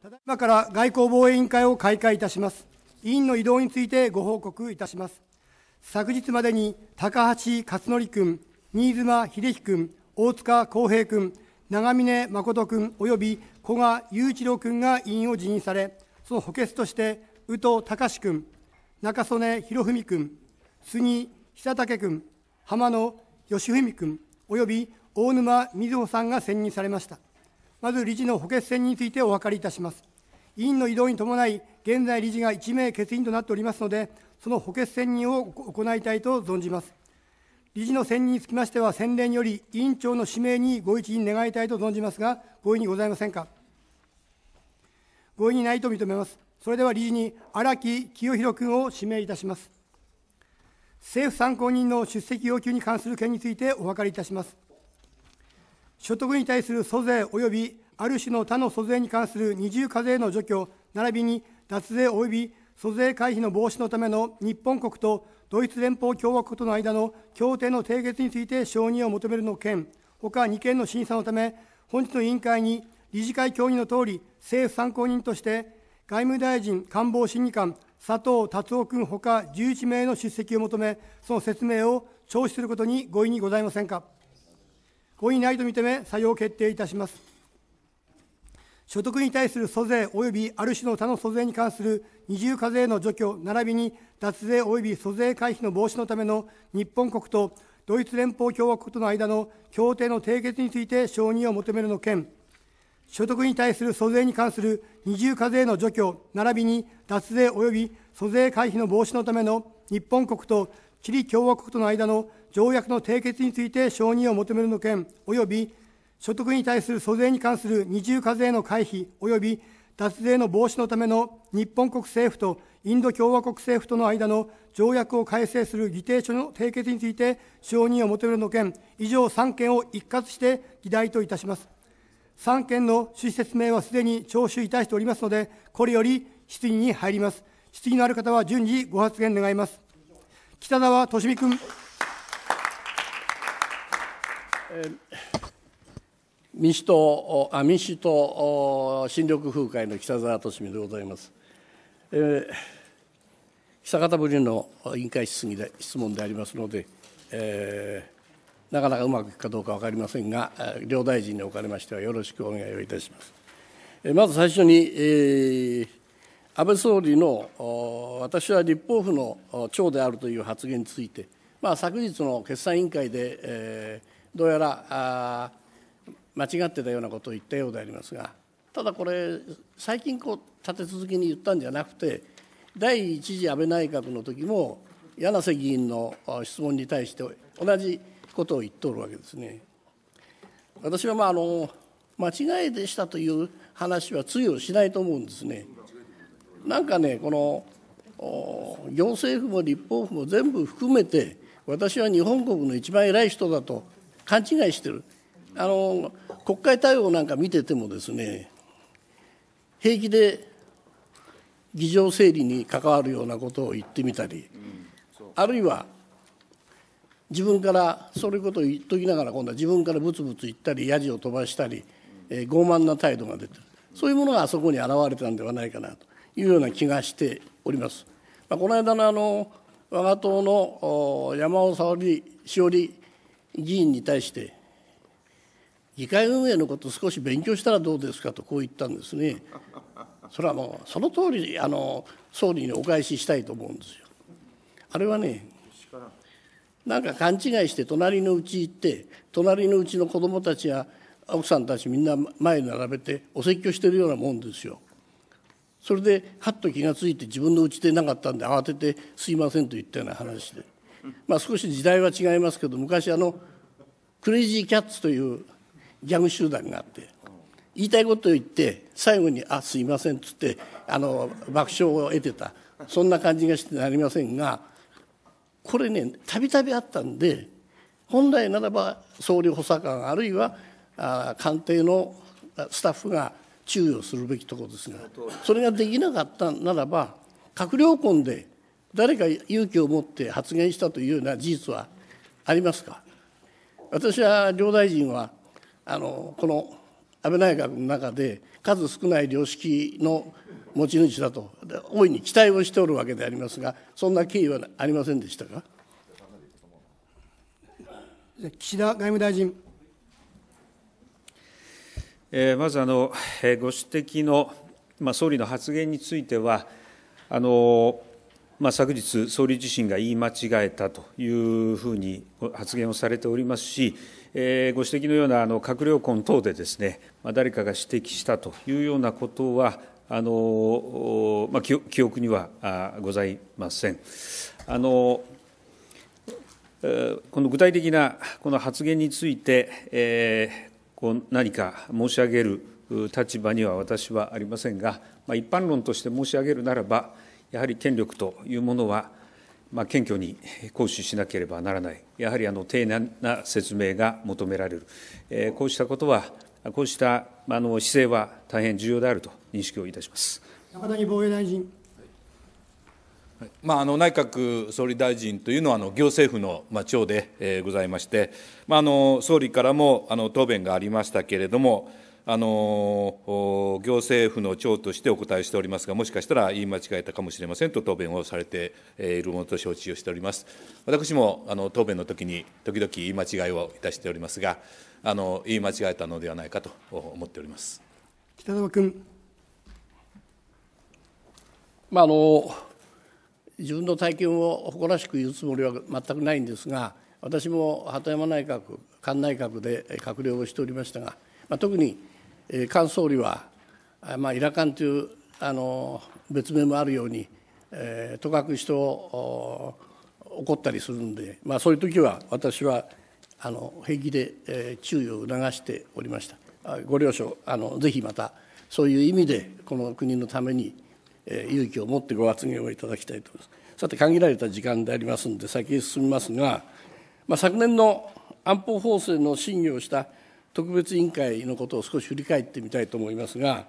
ただいまから外交防衛委員会を開会いたします。委員の移動についてご報告いたします。昨日までに高橋克典君、新妻秀樹君、大塚康平君、長峰誠君及び古賀雄一郎君が委員を辞任され、その補欠として、宇藤隆君、中曽根博文君、杉久武君、浜野義文君、及び大沼瑞穂さんが選任されました。まず理事の補欠選についてお分かりいたします。委員の移動に伴い、現在理事が1名欠員となっておりますので、その補欠選任を行いたいと存じます。理事の選任につきましては、先例により、委員長の指名にご一任願いたいと存じますが、合意にございませんか。合意にないと認めます。それでは理事に荒木清弘君を指名いたします。政府参考人の出席要求に関する件についてお分かりいたします。所得に対する租税及びある種の他の租税に関する二重課税の除去、並びに脱税及び租税回避の防止のための日本国とドイツ連邦共和国との間の協定の締結について承認を求めるの件、ほか2件の審査のため、本日の委員会に理事会協議のとおり、政府参考人として、外務大臣官房審議官、佐藤達夫君ほか11名の出席を求め、その説明を聴取することに合意にございませんか。合意ないと認め、採用決定いたします。所得に対する租税及びある種の他の租税に関する二重課税の除去並びに脱税及び租税回避の防止のための日本国とドイツ連邦共和国との間の協定の締結について承認を求めるの件、所得に対する租税に関する二重課税の除去並びに脱税及び租税回避の防止のための日本国とチリ共和国との間の条約の締結について承認を求めるの件、および所得に対する租税に関する二重課税の回避および脱税の防止のための日本国政府とインド共和国政府との間の条約を改正する議定書の締結について承認を求めるの件、以上3件を一括して議題といたします。3件の趣旨説明はすでに聴取いたしておりますので、これより質疑に入ります。質疑のある方は順次ご発言願います。北沢俊美君。民主党あ民主党新緑風会の北澤俊美でございます、えー、久方ぶりの委員会質疑で質問でありますので、えー、なかなかうまくいくかどうかわかりませんが両大臣におかれましてはよろしくお願いをいたします、えー、まず最初に、えー、安倍総理の私は立法府の長であるという発言について、まあ、昨日の決算委員会で、えーどうやらあ間違ってたようなことを言ったようでありますがただこれ最近こう立て続けに言ったんじゃなくて第一次安倍内閣の時も柳瀬議員の質問に対して同じことを言っておるわけですね。私はまああの間違いでしたという話は通用しないと思うんですね。なんかねこの行政府も立法府も全部含めて私は日本国の一番偉い人だと勘違いしてるあの国会対応なんか見ててもですね平気で議場整理に関わるようなことを言ってみたり、あるいは自分からそういうことを言っときながら今度は自分からブツブツ言ったりやじを飛ばしたり、えー、傲慢な態度が出てるそういうものがあそこに現れたんではないかなというような気がしております。まあ、この間のあの我が党の山尾沙織しおり議員に対して議会運営のこと少し勉強したらどうですかとこう言ったんですね。それはもうその通りあの総理にお返ししたいと思うんですよ。あれはねなんか勘違いして隣のうち行って隣のうちの子供たちや奥さんたちみんな前に並べてお説教してるようなもんですよ。それではっと気が付いて自分のうちでなかったんで慌てて「すいません」と言ったような話で。まあ、少し時代は違いますけど昔あのクレイジーキャッツというギャグ集団があって言いたいことを言って最後に「あすいません」っつってあの爆笑を得てたそんな感じがしてなりませんがこれねたびたびあったんで本来ならば総理補佐官あるいはあ官邸のスタッフが注意をするべきところですがそれができなかったならば閣僚婚で誰か勇気を持って発言したというような事実はありますか私は両大臣はあのこの安倍内閣の中で数少ない良識の持ち主だと大いに期待をしておるわけでありますがそんな経緯はありませんでしたか岸田外務大臣。えー、まずあの、えー、ご指摘の、まあ、総理の発言についてはあのまあ、昨日、総理自身が言い間違えたというふうに発言をされておりますし、えー、ご指摘のようなあの閣僚婚等でですね、まあ、誰かが指摘したというようなことは、あのまあ、記憶にはございません。あのこの具体的なこの発言について、えー、こう何か申し上げる立場には私はありませんが、まあ、一般論として申し上げるならば、やはり権力というものは、まあ、謙虚に行使しなければならない、やはりあの丁寧な説明が求められる、えー、こうしたことは、こうしたあの姿勢は大変重要であると認識をいたします中谷防衛大臣。まあ、あの内閣総理大臣というのはあの行政府の、まあ、長で、えございまして、まあ、あの総理からもあの答弁がありましたけれども、あの行政府の長としてお答えしておりますが、もしかしたら言い間違えたかもしれませんと答弁をされているものと承知をしております。私もあの答弁の時に、時々言い間違いをいたしておりますが、あの言い間違えたのではないかと思っております北川君。まあ、あの自分の体験を誇らしく言うつもりは全くないんですが、私も鳩山内閣、菅内閣で閣僚をしておりましたが、まあ、特にえ菅総理は、あまあ、イラカンというあの別名もあるように、えー、とかく人を怒ったりするんで、まあ、そういう時は私はあの平気で、えー、注意を促しておりましたあご了承あのぜひまたそういう意味でこの国のために、えー、勇気を持ってご発言をいただきたいと思いますさて限られた時間でありますので先に進みますが、まあ、昨年の安保法制の審議をした特別委員会のことを少し振り返ってみたいと思いますが、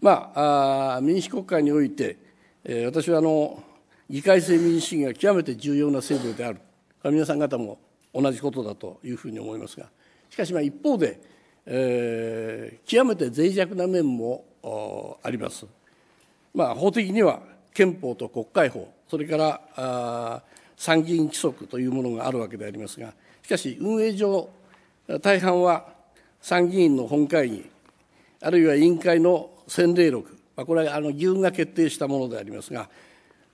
まあ、あ民主国会において、えー、私はあの議会制民主主義が極めて重要な制度である皆さん方も同じことだというふうに思いますがしかしまあ一方で、えー、極めて脆弱な面もあります。まあ、法的には憲法と国会法それからあ参議院規則というものがあるわけでありますがしかし運営上大半は参議院の本会議、あるいは委員会の宣令録、まあ、これはあの議運が決定したものでありますが、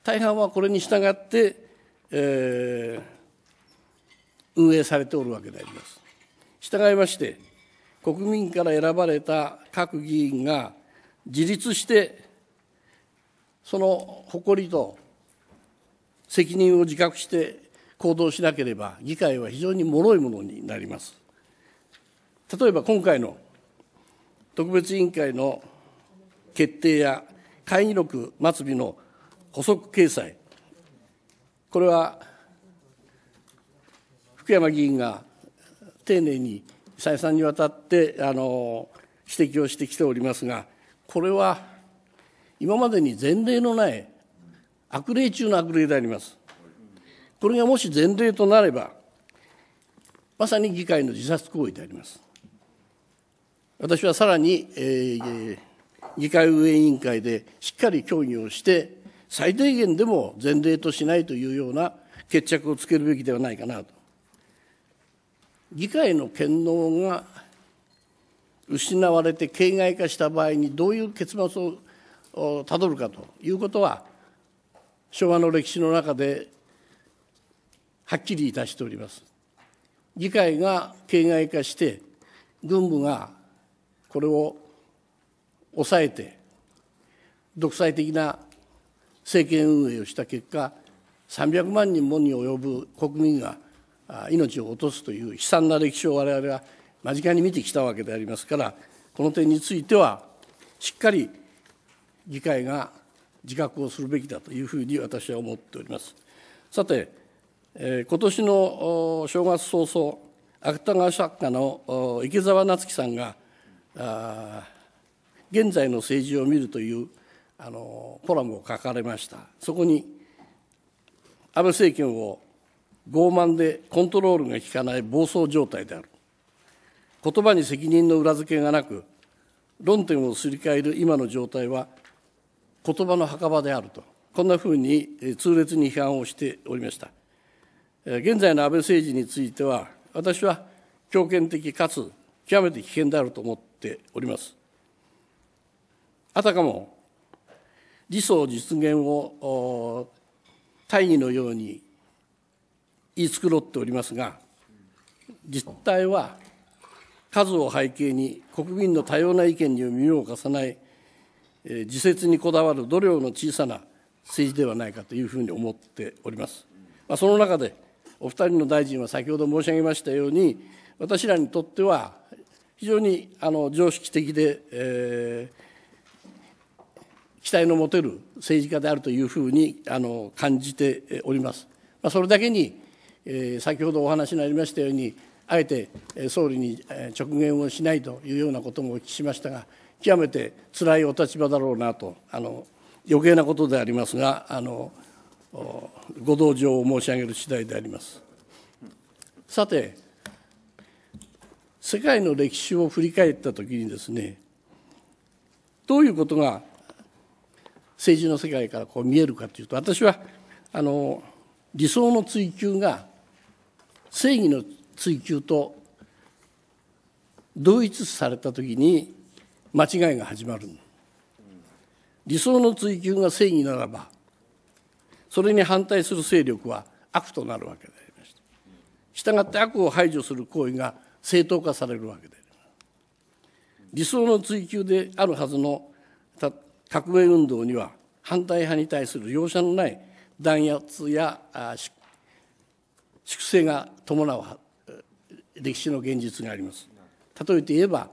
大半はこれに従って、えー、運営されておるわけであります。従いまして、国民から選ばれた各議員が自立して、その誇りと責任を自覚して行動しなければ、議会は非常に脆いものになります。例えば今回の特別委員会の決定や会議録末尾の補足掲載、これは福山議員が丁寧に再三にわたってあの指摘をしてきておりますが、これは今までに前例のない悪例中の悪例であります。これがもし前例となれば、まさに議会の自殺行為であります。私はさらに、えー、議会運営委員会でしっかり協議をして、最低限でも前例としないというような決着をつけるべきではないかなと。議会の権能が失われて形骸化した場合にどういう結末をたどるかということは昭和の歴史の中ではっきりいたしております。議会が形骸化して軍部がこれを抑えて独裁的な政権運営をした結果300万人もに及ぶ国民が命を落とすという悲惨な歴史を我々は間近に見てきたわけでありますからこの点についてはしっかり議会が自覚をするべきだというふうに私は思っております。さて、えー、今年の正月早々芥川作家の池澤夏樹さんが「あ現在の政治を見るというあのコラムを書かれましたそこに安倍政権を傲慢でコントロールが効かない暴走状態である言葉に責任の裏付けがなく論点をすり替える今の状態は言葉の墓場であるとこんなふうに痛烈に批判をしておりました現在の安倍政治については私は強権的かつ極めて危険であると思ってておりますあたかも理想実現を大義のように言い繕っておりますが実態は数を背景に国民の多様な意見に耳を貸さな重ね自説にこだわる度量の小さな政治ではないかというふうに思っております。まあ、その中でお二人の大臣は先ほど申し上げましたように私らにとっては非常にあの常識的で、えー、期待の持てる政治家であるというふうにあの感じております。まあ、それだけに、えー、先ほどお話になりましたように、あえて総理に直言をしないというようなこともお聞きしましたが、極めてつらいお立場だろうなと、あの余計なことでありますが、あのご同情を申し上げる次第であります。さて世界の歴史を振り返ったときにですねどういうことが政治の世界からこう見えるかというと私はあの理想の追求が正義の追求と同一されたときに間違いが始まる理想の追求が正義ならばそれに反対する勢力は悪となるわけでありました。したがって悪を排除する行為が正当化されるわけで理想の追求であるはずの革命運動には反対派に対する容赦のない弾圧や粛清が伴う歴史の現実があります例えて言えば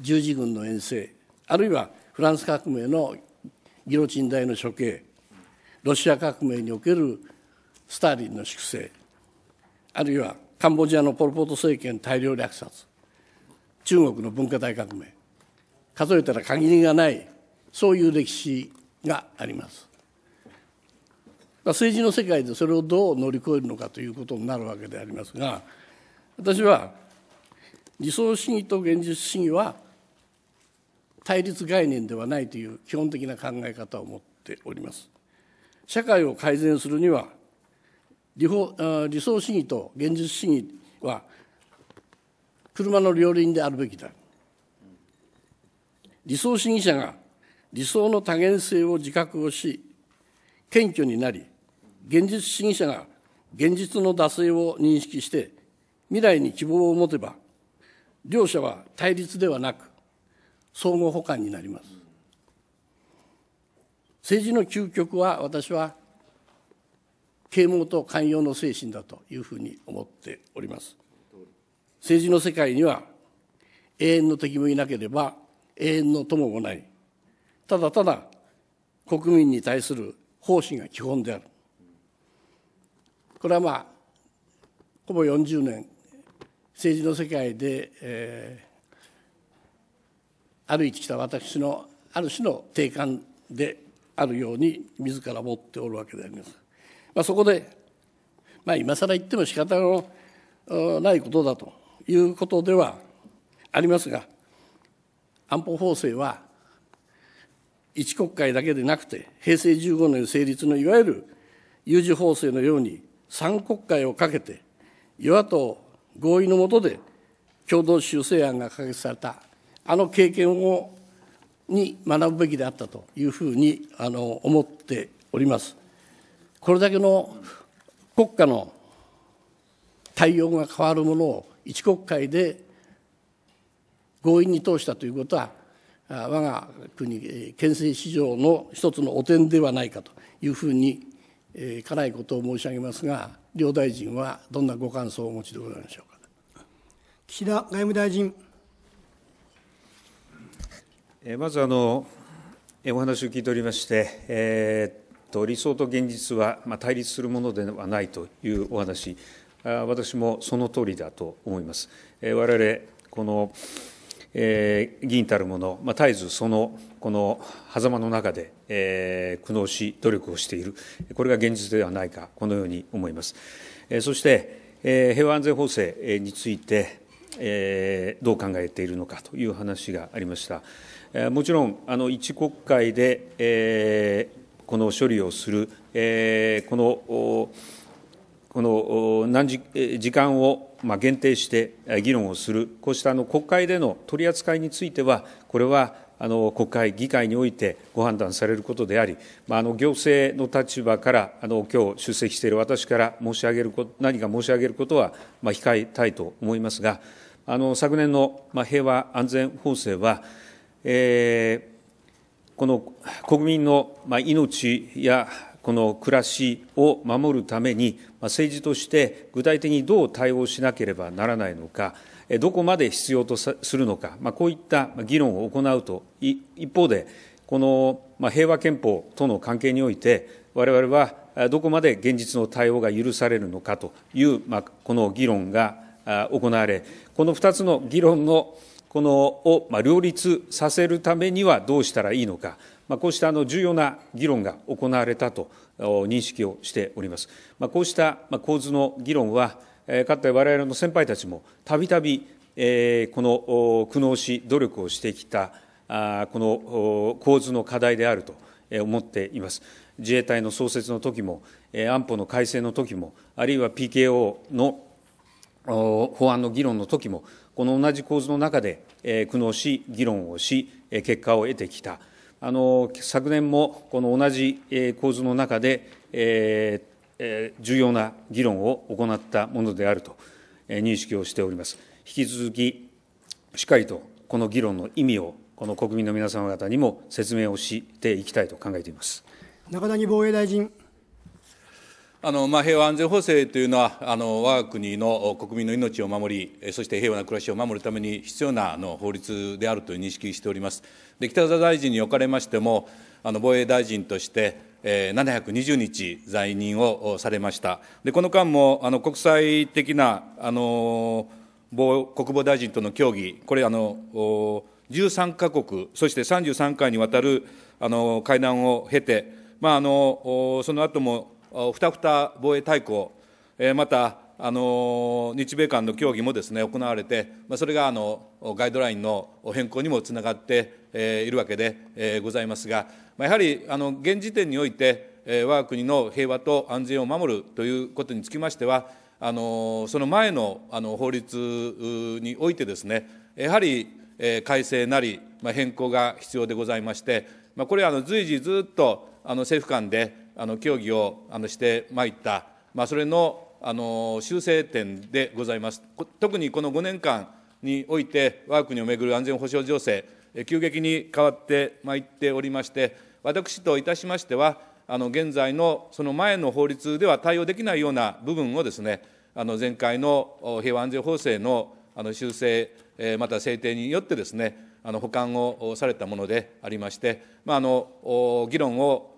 十字軍の遠征あるいはフランス革命のギロチン大の処刑ロシア革命におけるスターリンの粛清あるいはカンボジアのポル・ポト政権大量虐殺中国の文化大革命数えたら限りがないそういう歴史があります。政治の世界でそれをどう乗り越えるのかということになるわけでありますが私は理想主義と現実主義は対立概念ではないという基本的な考え方を持っております。社会を改善するには理法理想主義と現実主義は車の両輪であるべきだ理想主義者が理想の多元性を自覚をし謙虚になり現実主義者が現実の惰性を認識して未来に希望を持てば両者は対立ではなく相互補完になります政治の究極は私は啓蒙と寛容の精神だというふうに思っております政治の世界には永遠の敵もいなければ永遠の友もないただただ国民に対する奉仕が基本であるこれはまあほぼ40年政治の世界で、えー、歩いてきた私のある種の定感であるように自ら持っておるわけであります。まあ、そこで、まあ、今更言っても仕方のないことだということではありますが安保法制は一国会だけでなくて平成15年成立のいわゆる有事法制のように三国会をかけて与野党合意の下で共同修正案が可決されたあの経験をに学ぶべきであったというふうにあの思っております。これだけの国家の対応が変わるものを一国会で強引に通したということは、我が国、憲政史上の一つの汚点ではないかというふうに、えー、辛いことを申し上げますが、両大臣はどんなご感想をお持ちでございましょうか。岸田外務大臣。えまずあの、お話を聞いておりまして、えー理想と現実は対立するものではないというお話、私もその通りだと思います。我々このえ議員たるもの、ま絶えずそのこの狭間の中で、え苦悩し、努力をしている、これが現実ではないか、このように思います。えそして、え平和安全法制について、えどう考えているのかという話がありました。えもちろん、あの一国会で、えこの処理をする、えー、このこの何時時間をまあ、限定して議論をする、こうしたあの国会での取り扱いについては、これはあの国会、議会においてご判断されることであり、まあ、あの行政の立場からあの今日出席している私から申し上げること何か申し上げることは、まあ、控えたいと思いますが、あの昨年の、まあ、平和安全法制は、えーこの国民の命やこの暮らしを守るために、政治として具体的にどう対応しなければならないのか、どこまで必要とするのか、こういった議論を行うと、一方で、この平和憲法との関係において、我々はどこまで現実の対応が許されるのかという、この議論が行われ、この2つの議論のこのを両立させるためにはどうしたらいいのか、こうした重要な議論が行われたと認識をしております。こうした構図の議論は、かつて我々の先輩たちもたびたびこの苦悩し、努力をしてきたこの構図の課題であると思っています。自衛隊の創設の時も、安保の改正の時も、あるいは PKO の法案の議論の時も、この同じ構図の中で、え苦悩し、議論をし、え結果を得てきた。あの昨年もこの同じ、え構図の中で、え重要な議論を行ったものであると、え認識をしております。引き続き、しっかりとこの議論の意味をこの国民の皆様方にも説明をしていきたいと考えています。中谷防衛大臣。あのまあ、平和安全法制というのはあの、我が国の国民の命を守り、そして平和な暮らしを守るために必要なあの法律であるという認識しております。で北沢大臣におかれましても、あの防衛大臣として、えー、720日在任をされました。でこの間もあの国際的なあの防国防大臣との協議、これあの、13か国、そして33回にわたるあの会談を経て、まあ、あのその後もふたふた防衛大綱、えー、またあの日米間の協議もです、ね、行われて、まあ、それがあのガイドラインの変更にもつながって、えー、いるわけで、えー、ございますが、まあ、やはりあの現時点において、えー、我が国の平和と安全を守るということにつきましては、あのその前のあの法律においてです、ね、やはり、えー、改正なり、まあ、変更が必要でございまして、まあ、これはあの随時ずっとあの政府間であの協議をあのしてまいった、まあ、それのあの修正点でございます。特にこの5年間において、我が国をめぐる安全保障情勢、急激に変わってまいっておりまして、私といたしましては、あの現在のその前の法律では対応できないような部分をですね、あの前回の平和安全法制のあの修正、また制定によってですね、あの補完をされたものでありまして、まあ、あの議論を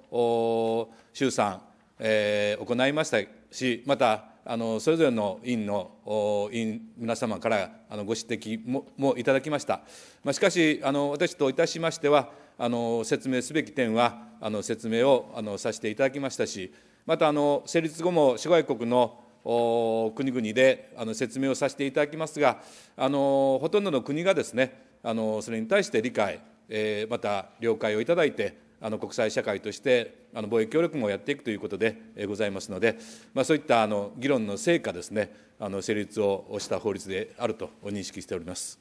衆参、えー、行いましたし、また、あのそれぞれの委員の委員皆様からあのご指摘ももいただきました。まあ、しかしあの、私といたしましては、あの説明すべき点はあの説明をあのさせていただきましたし、またあの成立後も諸外国の国々であの説明をさせていただきますが、あのほとんどの国がですねあのそれに対して理解、えー、また了解をいただいて、あの国際社会としてあの貿易協力もやっていくということでございますので、まあ、そういったあの議論の成果ですね、あの成立をした法律であると認識しております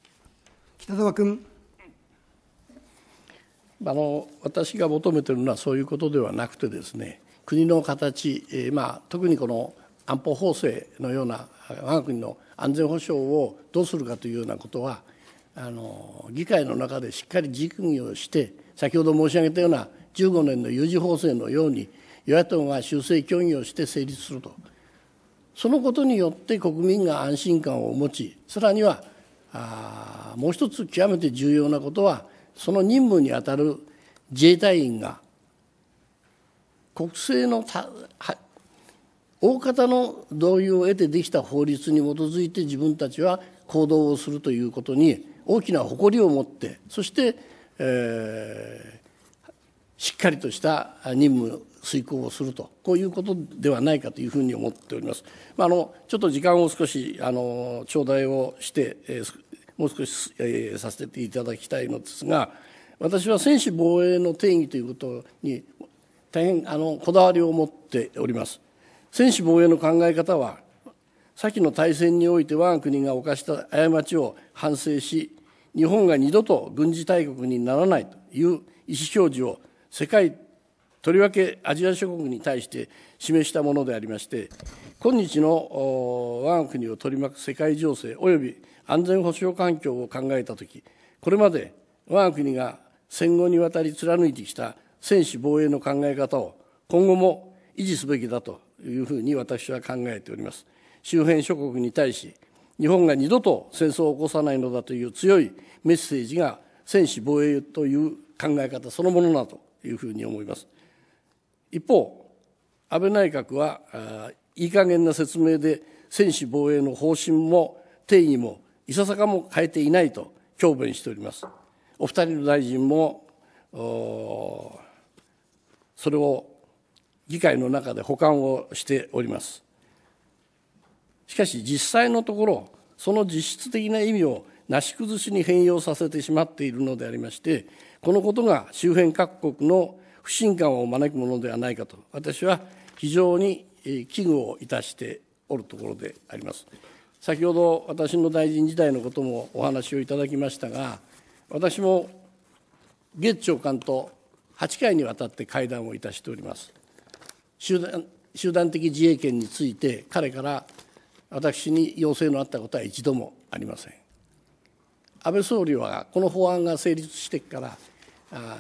北澤君。あの私が求めているのはそういうことではなくてですね、国の形、えー、まあ、特にこの安保法制のような我が国の安全保障をどうするかというようなことはあの議会の中でしっかり実議をして先ほど申し上げたような15年の有事法制のように与野党が修正協議をして成立するとそのことによって国民が安心感を持ちさらにはあもう一つ極めて重要なことはその任務に当たる自衛隊員が国政のたは大方の同意を得てできた法律に基づいて自分たちは行動をするということに大きな誇りを持ってそしてえー、しっかりとした任務遂行をするとこういうことではないかというふうに思っております。まあ、あのちょっと時間を少しあの頂戴をして、えー、もう少し、えー、させていただきたいのですが私は専守防衛の定義ということに大変あのこだわりを持っております。専守防衛の考え方は先の大戦において我が国が犯した過ちを反省し日本が二度と軍事大国にならないという意思表示を世界とりわけアジア諸国に対して示したものでありまして今日の我が国を取り巻く世界情勢及び安全保障環境を考えたときこれまで我が国が戦後にわたり貫いてきた専守防衛の考え方を今後も維持すべきだというふうに私は考えております。周辺諸国に対し日本が二度と戦争を起こさないのだという強いメッセージが戦死防衛という考え方そのものだというふうに思います。一方、安倍内閣はいい加減な説明で戦死防衛の方針も定義もいささかも変えていないと強弁しております。お二人の大臣もそれを議会の中で補完をしております。しかし実際のところその実質的な意味をなし崩しに変容させてしまっているのでありましてこのことが周辺各国の不信感を招くものではないかと私は非常に危惧をいたしておるところであります先ほど私の大臣時代のこともお話をいただきましたが私も月長官と8回にわたって会談をいたしております集団集団的自衛権について彼から私に要請のあったことは一度もありません安倍総理はこの法案が成立してからあ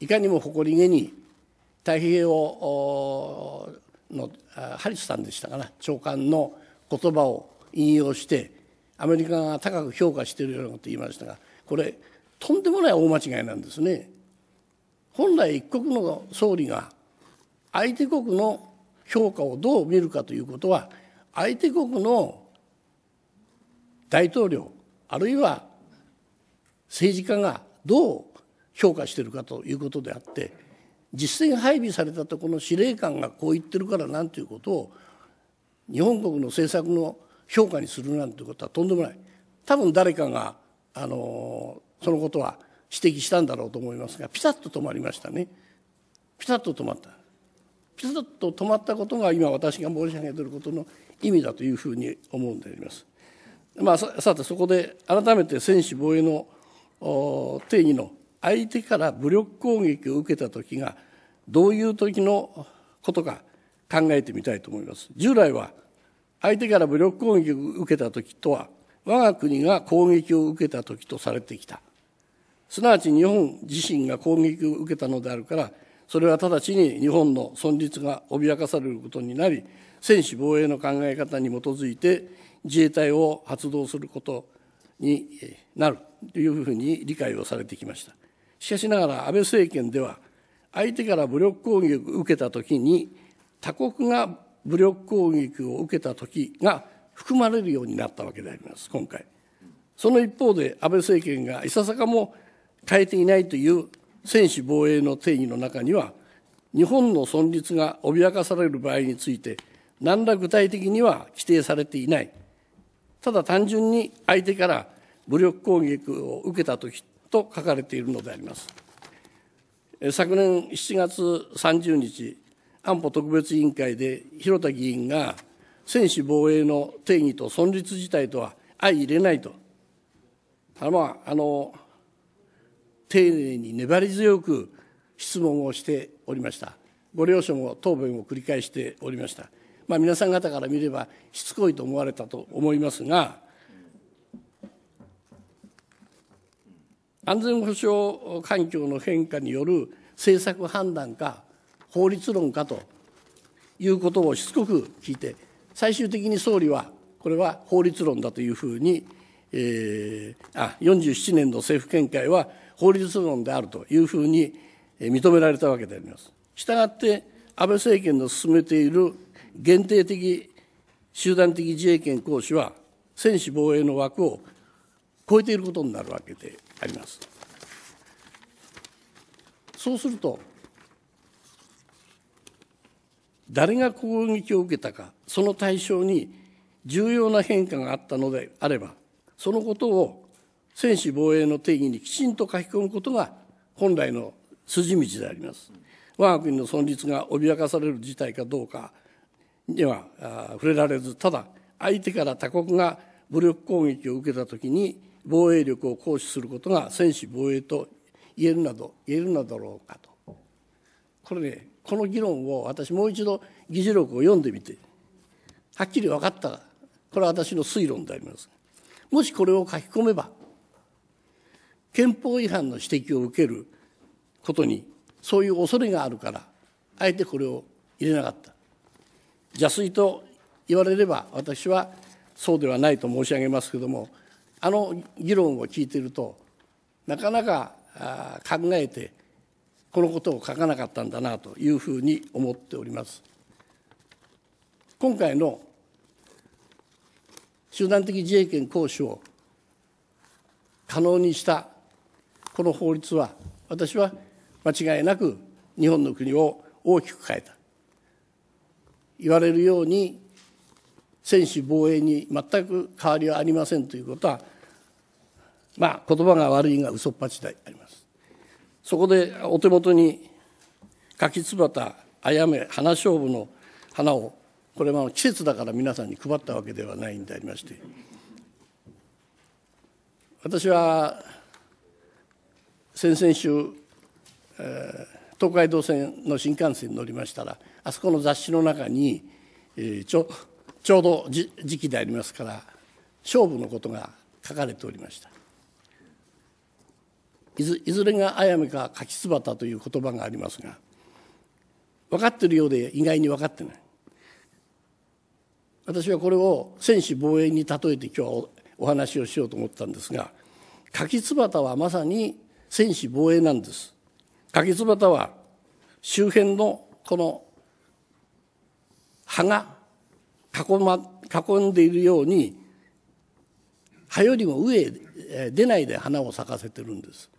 いかにも誇りげに太平洋のハリスさんでしたかな長官の言葉を引用してアメリカが高く評価しているようなこと言いましたがこれとんでもない大間違いなんですね。本来一国の総理が相手国の評価をどう見るかということは相手国の大統領あるいは政治家がどう評価しているかということであって実戦配備されたとこの司令官がこう言ってるからなんていうことを日本国の政策の評価にするなんてことはとんでもない多分誰かがあのそのことは指摘したんだろうと思いますがピタッと止まりましたねピタッと止まったピタッと止まったことが今私が申し上げていることの意味だというふうに思うんであります。まあ、さてそこで改めて専守防衛の定義の相手から武力攻撃を受けた時がどういう時のことか考えてみたいと思います。従来は相手から武力攻撃を受けた時とは我が国が攻撃を受けた時とされてきた。すなわち日本自身が攻撃を受けたのであるからそれは直ちに日本の存立が脅かされることになり専守防衛の考え方に基づいて自衛隊を発動することになるというふうに理解をされてきました。しかしながら安倍政権では相手から武力攻撃を受けたときに他国が武力攻撃を受けたときが含まれるようになったわけであります、今回。その一方で安倍政権がいささかも変えていないという専守防衛の定義の中には、日本の存立が脅かされる場合について、何ら具体的には規定されていない。ただ単純に相手から武力攻撃を受けたときと書かれているのであります。昨年7月30日、安保特別委員会で広田議員が専守防衛の定義と存立事態とは相入れないと。あまあ、あの、丁寧に粘り強く質問をしておりました。ご了承も答弁を繰り返しておりました。まあ、皆さん方から見ればしつこいと思われたと思いますが安全保障環境の変化による政策判断か法律論かということをしつこく聞いて最終的に総理はこれは法律論だというふうに、えー、あ47年の政府見解は法律論であるというふうに認められたわけであります。したがって安倍政権の進めている限定的集団的自衛権行使は専守防衛の枠を超えていることになるわけであります。そうすると誰が攻撃を受けたかその対象に重要な変化があったのであればそのことを専守防衛の定義にきちんと書き込むことが本来の筋道であります。我が国の存立が脅かされる事態かどうかには触れられずただ相手から他国が武力攻撃を受けた時に防衛力を行使することが専守防衛と言えるなど言えるのだろうかとこれねこの議論を私もう一度議事録を読んでみてはっきり分かったらこれは私の推論でありますもしこれを書き込めば憲法違反の指摘を受けることにそういう恐れがあるからあえてこれを入れなかった邪推と言われれば私はそうではないと申し上げますけどもあの議論を聞いているとなかなか考えてこのことを書かなかったんだなというふうに思っております。今回の集団的自衛権行使を可能にしたこの法律は私は間違いなく日本の国を大きく変えた言われるように専守防衛に全く変わりはありませんということはまあ言葉が悪いが嘘っぱちであります。そこでお手元に柿つばたあやめ花勝負の花をこれは季節だから皆さんに配ったわけではないんでありまして私は先々週、えー東海道線の新幹線に乗りましたらあそこの雑誌の中に、えー、ちょちょうど時期でありますから勝負のことが書かれておりましたいずいずれが綾めか柿たという言葉がありますが分かってるようで意外に分かってない私はこれを戦士防衛に例えて今日はお話をしようと思ったんですが柿たはまさに戦士防衛なんです柿つばたは周辺のこの葉が囲,、ま、囲んでいるように葉よりも上へ出ないで花を咲かせてるんです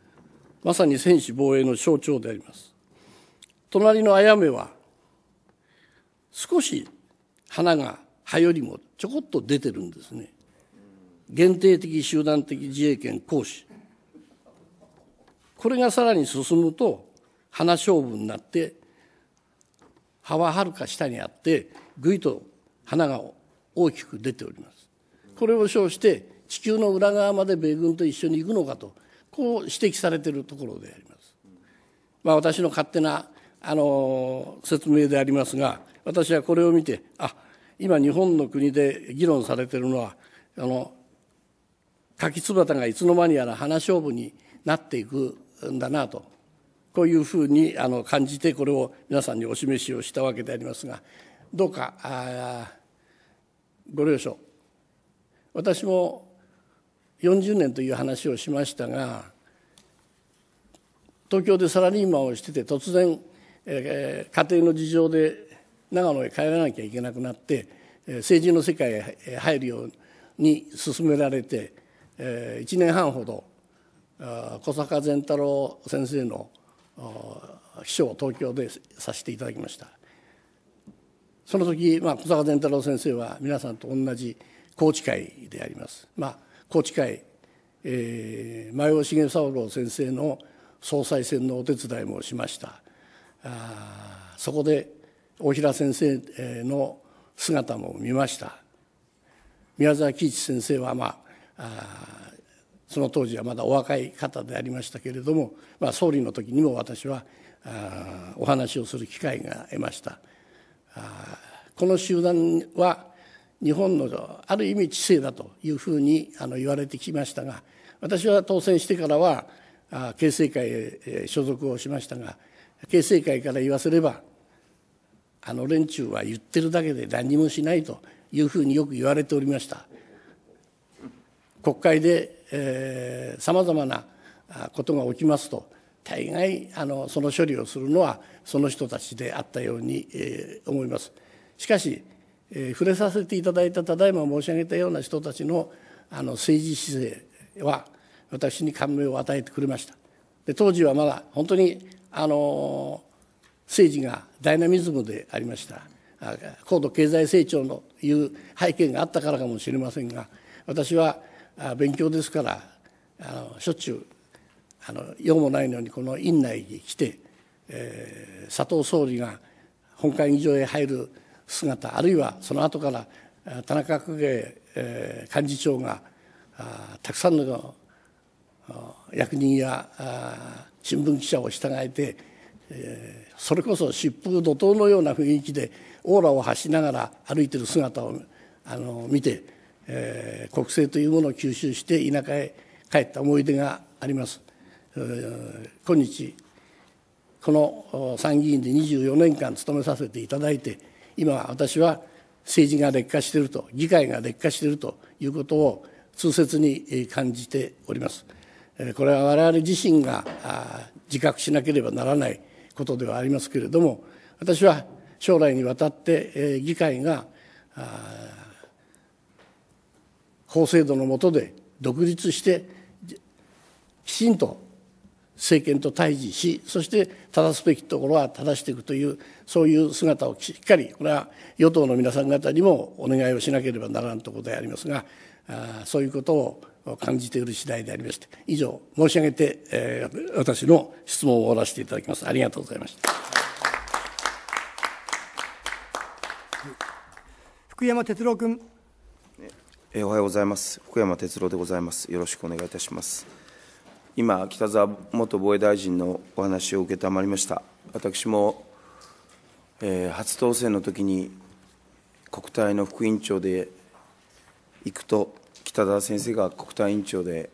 まさに戦士防衛の象徴であります隣のあやめは少し花が葉よりもちょこっと出てるんですね限定的集団的自衛権行使これがさらに進むと花勝負になって葉ははるか下にあってぐいと花が大きく出ております。これを称して地球の裏側まで米軍と一緒に行くのかとこう指摘されているところであります。まあ、私の勝手なあの説明でありますが私はこれを見てあ今日本の国で議論されているのはあの柿つばたがいつの間にやら花勝負になっていくんだなとこういうふうにあの感じてこれを皆さんにお示しをしたわけでありますがどうかあご了承私も40年という話をしましたが東京でサラリーマンをしてて突然、えー、家庭の事情で長野へ帰らなきゃいけなくなって、え政治の世界へ入るように進められて、えー、1年半ほど小坂善太郎先生の秘書を東京でさせていただきましたその時、まあ、小坂善太郎先生は皆さんと同じ高知会であります、まあ、高知会、えー、前尾重三郎先生の総裁選のお手伝いもしましたあそこで大平先生の姿も見ました宮沢喜一先生はまああその当時はまだお若い方でありましたけれども、まあ、総理の時にも私はあお話をする機会が得ましたあこの集団は日本のある意味知性だというふうにあの言われてきましたが私は当選してからはあ形成会へ所属をしましたが形成会から言わせればあの連中は言ってるだけで何もしないというふうによく言われておりました。国会でさまざまなことが起きますと大概あのその処理をするのはその人たちであったように、えー、思います。しかし、えー、触れさせていただいたただいま申し上げたような人たちのあの政治姿勢は私に感銘を与えてくれました。で当時はまだ本当にあの政治がダイナミズムでありました高度経済成長のいう背景があったからかもしれませんが私は勉強ですからあのしょっちゅうあの用もないのにこの院内に来て、えー、佐藤総理が本会議場へ入る姿あるいはその後から田中角栄、えー、幹事長があたくさんの役人やあ新聞記者を従えて、えー、それこそ疾風怒涛のような雰囲気でオーラを発しながら歩いてる姿をあの見てえー、国政というものを吸収して田舎へ帰った思い出があります。えー、今日この参議院で24年間務めさせていただいて今私は政治が劣化していると議会が劣化しているということを痛切に感じております。これは我々自身が自覚しなければならないことではありますけれども私は将来にわたって議会が法制度の下で独立してきちんと政権と対峙しそして正すべきところは正していくというそういう姿をしっかりこれは与党の皆さん方にもお願いをしなければならんところでありますがあそういうことを感じている次第でありまして以上申し上げて、えー、私の質問を終わらせていただきますありがとうございました福山哲郎君えおはようございます。福山哲郎でございます。よろしくお願いいたします。今、北沢元防衛大臣のお話を承りました。私も、えー、初当選の時に国体の副委員長で行くと、北澤先生が国体委員長で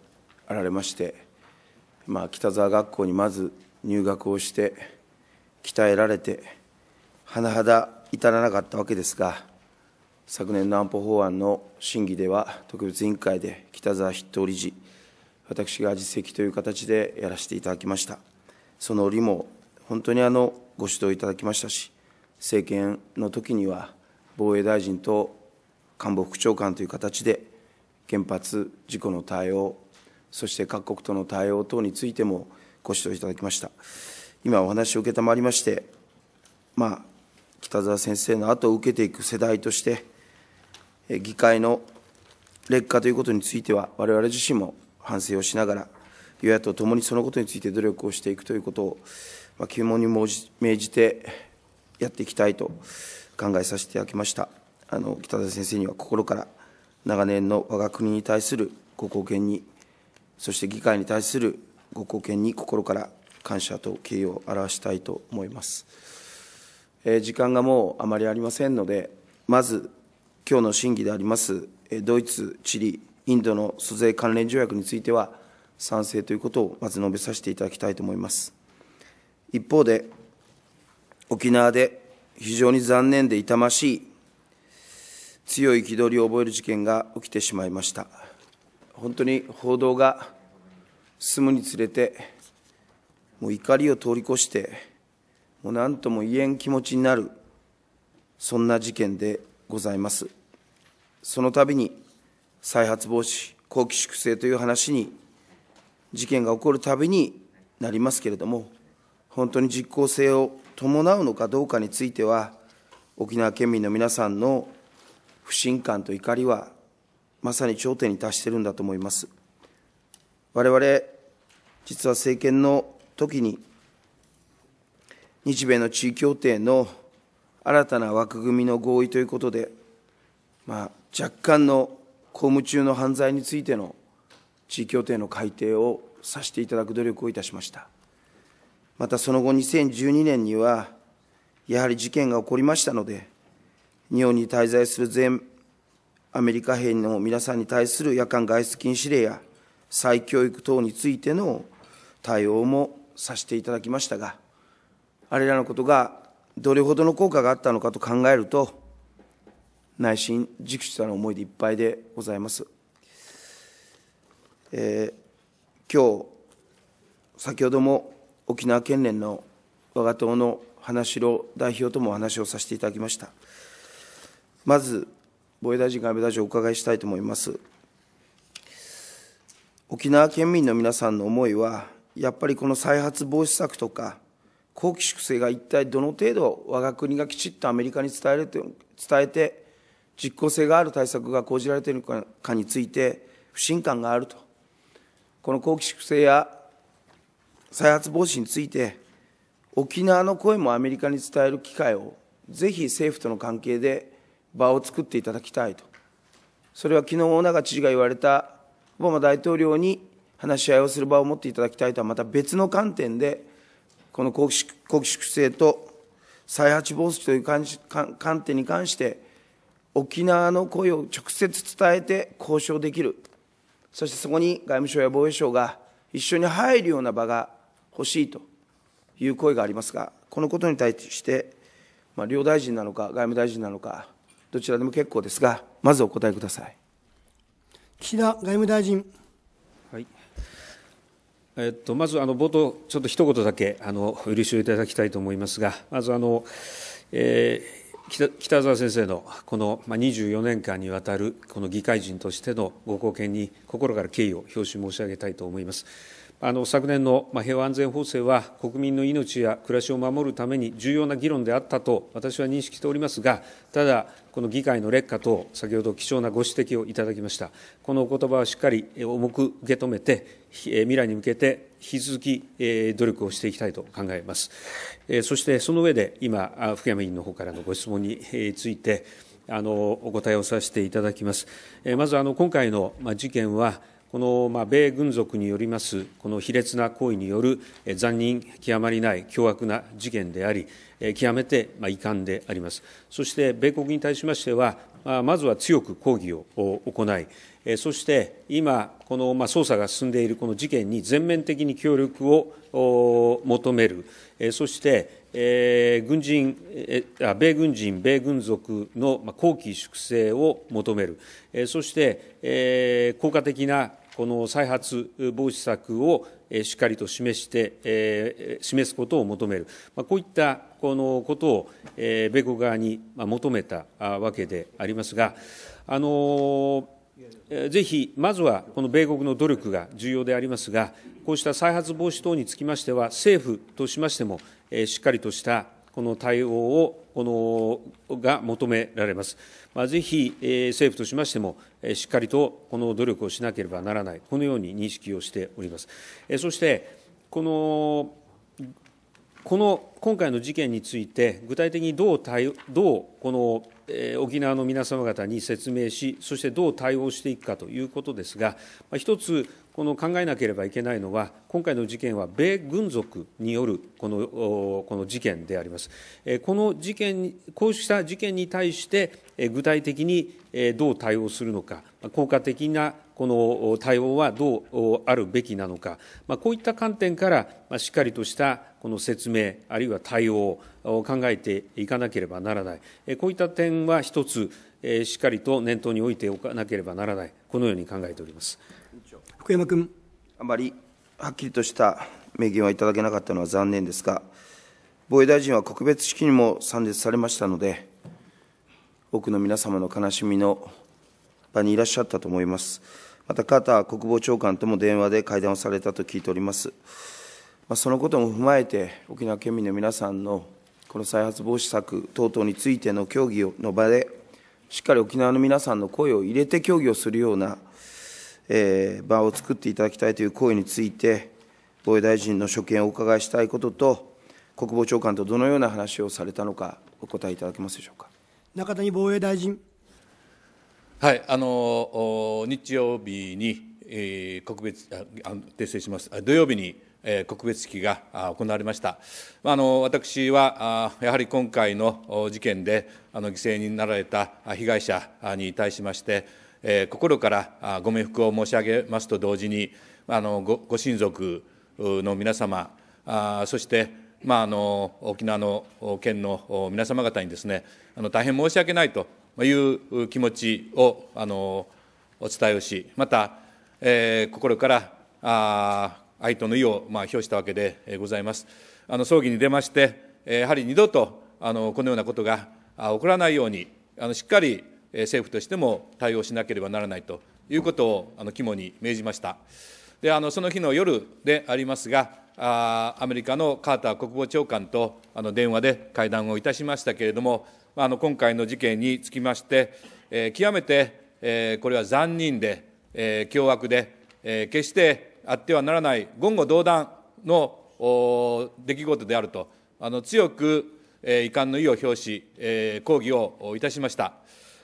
あられまして、まあ、北沢学校にまず入学をして、鍛えられて、甚だ至らなかったわけですが、昨年の安保法案の審議では、特別委員会で北澤筆頭理事、私が実績という形でやらせていただきました。その折も、本当にあのご指導いただきましたし、政権の時には、防衛大臣と官房副長官という形で、原発事故の対応、そして各国との対応等についてもご指導いただきました。今お話を承りまして、まあ、北澤先生の後を受けていく世代として、議会の劣化ということについては、われわれ自身も反省をしながら、与野党ともにそのことについて努力をしていくということを、まあ、肝に銘じてやっていきたいと考えさせていただきました。あの北田先生には心から長年の我が国に対するご貢献に、そして議会に対するご貢献に心から感謝と敬意を表したいと思います。えー、時間がもうあまりありませんので、まず今日の審議であります、ドイツ、チリ、インドの租税関連条約については、賛成ということをまず述べさせていただきたいと思います。一方で、沖縄で非常に残念で痛ましい、強い憤りを覚える事件が起きてしまいました。本当に報道が進むにつれて、もう怒りを通り越して、もう何とも言えん気持ちになる、そんな事件でございます。その度に再発防止、後期粛清という話に、事件が起こるたびになりますけれども、本当に実効性を伴うのかどうかについては、沖縄県民の皆さんの不信感と怒りは、まさに頂点に達しているんだと思います。我々、実は政権の時に、日米の地位協定の新たな枠組みの合意ということで、まあ、若干の公務中の犯罪についての地位協定の改定をさせていただく努力をいたしました。またその後2012年には、やはり事件が起こりましたので、日本に滞在する全アメリカ兵の皆さんに対する夜間外出禁止令や再教育等についての対応もさせていただきましたが、あれらのことがどれほどの効果があったのかと考えると、内心、熟知たる思いでいっぱいでございます。えー、今日先ほども沖縄県連の我が党の花城代表ともお話をさせていただきました。まず、防衛大臣、外務大臣、お伺いしたいと思います。沖縄県民の皆さんの思いは、やっぱりこの再発防止策とか、好奇粛清が一体どの程度、我が国がきちっとアメリカに伝える伝えて、実効性がある対策が講じられているかについて不信感があると、この好奇性や再発防止について、沖縄の声もアメリカに伝える機会を、ぜひ政府との関係で場を作っていただきたいと、それは昨日尾長知事が言われた、オバマ大統領に話し合いをする場を持っていただきたいとはまた別の観点で、この好奇粛奇性と再発防止という観点に関して、沖縄の声を直接伝えて交渉できるそしてそこに外務省や防衛省が一緒に入るような場が欲しいという声がありますがこのことに対して、まあ、両大臣なのか外務大臣なのかどちらでも結構ですがまずお答えください岸田外務大臣はいえっと、まずあの冒頭、ちょっと一言だけあのお許しをいただきたいと思いますが、まずあの、えー、北澤先生のこの24年間にわたるこの議会人としてのご貢献に心から敬意を表し申し上げたいと思います。あの昨年の平和安全法制は国民の命や暮らしを守るために重要な議論であったと私は認識しておりますが、ただ、この議会の劣化等、先ほど貴重なご指摘をいただきました、このお言葉はしっかり重く受け止めて、未来に向けて引き続き努力をしていきたいと考えます。そしてその上で今、福山委員の方からのご質問について、あのお答えをさせていただきます。まずあの今回の事件は、この、まあ、米軍属によります、この卑劣な行為による残忍極まりない凶悪な事件であり、極めて、まあ、遺憾であります。そして、米国に対しましては、まずは強く抗議を行い、そして今、この捜査が進んでいるこの事件に全面的に協力を求める、そして軍人米軍人、米軍属の後期粛清を求める、そして効果的なこの再発防止策をしっかりと示して、示すことを求める、こういったこのことを米国側に求めたわけでありますが、あのぜひ、まずはこの米国の努力が重要でありますが、こうした再発防止等につきましては、政府としましても、しっかりとしたこの対応をこのが求められます。まあ、ぜひ、えー、政府としましても、しっかりとこの努力をしなければならない、このように認識をしております。そしてこのこの今回の事件について、具体的にどう対どうこの、沖縄の皆様方に説明し、そしてどう対応していくかということですが、一つこの考えなければいけないのは、今回の事件は米軍属によるこのこの事件であります。この事件こうした事件に対して、具体的にどう対応するのか、効果的なこの対応はどうあるべきなのか、こういった観点からしっかりとしたこの説明、あるいは対応を考えていかなければならない、こういった点は一つ、しっかりと念頭に置いておかなければならない、このように考えております福山君。あまりはっきりとした明言はいただけなかったのは残念ですが、防衛大臣は告別式にも参列されましたので、多くの皆様の悲しみの場にいらっしゃったと思います。また、カーター国防長官とも電話で会談をされたと聞いております。まあ、そのことも踏まえて、沖縄県民の皆さんのこの再発防止策等々についての協議の場で、しっかり沖縄の皆さんの声を入れて協議をするような、えー、場を作っていただきたいという声について、防衛大臣の所見をお伺いしたいことと、国防長官とどのような話をされたのか、お答えいただけますでしょうか。中谷防衛大臣。はい、あの日曜日に、えー、告別あ訂正します土曜日に、えー、告別式が行われました、まあ、あの私はあやはり今回の事件であの犠牲になられた被害者に対しましてえー、心からご冥福を申し上げますと同時に、あのごご親族の皆様、あそして、まあ、あの沖縄の県の皆様方にですね、あの大変申し訳ないという気持ちをあのお伝えをし、また、えー、心からあ哀悼の意を、まあ、表したわけでございます。あの葬儀に出まして、やはり二度とあのこのようなことが起こらないように、あのしっかり政府としても対応しなければならないということをあの肝に銘じました。であのその日の夜でありますが、あアメリカのカーター国防長官とあの電話で会談をいたしましたけれども、あの今回の事件につきまして、え極めて、えこれは残忍で、え凶悪で、え決してあってはならない言語道断の出来事であるとあの強く、え遺憾の意を表し、え抗議をいたしました、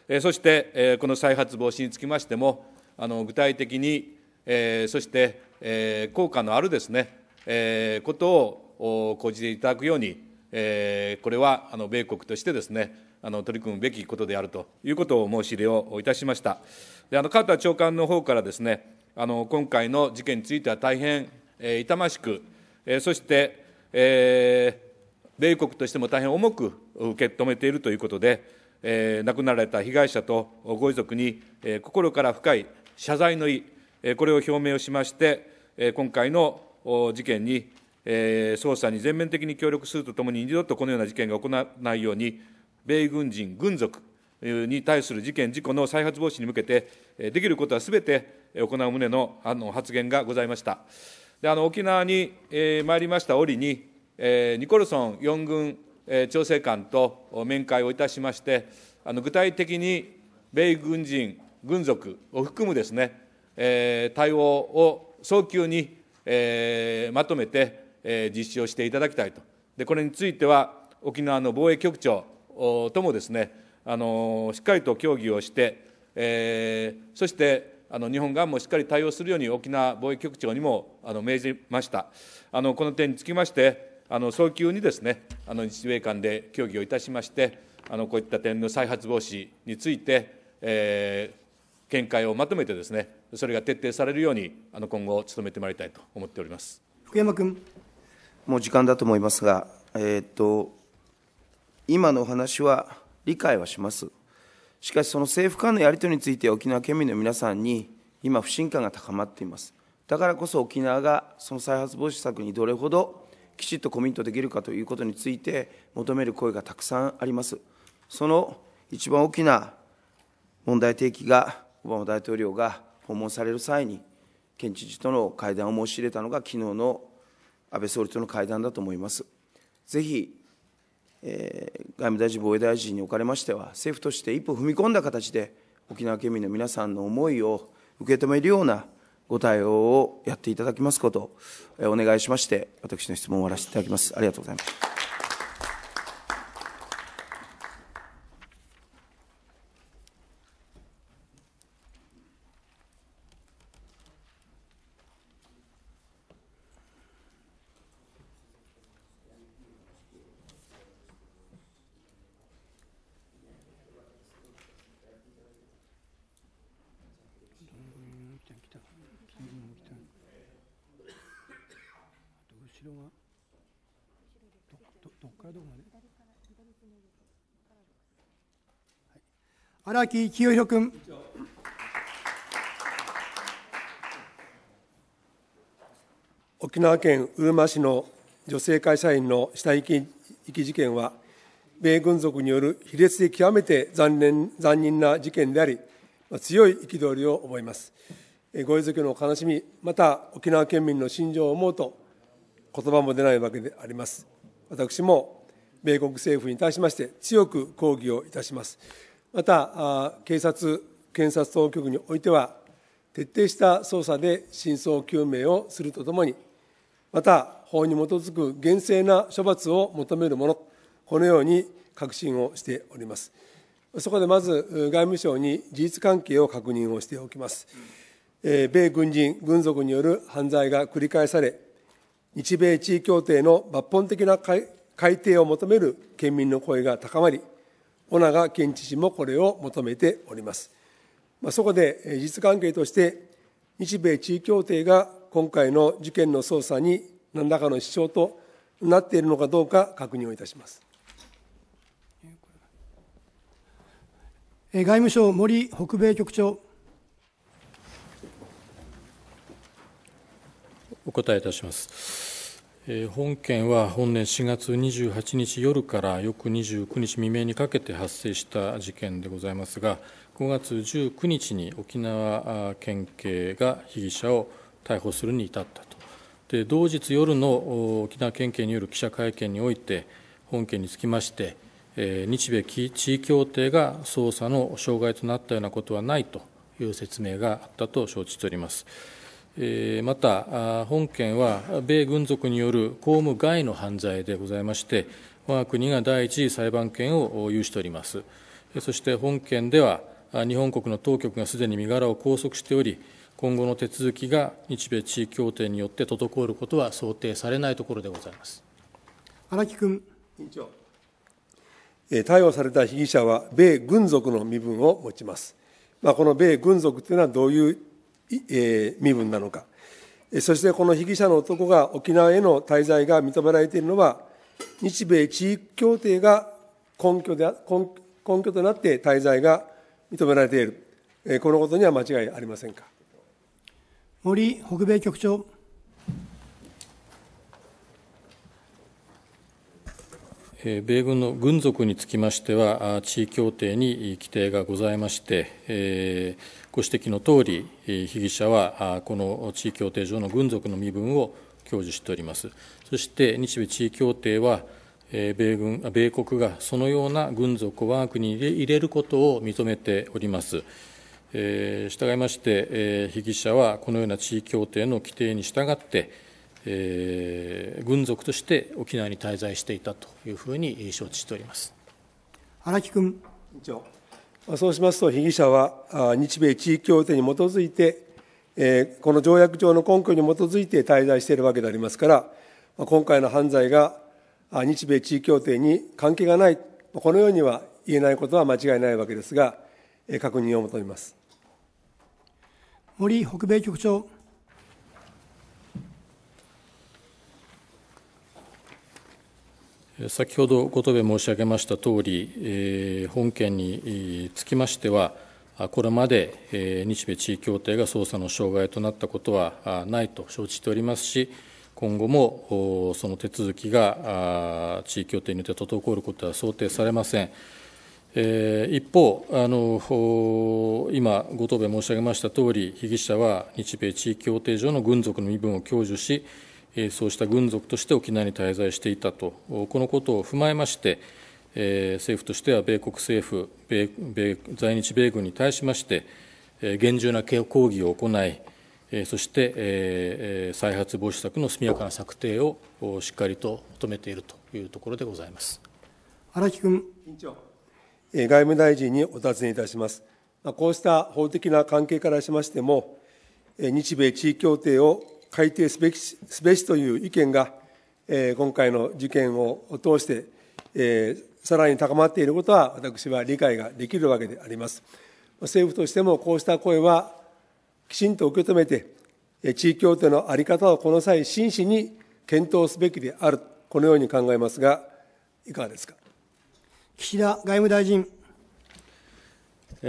えそして、えこの再発防止につきましてもあの具体的に、えそして、え効果のあるですね、えことを講じていただくようにえー、これはあの米国としてですねあの取り組むべきことであるということを申し入れをいたしました。であのカー長官の方からですねあの今回の事件については大変、えー、痛ましく、えー、そして、えー、米国としても大変重く受け止めているということで、えー、亡くなられた被害者とご遺族に、えー、心から深い謝罪の意、えー、これを表明をしまして、えー、今回の事件に捜査に全面的に協力するとともに、二度とこのような事件が行わないように、米軍人、軍属に対する事件、事故の再発防止に向けて、できることはすべて行う旨の発言がございました。であの沖縄に、えー、参りました折に、えー、ニコルソン4軍、えー、調整官と面会をいたしまして、あの具体的に米軍人、軍属を含むですね、えー、対応を早急に、えー、まとめて、え実施をしていただきたいと。で、これについては、沖縄の防衛局長ともですね、あのしっかりと協議をして、えー、そしてあの日本側もしっかり対応するように沖縄防衛局長にもあの命じましたあのこの点につきましてあの早急にですねあの日米間で協議をいたしましてあのこういった点の再発防止について、えー、見解をまとめてですねそれが徹底されるようにあの今後努めてまいりたいと思っております福山君もう時間だと思いますが、えー、っと今のお話は理解はします。しかし、その政府間のやり取りについて沖縄県民の皆さんに今、不信感が高まっています。だからこそ沖縄がその再発防止策にどれほどきちっとコミットできるかということについて求める声がたくさんあります。その一番大きな問題提起が、オバマ大統領が訪問される際に、県知事との会談を申し入れたのが昨日の安倍総理との会談だと思います。ぜひ、えー、外務大臣、防衛大臣におかれましては、政府として一歩踏み込んだ形で、沖縄県民の皆さんの思いを受け止めるようなご対応をやっていただきますことえー、お願いしまして、私の質問を終わらせていただきます。ありがとうございます。荒木清弘君。沖縄県うるま市の女性会社員の死体遺棄事件は、米軍属による卑劣で極めて残念残忍な事件であり、強い憤りを覚えます。ご遺族の悲しみ、また沖縄県民の心情を思うと、言葉も出ないわけであります。私も米国政府に対しまして強く抗議をいたします。また、警察、検察当局においては、徹底した捜査で真相究明をするとともに、また、法に基づく厳正な処罰を求めるもの、このように確信をしております。そこでまず外務省に事実関係を確認をしておきます。米軍人、軍属による犯罪が繰り返され、日米地位協定の抜本的な改定を求める県民の声が高まり、尾長県知事もこれを求めております。まあ、そこで事実関係として、日米地位協定が今回の事件の捜査に何らかの支障となっているのかどうか確認をいたします。外務省森北米局長。お答えいたします。本件は本年4月28日夜から翌29日未明にかけて発生した事件でございますが、5月19日に沖縄県警が被疑者を逮捕するに至ったと、で同日夜の沖縄県警による記者会見において、本件につきまして、日米地位協定が捜査の障害となったようなことはないという説明があったと承知しております。また、本件は米軍属による公務外の犯罪でございまして、我が国が第一次裁判権を有しております。そして本件では、日本国の当局がすでに身柄を拘束しており、今後の手続きが日米地位協定によって滞ることは想定されないところでございます荒木君。委員長逮捕された被疑者は、米軍属の身分を持ちます。まあ、この米軍属というのはどういうえ身分なのかそしてこの被疑者の男が沖縄への滞在が認められているのは日米地域協定が根拠で根根拠となって滞在が認められている、えこのことには間違いありませんか森北米局長米軍の軍属につきましては、地位協定に規定がございまして、ご指摘のとおり、被疑者はこの地位協定上の軍属の身分を享受しております。そして日米地位協定は米軍米国がそのような軍属を我が国に入れることを認めております。従いまして、被疑者はこのような地位協定の規定に従って、軍属として沖縄に滞在していたというふうに承知しております荒木君。委員長そうしますと、被疑者は日米地位協定に基づいて、この条約上の根拠に基づいて滞在しているわけでありますから、今回の犯罪が日米地位協定に関係がない、このようには言えないことは間違いないわけですが、確認を求めます森北米局長。先ほどご答弁申し上げましたとおり、本件につきましては、これまで日米地位協定が捜査の障害となったことはないと承知しておりますし、今後もその手続きが地位協定によって滞ることは想定されません。一方あの、今、ご答弁申し上げましたとおり、被疑者は日米地位協定上の軍属の身分を享受し、そうした軍属として沖縄に滞在していたと、このことを踏まえまして、政府としては米国政府、米米在日米軍に対しまして、厳重な抗議を行い、そして再発防止策の速やかな策定をしっかりと求めているというところでございます荒木君外務大臣にお尋ねいたします。こうした法的な関係からしましても、日米地位協定を改定すべきすべしという意見が、えー、今回の事件を通して、えー、さらに高まっていることは私は理解ができるわけであります。政府としてもこうした声はきちんと受け止めて、地位協定の在り方をこの際真摯に検討すべきである、このように考えますが、いかがですか。岸田外務大臣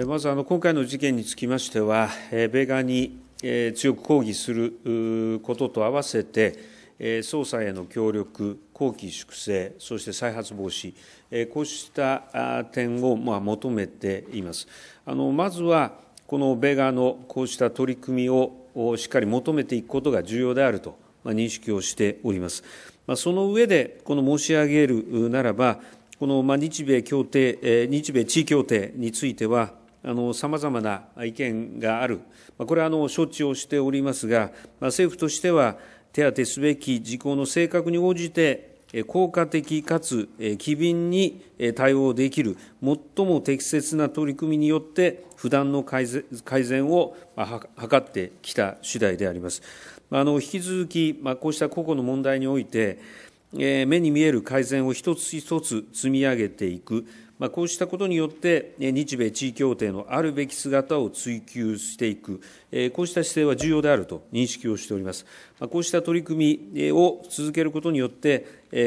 まずあの今回の事件につきましては、米側に強く抗議することとわせて、捜査への協力、後期粛正、そして再発防止、こうした点を求めています。まずは、この米側のこうした取り組みをしっかり求めていくことが重要であると認識をしております。その上で、この申し上げるならば、この日米協定、日米地位協定については、さまざまな意見がある。これはあの承知をしておりますが、政府としては手当てすべき事項の正確に応じて、効果的かつ機敏に対応できる、最も適切な取り組みによって、不断の改善を図ってきた次第であります。あの引き続き、こうした個々の問題において、目に見える改善を一つ一つ積み上げていく、まあ、こうしたことによって、日米地位協定のあるべき姿を追求していく、こうした姿勢は重要であると認識をしております。こうした取り組みを続けることによって、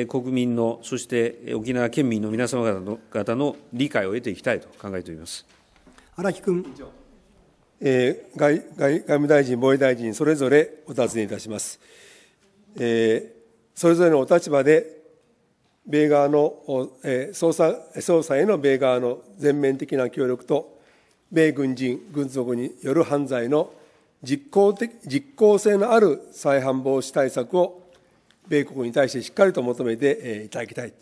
国民の、そして沖縄県民の皆様方の方の理解を得ていきたいと考えております。荒木君。えー、外外外務大臣、防衛大臣、それぞれお尋ねいたします。えー、それぞれのお立場で米側の捜査捜査への米側の全面的な協力と米軍人軍属による犯罪の実効的実効性のある再犯防止対策を米国に対してしっかりと求めていただきたい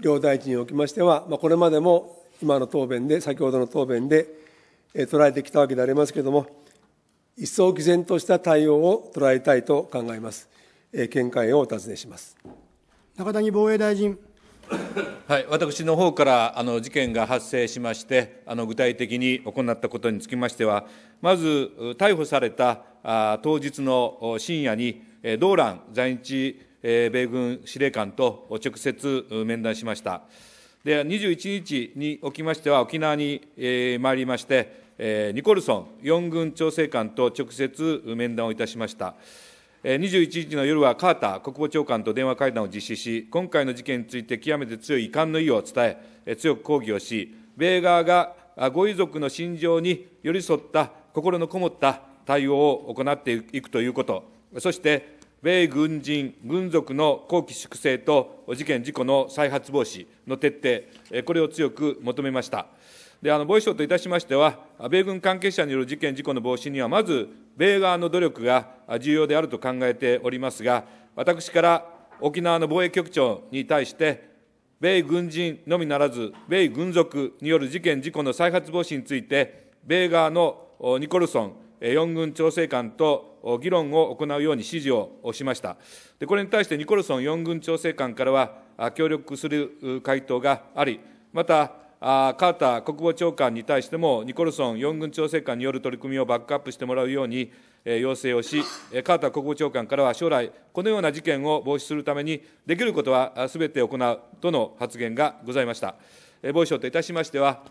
両大臣におきましては、まあ、これまでも今の答弁で先ほどの答弁で捉えてきたわけでありますけれども一層毅然とした対応を捉えたいと考えます見解をお尋ねします。中谷防衛大臣。はい、私の方からあの事件が発生しまして、あの具体的に行ったことにつきましては、まず逮捕されたあ当日の深夜に、ドーラン在日米軍司令官と直接面談しました。で21日におきましては、沖縄に、えー、参りまして、えー、ニコルソン4軍調整官と直接面談をいたしました。21日の夜はカーター国防長官と電話会談を実施し、今回の事件について極めて強い遺憾の意を伝え、強く抗議をし、米側がご遺族の心情に寄り添った心のこもった対応を行っていくということ、そして米軍人、軍属の綱紀粛正と事件・事故の再発防止の徹底、これを強く求めました。であの防衛省といたしましては、米軍関係者による事件・事故の防止には、まず米側の努力が重要であると考えておりますが、私から沖縄の防衛局長に対して、米軍人のみならず、米軍属による事件・事故の再発防止について、米側のニコルソン4軍調整官と議論を行うように指示をしました。でこれに対してニコルソン4軍調整官からは、協力する回答があり、また、カーター国防長官に対しても、ニコルソン4軍調整官による取り組みをバックアップしてもらうように要請をし、カーター国防長官からは将来、このような事件を防止するために、できることはすべて行うとの発言がございました。防衛省といたしましては、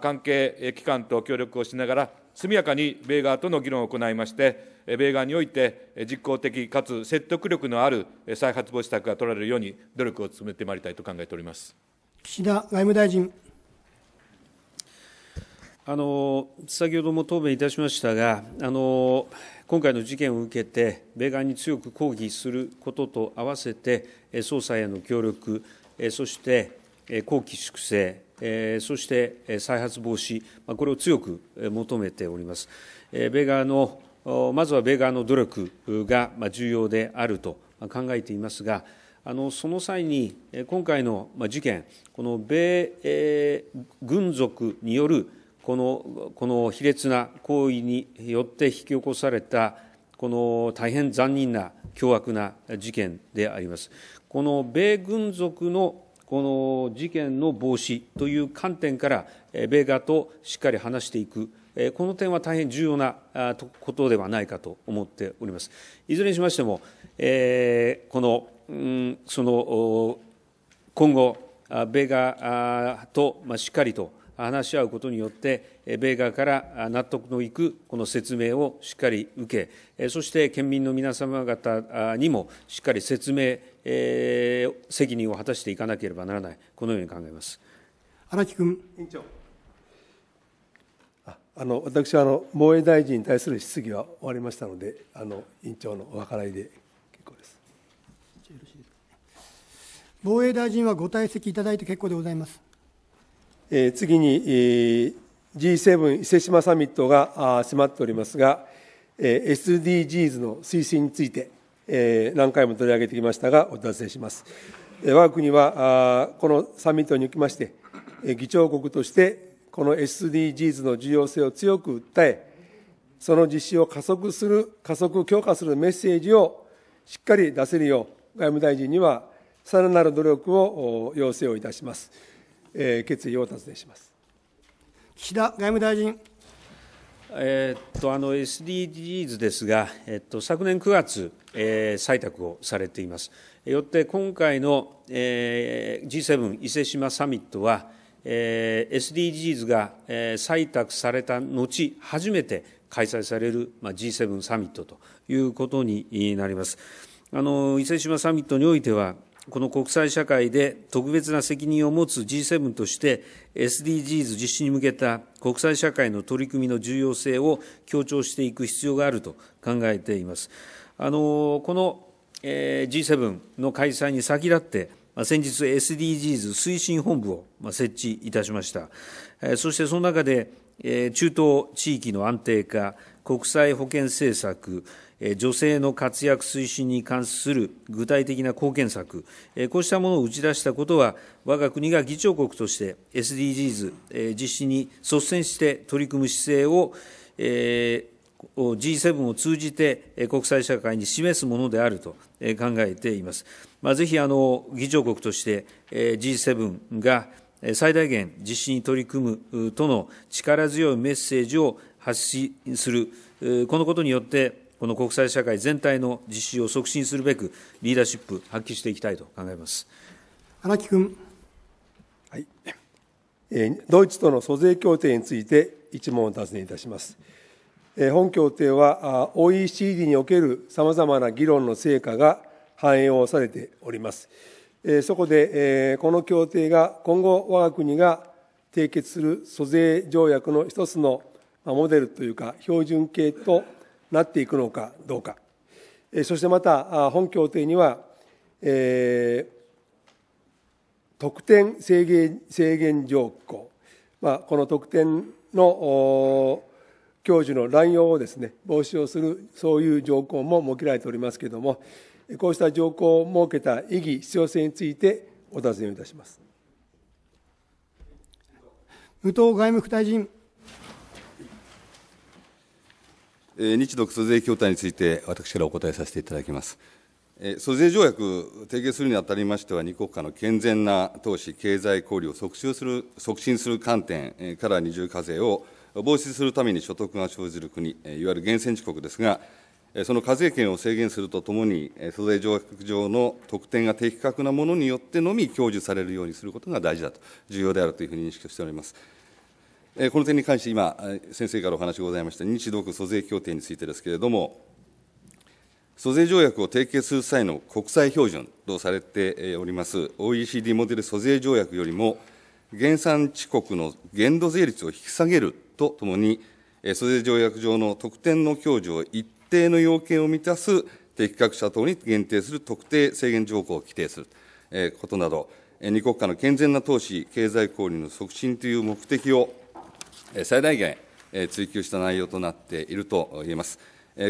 関係機関と協力をしながら、速やかに米側との議論を行いまして、米側において実効的かつ説得力のある再発防止策が取られるように努力を進めてまいりたいと考えております。岸田外務大臣あの先ほども答弁いたしましたが、あの今回の事件を受けて、米側に強く抗議することと合わせて、捜査への協力、そして後期粛正、そして再発防止、これを強く求めております。米側のまずは米側の努力が重要であると考えていますが、あのその際に今回の事件、この米軍属によるこのこの卑劣な行為によって引き起こされたこの大変残忍な凶悪な事件であります。この米軍属のこの事件の防止という観点から、米側としっかり話していく、この点は大変重要なことではないかと思っております。いずれにしましても、えこの、ん、その、今後、米側としっかりと、話し合うことによって、米側から納得のいくこの説明をしっかり受け、そして県民の皆様方にもしっかり説明、えー、責任を果たしていかなければならない、このように考えます。荒木君委員長あの私はあの防衛大臣に対する質疑は終わりましたので、あの委員長のお計らいで結構です。防衛大臣はご退席いただいて結構でございます。え次に、G7 伊勢志摩サミットが迫っておりますが、えー、SDGs の推進について、え何回も取り上げてきましたが、お尋ねします。え我が国はあこのサミットにおきまして、え議長国として、この SDGs の重要性を強く訴え、その実施を加速する、加速強化するメッセージをしっかり出せるよう、外務大臣にはさらなる努力を要請をいたします。え決意をお尋ねします岸田外務大臣。えっとあの SDGs ですが、えっと、昨年9月、えー、採択をされています。よって今回の、えー、G7 伊勢志摩サミットは、えー、SDGs が、えー、採択された後初めて開催される、まあ、G7 サミットということになります。あの伊勢志摩サミットにおいてはこの国際社会で特別な責任を持つ G7 として SDGs 実施に向けた国際社会の取り組みの重要性を強調していく必要があると考えています。あのこの G7 の開催に先立って先日 SDGs 推進本部を設置いたしました。そしてその中で中東地域の安定化、国際保健政策、女性の活躍推進に関する具体的な貢献策、こうしたものを打ち出したことは、我が国が議長国として SDGs 実施に率先して取り組む姿勢を、G7 を通じて国際社会に示すものであると考えています。まあ、ぜひあの議長国として G7 が最大限実施に取り組むとの力強いメッセージを発信する、このことによってこの国際社会全体の実施を促進するべく、リーダーシップ、発揮していきたいと考えます荒木君、はいえー。ドイツとの租税協定について、一問お尋ねいたします。えー、本協定は OECD におけるさまざまな議論の成果が反映をされております。えー、そこで、えー、この協定が今後、我が国が締結する租税条約の一つのモデルというか、標準形となっていくのかどうかそしてまた本協定には、えー、特典制限制限条項、まあ、この特典の教授の乱用をですね防止をするそういう条項も設けられておりますけれどもこうした条項を設けた意義必要性についてお尋ねをいたします。武藤外務副大臣日独租税協定について、私からお答えさせていただきます。租税条約、提携するにあたりましては、2国間の健全な投資、経済交流を促進する促進する観点から二重課税を防止するために所得が生じる国、いわゆる源泉地国ですが、その課税権を制限するとともに、租税条約上の特典が的確なものによってのみ享受されるようにすることが大事だと、重要であるというふうに認識をしております。この点に関して今、先生からお話ございました日独租税協定についてですけれども、租税条約を締結する際の国際標準とされております OECD モデル租税条約よりも、原産地国の限度税率を引き下げるとともに、租税条約上の特典の享受を一定の要件を満たす適格者等に限定する特定制限条項を規定することなど、二国家の健全な投資、経済交流の促進という目的を最大限追求した内容となっていると言えます。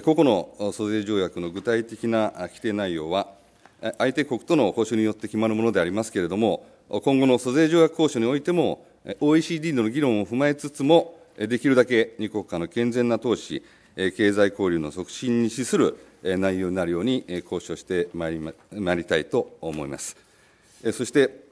個々の租税条約の具体的な規定内容は、相手国との交渉によって決まるものでありますけれども、今後の租税条約交渉においても、OECD の議論を踏まえつつも、できるだけ二国間の健全な投資、経済交流の促進に資する内容になるように交渉してまいりまいりたいと思います。そして、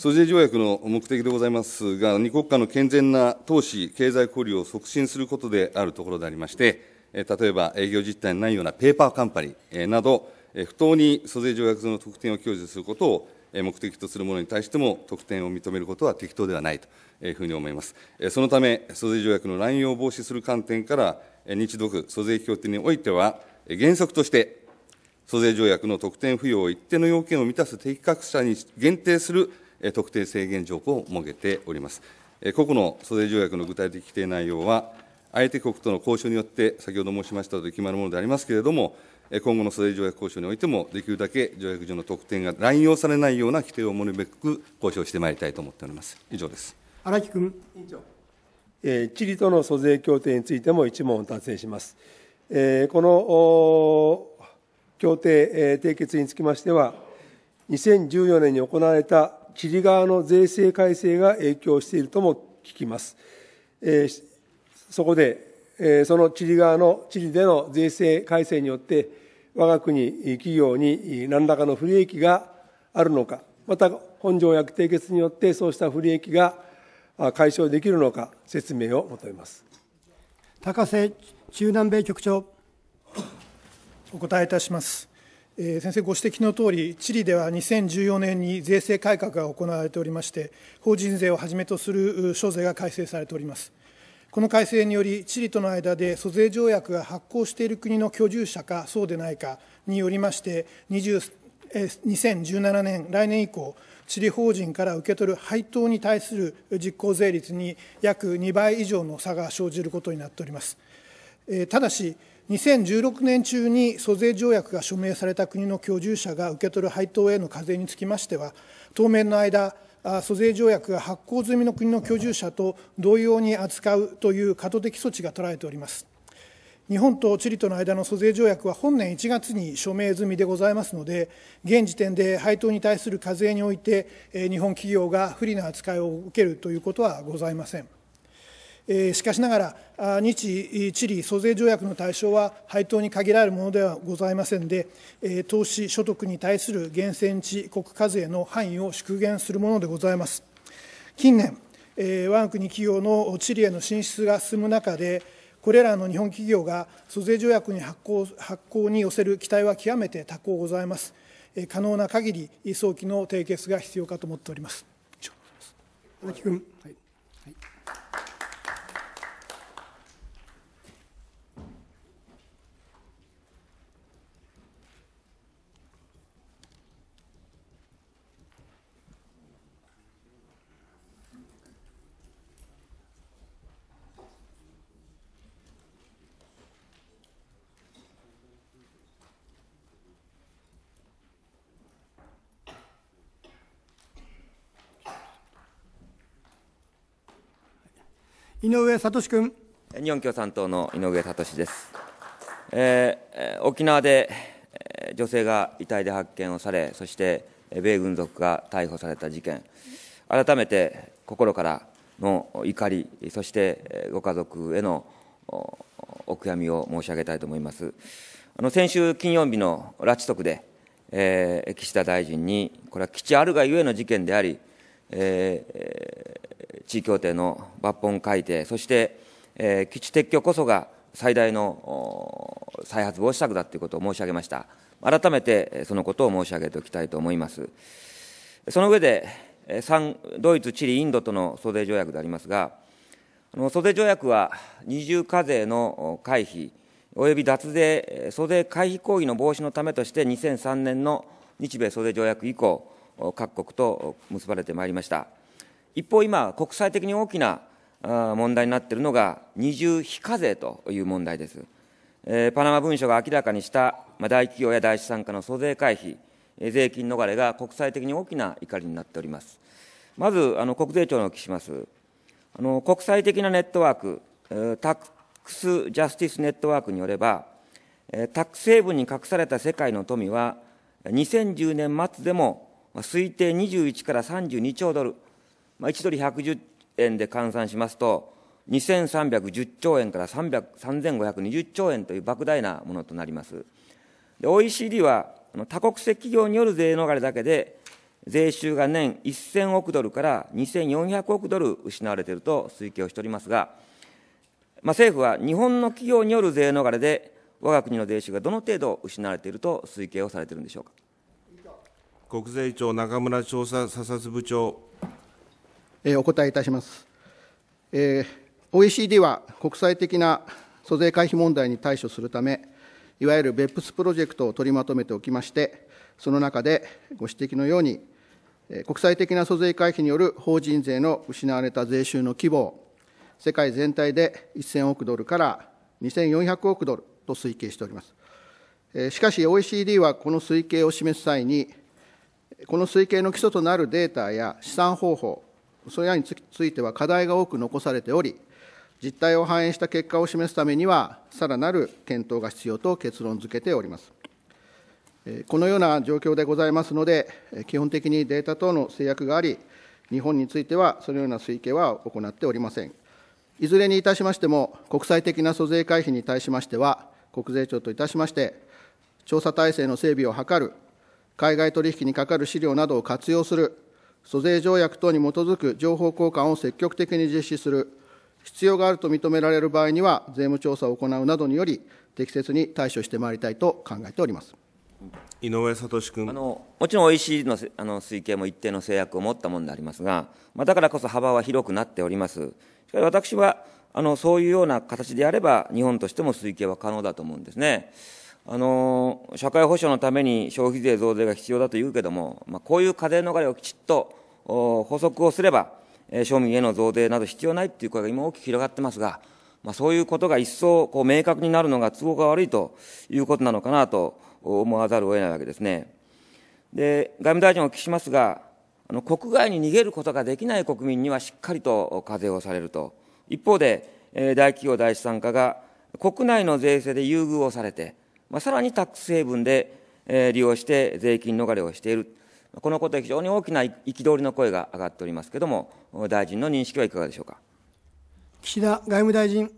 租税条約の目的でございますが、二国間の健全な投資、経済交流を促進することであるところでありまして、例えば営業実態のないようなペーパーカンパニーなど、不当に租税条約上の特典を享受することを目的とするものに対しても特典を認めることは適当ではないというふうに思います。そのため、租税条約の乱用を防止する観点から、日独租税協定においては、原則として、租税条約の特典付与を一定の要件を満たす適格者に限定する特定制限条項を設けております。個々の租税条約の具体的規定内容は、相手国との交渉によって、先ほど申しましたと決まるものでありますけれども、今後の租税条約交渉においても、できるだけ条約上の特典が乱用されないような規定を守るべく、交渉してまいりたいと思っております。以上です。荒木君。委員長。えー、チリとの租税協定についても一問達成します。えこの協定、え締結につきましては、2014年に行われたチリ側の税制改正が影響しているとも聞きます。えー、そこで、えー、そのチリ側の、チリでの税制改正によって、我が国企業に何らかの不利益があるのか、また本条約締結によってそうした不利益が解消できるのか、説明を求めます。高瀬中南米局長。お答えいたします。先生ご指摘のとおり、チリでは2014年に税制改革が行われておりまして、法人税をはじめとする所税が改正されております。この改正により、チリとの間で租税条約が発効している国の居住者かそうでないかによりまして、20 1 7年、来年以降、チリ法人から受け取る配当に対する実効税率に約2倍以上の差が生じることになっております。ただし、2016年中に租税条約が署名された国の居住者が受け取る配当への課税につきましては、当面の間、租税条約が発行済みの国の居住者と同様に扱うという過渡的措置が取られております。日本とチリとの間の租税条約は本年1月に署名済みでございますので、現時点で配当に対する課税において、日本企業が不利な扱いを受けるということはございません。えしかしながら、日地理租税条約の対象は配当に限られるものではございませんで、え投資所得に対する源泉地国課税の範囲を縮減するものでございます。近年、え我が国企業の地理への進出が進む中で、これらの日本企業が租税条約に発行発行に寄せる期待は極めて多行ございます。可能な限り、早期の締結が必要かと思っております。秋君井上聡君。日本共産党の井上聡です。えー、沖縄で、えー、女性が遺体で発見をされ、そして米軍属が逮捕された事件、改めて心からの怒り、そしてご家族へのお悔やみを申し上げたいと思います。あの先週金曜日の拉致特で、えー、岸田大臣に、これは基地あるがゆえの事件であり、え地位協定の抜本改定、そして、えー、基地撤去こそが最大の再発防止策だということを申し上げました。改めてそのことを申し上げておきたいと思います。その上で、ドイツ、チリ、インドとの租税条約でありますが、租税条約は二重課税の回避、及び脱税、租税回避行為の防止のためとして、2003年の日米租税条約以降、各国と結ばれてまいりました。一方、今、国際的に大きな問題になっているのが、二重非課税という問題です。えパナマ文書が明らかにした、まあ、大企業や大資産家の租税回避、え税金逃れが国際的に大きな怒りになっております。まず、あの国税庁にお聞きします。あの国際的なネットワーク、えタックス・ジャスティス・ネットワークによれば、えタック成分に隠された世界の富は、2010年末でも推定21から32兆ドル、まあ、1ドル110円で換算しますと、2310兆円から3520兆円という莫大なものとなります。OECD は多国籍企業による税逃れだけで、税収が年1000億ドルから2400億ドル失われていると推計をしておりますが、まあ、政府は日本の企業による税逃れで、我が国の税収がどの程度失われていると推計をされているんでしょうか。国税庁中村調査査察部長えお答えいたします。え OECD は国際的な租税回避問題に対処するため、いわゆる BEPS プロジェクトを取りまとめておきまして、その中でご指摘のように、国際的な租税回避による法人税の失われた税収の規模を、世界全体で1000億ドルから2400億ドルと推計しております。しかし OECD はこの推計を示す際に、この推計の基礎となるデータや試算方法、それらについては課題が多く残されており、実態を反映した結果を示すためには、さらなる検討が必要と結論づけております。このような状況でございますので、基本的にデータ等の制約があり、日本についてはそのような推計は行っておりません。いずれにいたしましても、国際的な租税回避に対しましては、国税庁といたしまして、調査体制の整備を図る、海外取引に係る資料などを活用する租税条約等に基づく情報交換を積極的に実施する、必要があると認められる場合には、税務調査を行うなどにより、適切に対処してまいりたいと考えております。井上聡君あのもちろん o e c いのあの推計も一定の制約を持ったものでありますが、まあ、だからこそ幅は広くなっております。しかし私はあのそういうような形であれば、日本としても推計は可能だと思うんですね。あの社会保障のために消費税増税が必要だというけれども、まあ、こういう課税逃れをきちっと補足をすれば、えー、庶民への増税など必要ないという声が今大きく広がってますが、まあ、そういうことが一層こう明確になるのが都合が悪いということなのかなと思わざるを得ないわけですね。で外務大臣お聞きしますが、あの国外に逃げることができない国民にはしっかりと課税をされると、一方で、えー、大企業、大資産家が国内の税制で優遇をされて、まあ、さらにタックス成分で、え利用して税金逃れをしている、このことで非常に大きな憤りの声が上がっておりますけれども、大臣の認識はいかがでしょうか。岸田外務大臣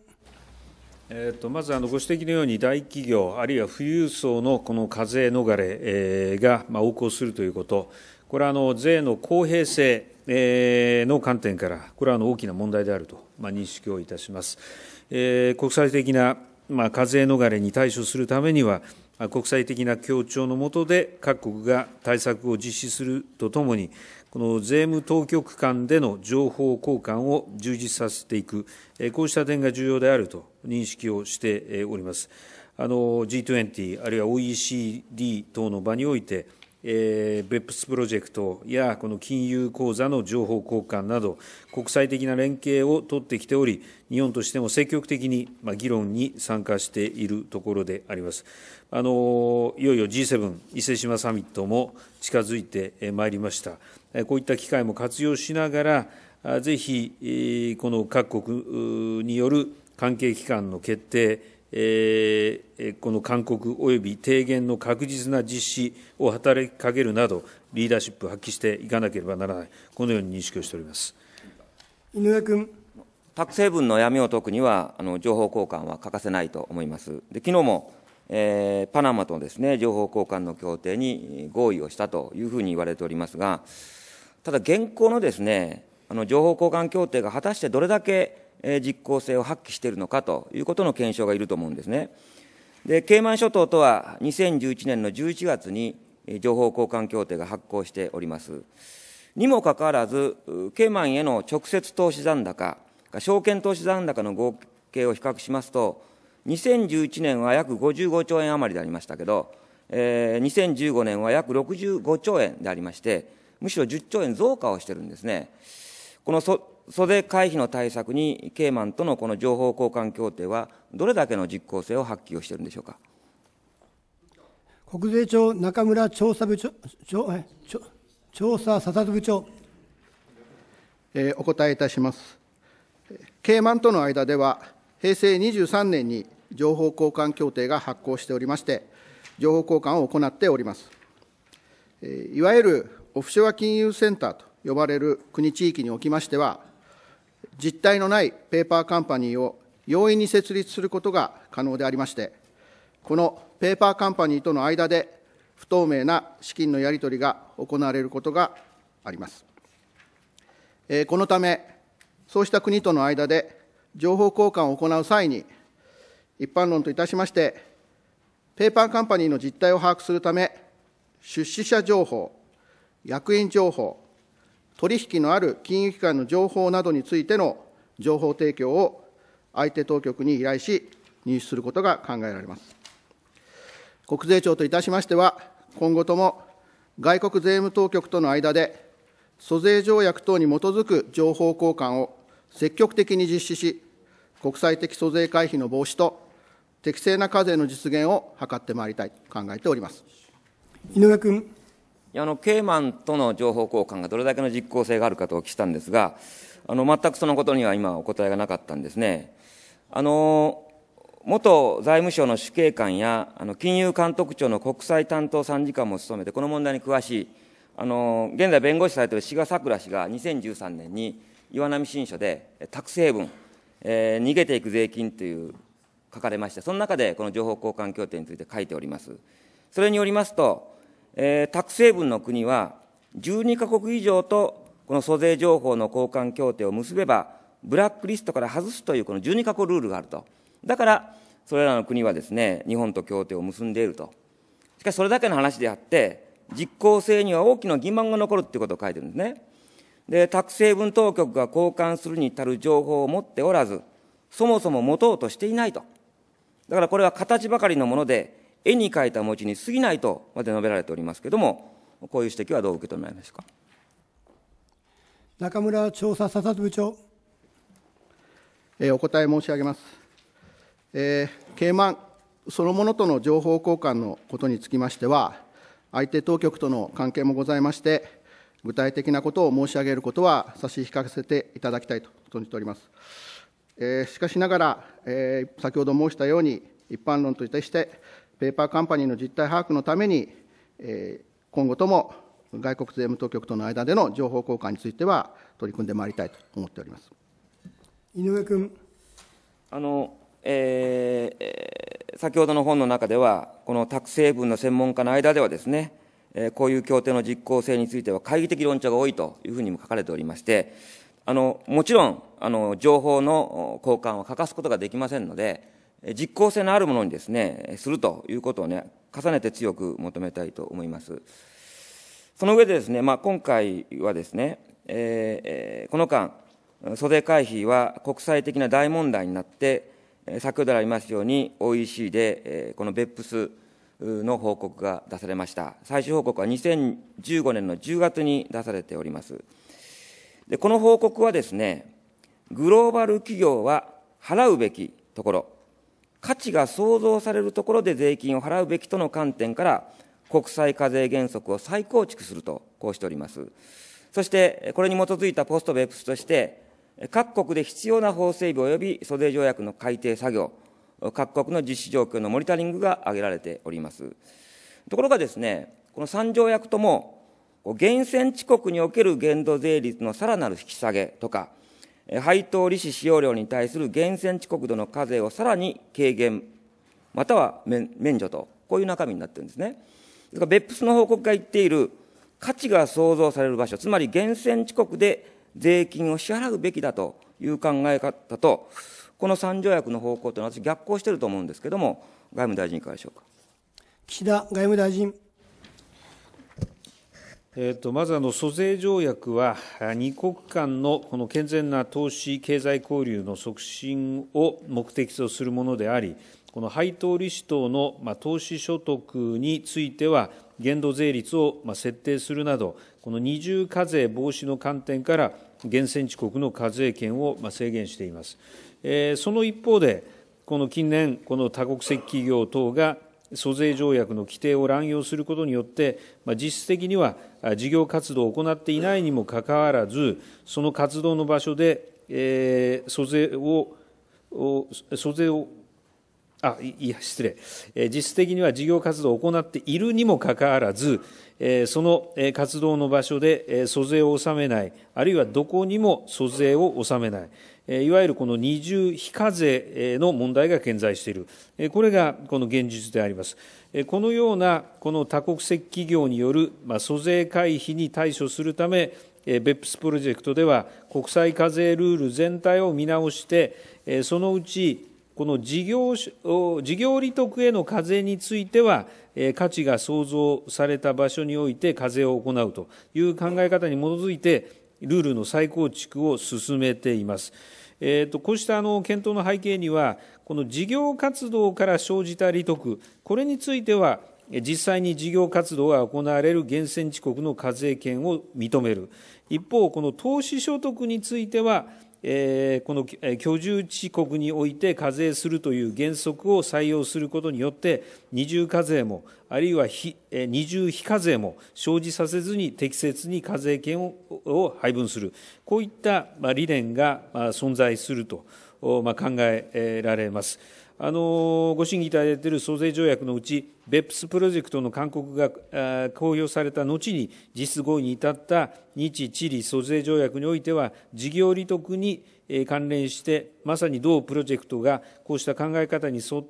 えーと、まずあのご指摘のように大企業、あるいは富裕層のこの課税逃れ、えが、まあ、横行するということ、これはあの税の公平性、えの観点から、これはあの大きな問題であると、まあ、認識をいたします。え国際的なまあ、課税逃れに対処するためには、国際的な協調の下で各国が対策を実施するとともに、この税務当局間での情報交換を充実させていく、こうした点が重要であると認識をしております。G20、あるいは OECD 等の場において、え BEPS プロジェクトやこの金融口座の情報交換など、国際的な連携を取ってきており、日本としても積極的に、まあ、議論に参加しているところであります。あのいよいよ G7 伊勢志摩サミットも近づいてまいりました。こういった機会も活用しながら、ぜひ、この各国による関係機関の決定、えこの勧告及び提言の確実な実施を働きかけるなど、リーダーシップを発揮していかなければならない、このように認識をしております井上君。核成分の闇を解くにはあの、情報交換は欠かせないと思います。で昨日もえー、パナマとですね情報交換の協定に合意をしたというふうに言われておりますが、ただ、現行のですねあの情報交換協定が果たしてどれだけ実効性を発揮しているのかということの検証がいると思うんですね。で、ケイマン諸島とは2011年の11月に情報交換協定が発行しております。にもかかわらず、ケイマンへの直接投資残高、証券投資残高の合計を比較しますと、2011年は約55兆円余りでありましたけど、えー、2015年は約65兆円でありまして、むしろ10兆円増加をしてるんですね。この袖回避の対策に、ケイマンとのこの情報交換協定は、どれだけの実効性を発揮をしているんでしょうか。国税庁中村調査部長調査査察部長、えお答えいたします。ケイマンとの間では、平成23年に情報交換協定が発行しておりまして、情報交換を行っております。いわゆるオフショア金融センターと呼ばれる国地域におきましては、実体のないペーパーカンパニーを容易に設立することが可能でありまして、このペーパーカンパニーとの間で不透明な資金のやり取りが行われることがあります。えー、このため、そうした国との間で情報交換を行う際に、一般論といたしまして、ペーパーカンパニーの実態を把握するため、出資者情報、役員情報、取引のある金融機関の情報などについての情報提供を相手当局に依頼し、入手することが考えられます。国税庁といたしましては、今後とも外国税務当局との間で、租税条約等に基づく情報交換を積極的に実施し、国際的租税回避の防止と適正な課税の実現を図ってまいりたいと考えております。井上君。あのケーマンとの情報交換がどれだけの実効性があるかとお聞きしたんですが、あの全くそのことには今、お答えがなかったんですね。あの元財務省の主計官やあの金融監督庁の国際担当参事官も務めて、この問題に詳しい、あの現在、弁護士されている志賀さくら氏が2013年に岩波新書で、託成分、えー、逃げていく税金という書かれまして、その中でこの情報交換協定について書いております。それによりますと、えー、タ成分の国は12カ国以上とこの租税情報の交換協定を結べば、ブラックリストから外すというこの12カ国ルールがあると。だから、それらの国はですね、日本と協定を結んでいると。しかしそれだけの話であって、実効性には大きな疑問が残るということを書いてるんですね。で、タク成分当局が交換するに至る情報を持っておらず、そもそも持とうとしていないと。だからこれは形ばかりのもので、絵に描いた餅に過ぎないとまで述べられておりますけれども、こういう指摘はどう受け止められますか。中村調査査察部長。えー、お答え申し上げます。えー、ケーそのものとの情報交換のことにつきましては、相手当局との関係もございまして、具体的なことを申し上げることは差し控えさせていただきたいと存じております。えー、しかしながら、えー、先ほど申したように、一般論といたして、ペーパーカンパニーの実態把握のために、え今後とも外国税務当局との間での情報交換については、取り組んでまいりたいと思っております井上君。あのえー、先ほどの本の中では、このタ成分の専門家の間ではですね、えこういう協定の実効性については、懐疑的論調が多いというふうにも書かれておりまして、あのもちろんあの、情報の交換は欠かすことができませんので、実効性のあるものにですね、するということをね、重ねて強く求めたいと思います。その上でですね、まあ、今回はですね、えー、この間、租税回避は国際的な大問題になって、先ほどありますように o e c でこの BEPS の報告が出されました。最終報告は2015年の10月に出されております。でこの報告はですね、グローバル企業は払うべきところ、価値が創造されるところで税金を払うべきとの観点から国際課税原則を再構築するとこうしておりますそしてこれに基づいたポストベプスとして各国で必要な法整備及び租税条約の改定作業各国の実施状況のモニタリングが挙げられておりますところがですねこの三条約とも源泉地国における限度税率のさらなる引き下げとか配当利子使用料に対する源泉地国度の課税をさらに軽減、または免除と、こういう中身になってるんですね。ですから別府の報告が言っている価値が創造される場所、つまり源泉地国で税金を支払うべきだという考え方と、この3条約の方向というのは私、逆行していると思うんですけれども、外務大臣、いかがでしょうか。岸田外務大臣まず、租税条約は2国間の健全な投資経済交流の促進を目的とするものであり、この配当利子等の投資所得については、限度税率を設定するなど、この二重課税防止の観点から、原先地国の課税権を制限しています。その一方で、この近年、この多国籍企業等が租税条約の規定を乱用することによって、まあ、実質的には事業活動を行っていないにもかかわらず、その活動の場所で、えー、租税を、租税を、あ、いや、失礼、えー、実質的には事業活動を行っているにもかかわらず、えー、その活動の場所で、えー、租税を納めない、あるいはどこにも租税を納めない、いわゆるこの二重非課税の問題が顕在している、これがこの現実であります。このようなこの多国籍企業による租税回避に対処するため、BEPS プロジェクトでは国際課税ルール全体を見直して、そのうちこの事業事業利得への課税については、価値が創造された場所において課税を行うという考え方に基づいて、ルールの再構築を進めています。えーと、こうしたあの検討の背景には、この事業活動から生じた利得、これについては、実際に事業活動が行われる源泉地国の課税権を認める。一方、この投資所得については、えこの居住地国において課税するという原則を採用することによって、二重課税も、あるいはえ二重非課税も生じさせずに適切に課税権を配分する、こういった、まあ、理念が、まあ、存在すると、まあ、考えられます。あのご審議いただいている租税条約のうち、BEPS プロジェクトの勧告が公表された後に、実質合意に至った日地理租税条約においては、事業利得に関連して、まさに同プロジェクトがこうした考え方に沿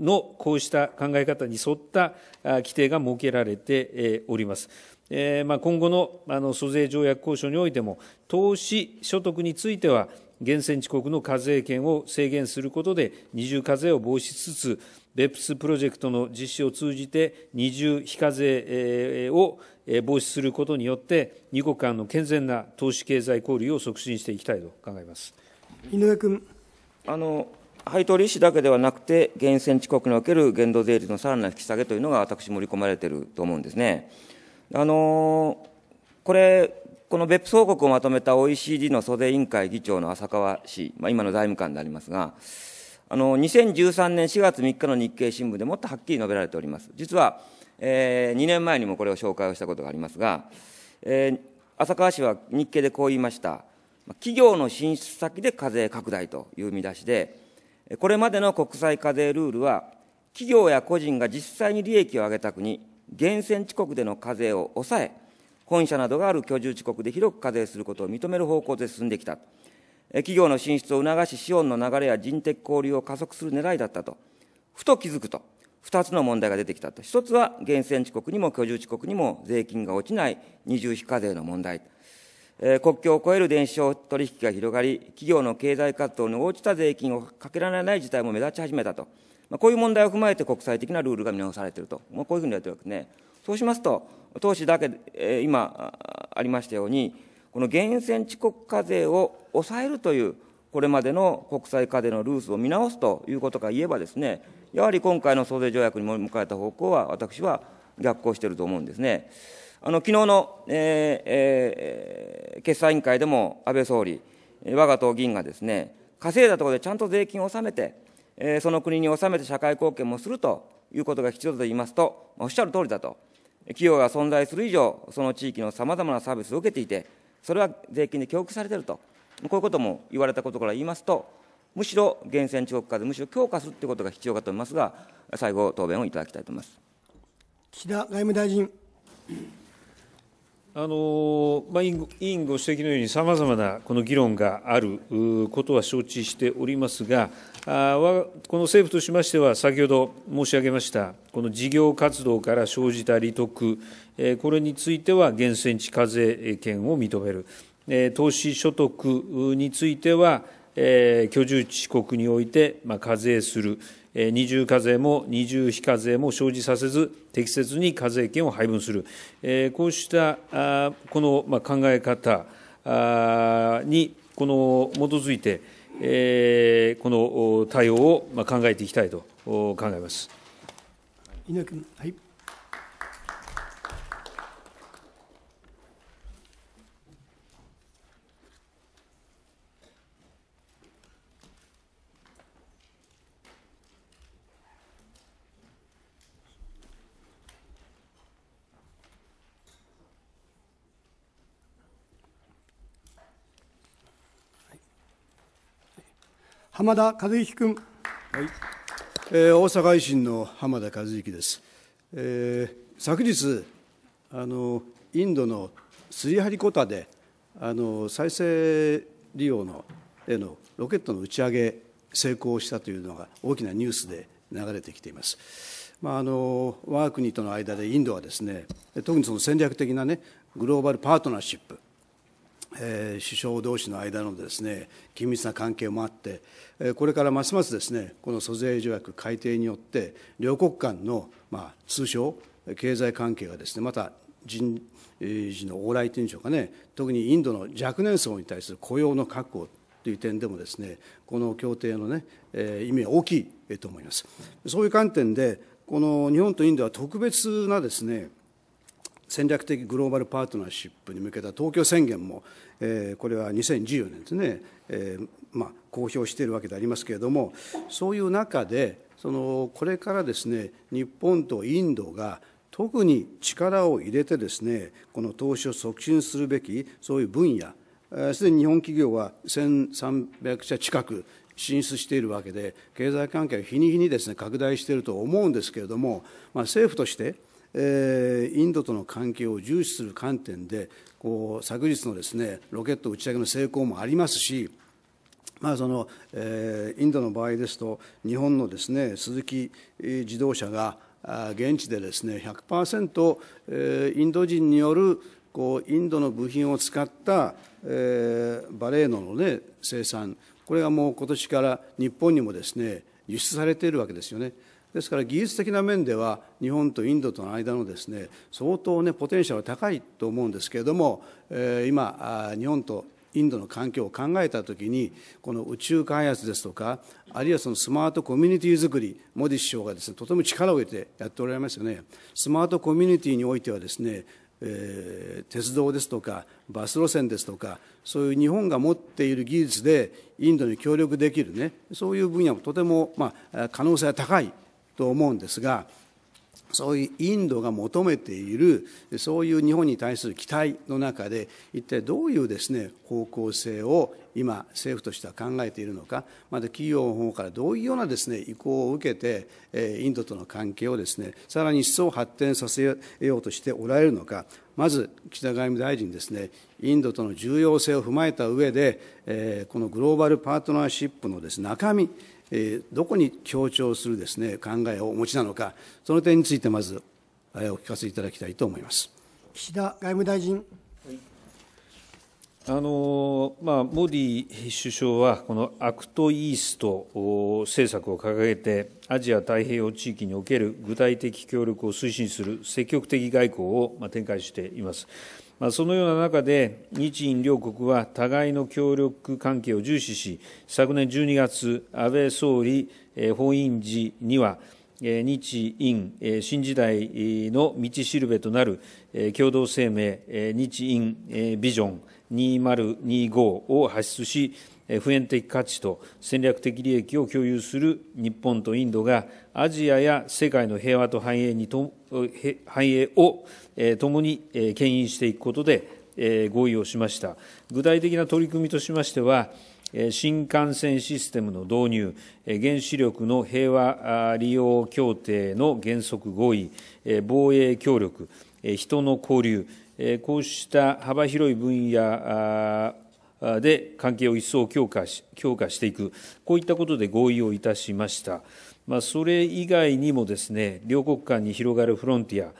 のこうした考え方に沿った規定が設けられております。今後の租税条約交渉においても、投資所得については、源泉地国の課税権を制限することで二重課税を防止しつつ、BEPS プロジェクトの実施を通じて二重非課税を防止することによって、二国間の健全な投資経済交流を促進していきたいと考えます井上君。あの配当利子だけではなくて、源泉地国における限度税率のさらなる引き下げというのが、私、盛り込まれていると思うんですね。あのこれこの別府総国をまとめた OECD の租税委員会議長の浅川氏、まあ、今の財務官でありますが、あの2013年4月3日の日経新聞でもっとはっきり述べられております。実は、えー、2年前にもこれを紹介をしたことがありますが、えー、浅川氏は日経でこう言いました。企業の進出先で課税拡大という見出しで、これまでの国際課税ルールは、企業や個人が実際に利益を上げた国、源泉地国での課税を抑え、本社などがある居住地国で広く課税することを認める方向で進んできた。企業の進出を促し、資本の流れや人的交流を加速する狙いだったと。ふと気づくと。二つの問題が出てきたと。一つは、源泉地国にも居住地国にも税金が落ちない二重非課税の問題。国境を越える電子商取引が広がり、企業の経済活動に応じた税金をかけられない事態も目立ち始めたと。まあ、こういう問題を踏まえて国際的なルールが見直されていると。まあ、こういうふうに言われてるわけですね。そうしますと、投資だけ、え今ありましたように、この源泉地国課税を抑えるという、これまでの国際課税のルースを見直すということが言えばですね、やはり今回の租税条約に向かえた方向は、私は逆行していると思うんですね。あの昨日の、えーえー、決算委員会でも安倍総理、我が党議員がですね、稼いだところでちゃんと税金を納めて、えー、その国に納めて社会貢献もするということが必要だと言いますと、おっしゃる通りだと。企業が存在する以上、その地域のさまざまなサービスを受けていて、それは税金で供給されていると、こういうことも言われたことから言いますと、むしろ源泉地国化で、むしろ強化するということが必要かと思いますが、最後、答弁をいただきたいと思います岸田外務大臣。あのまあ、委員ご指摘のように、さまざまなこの議論があることは承知しておりますが、この政府としましては、先ほど申し上げました、この事業活動から生じた利得、これについては源泉地課税権を認める、投資所得については、居住地国において課税する、二重課税も二重非課税も生じさせず、適切に課税権を配分する、こうしたこの考え方にこの基づいて、えこの対応を考えていきたいと考えます。猪君、はい浜田和之君。はい、えー、大阪維新の浜田和之です。えー、昨日あのインドのスリハリコタであの再生利用のへのロケットの打ち上げ成功したというのが大きなニュースで流れてきています。まあ、あの我が国との間でインドはですね特にその戦略的な、ね、グローバルパートナーシップえー、首相同士の間のです、ね、緊密な関係もあって、えー、これからますますです、ね、この租税条約改定によって、両国間の、まあ、通商、経済関係がです、ね、また人事の往来というんでしょうかね、特にインドの若年層に対する雇用の確保という点でもです、ね、この協定のね、ねえー、意味は大きいと思います。そういう観点でこの日本とインドは特別なですね戦略的グローバルパートナーシップに向けた東京宣言もえこれは2014年ですね、えまあ、公表しているわけでありますけれども、そういう中で、そのこれからですね日本とインドが特に力を入れてですねこの投資を促進するべきそういう分野すでに日本企業は1300社近く進出しているわけで経済関係は日に日にですね拡大していると思うんですけれども、まあ、政府として、えー、インドとの関係を重視する観点でこう昨日のですねロケット打ち上げの成功もありますし、まあそのえー、インドの場合ですと、日本のですね鈴木自動車が現地でですね100%、えー、インド人によるこうインドの部品を使った、えー、バレーノの、ね、生産、これがもう今年から日本にもですね輸出されているわけですよね。ですから技術的な面では日本とインドとの間のですね相当ねポテンシャルは高いと思うんですけれども、えー、今日本とインドの環境を考えたときにこの宇宙開発ですとかあるいはそのスマートコミュニティづくりモディ首相がですねとても力を入れてやっておられますよねスマートコミュニティにおいてはですねえー、鉄道ですとかバス路線ですとかそういう日本が持っている技術でインドに協力できるねそういう分野もとても、まあ、可能性が高いと思うんですがそういうインドが求めているそういう日本に対する期待の中で一体どういうです、ね、方向性を今政府としては考えているのかまた企業の方からどういうようなです、ね、意向を受けてインドとの関係をです、ね、さらに一層発展させようとしておられるのかまず岸田外務大臣ですねインドとの重要性を踏まえた上で、このグローバルパートナーシップのです、ね、中身えどこに強調するです、ね、考えをお持ちなのか、その点についてまず、えお聞かせいただきたいと思います岸田外務大臣。あのまあ、モディ首相は、このアクトイースト政策を掲げて、アジア太平洋地域における具体的協力を推進する積極的外交を、まあ、展開しています。まあ、そのような中で日印両国は互いの協力関係を重視し昨年12月安倍総理訪印時には日印新時代の道しるべとなる共同声明日印ビジョン2025を発出し普遍的価値と戦略的利益を共有する日本とインドがアジアや世界の平和と繁栄にと繁栄を共に牽引していくことで合意をしました具体的な取り組みとしましては新幹線システムの導入原子力の平和利用協定の原則合意防衛協力人の交流こうした幅広い分野で関係を一層強化し強化していく、こういったことで合意をいたしました。まあ、それ以外にもですね、両国間に広がるフロンティア、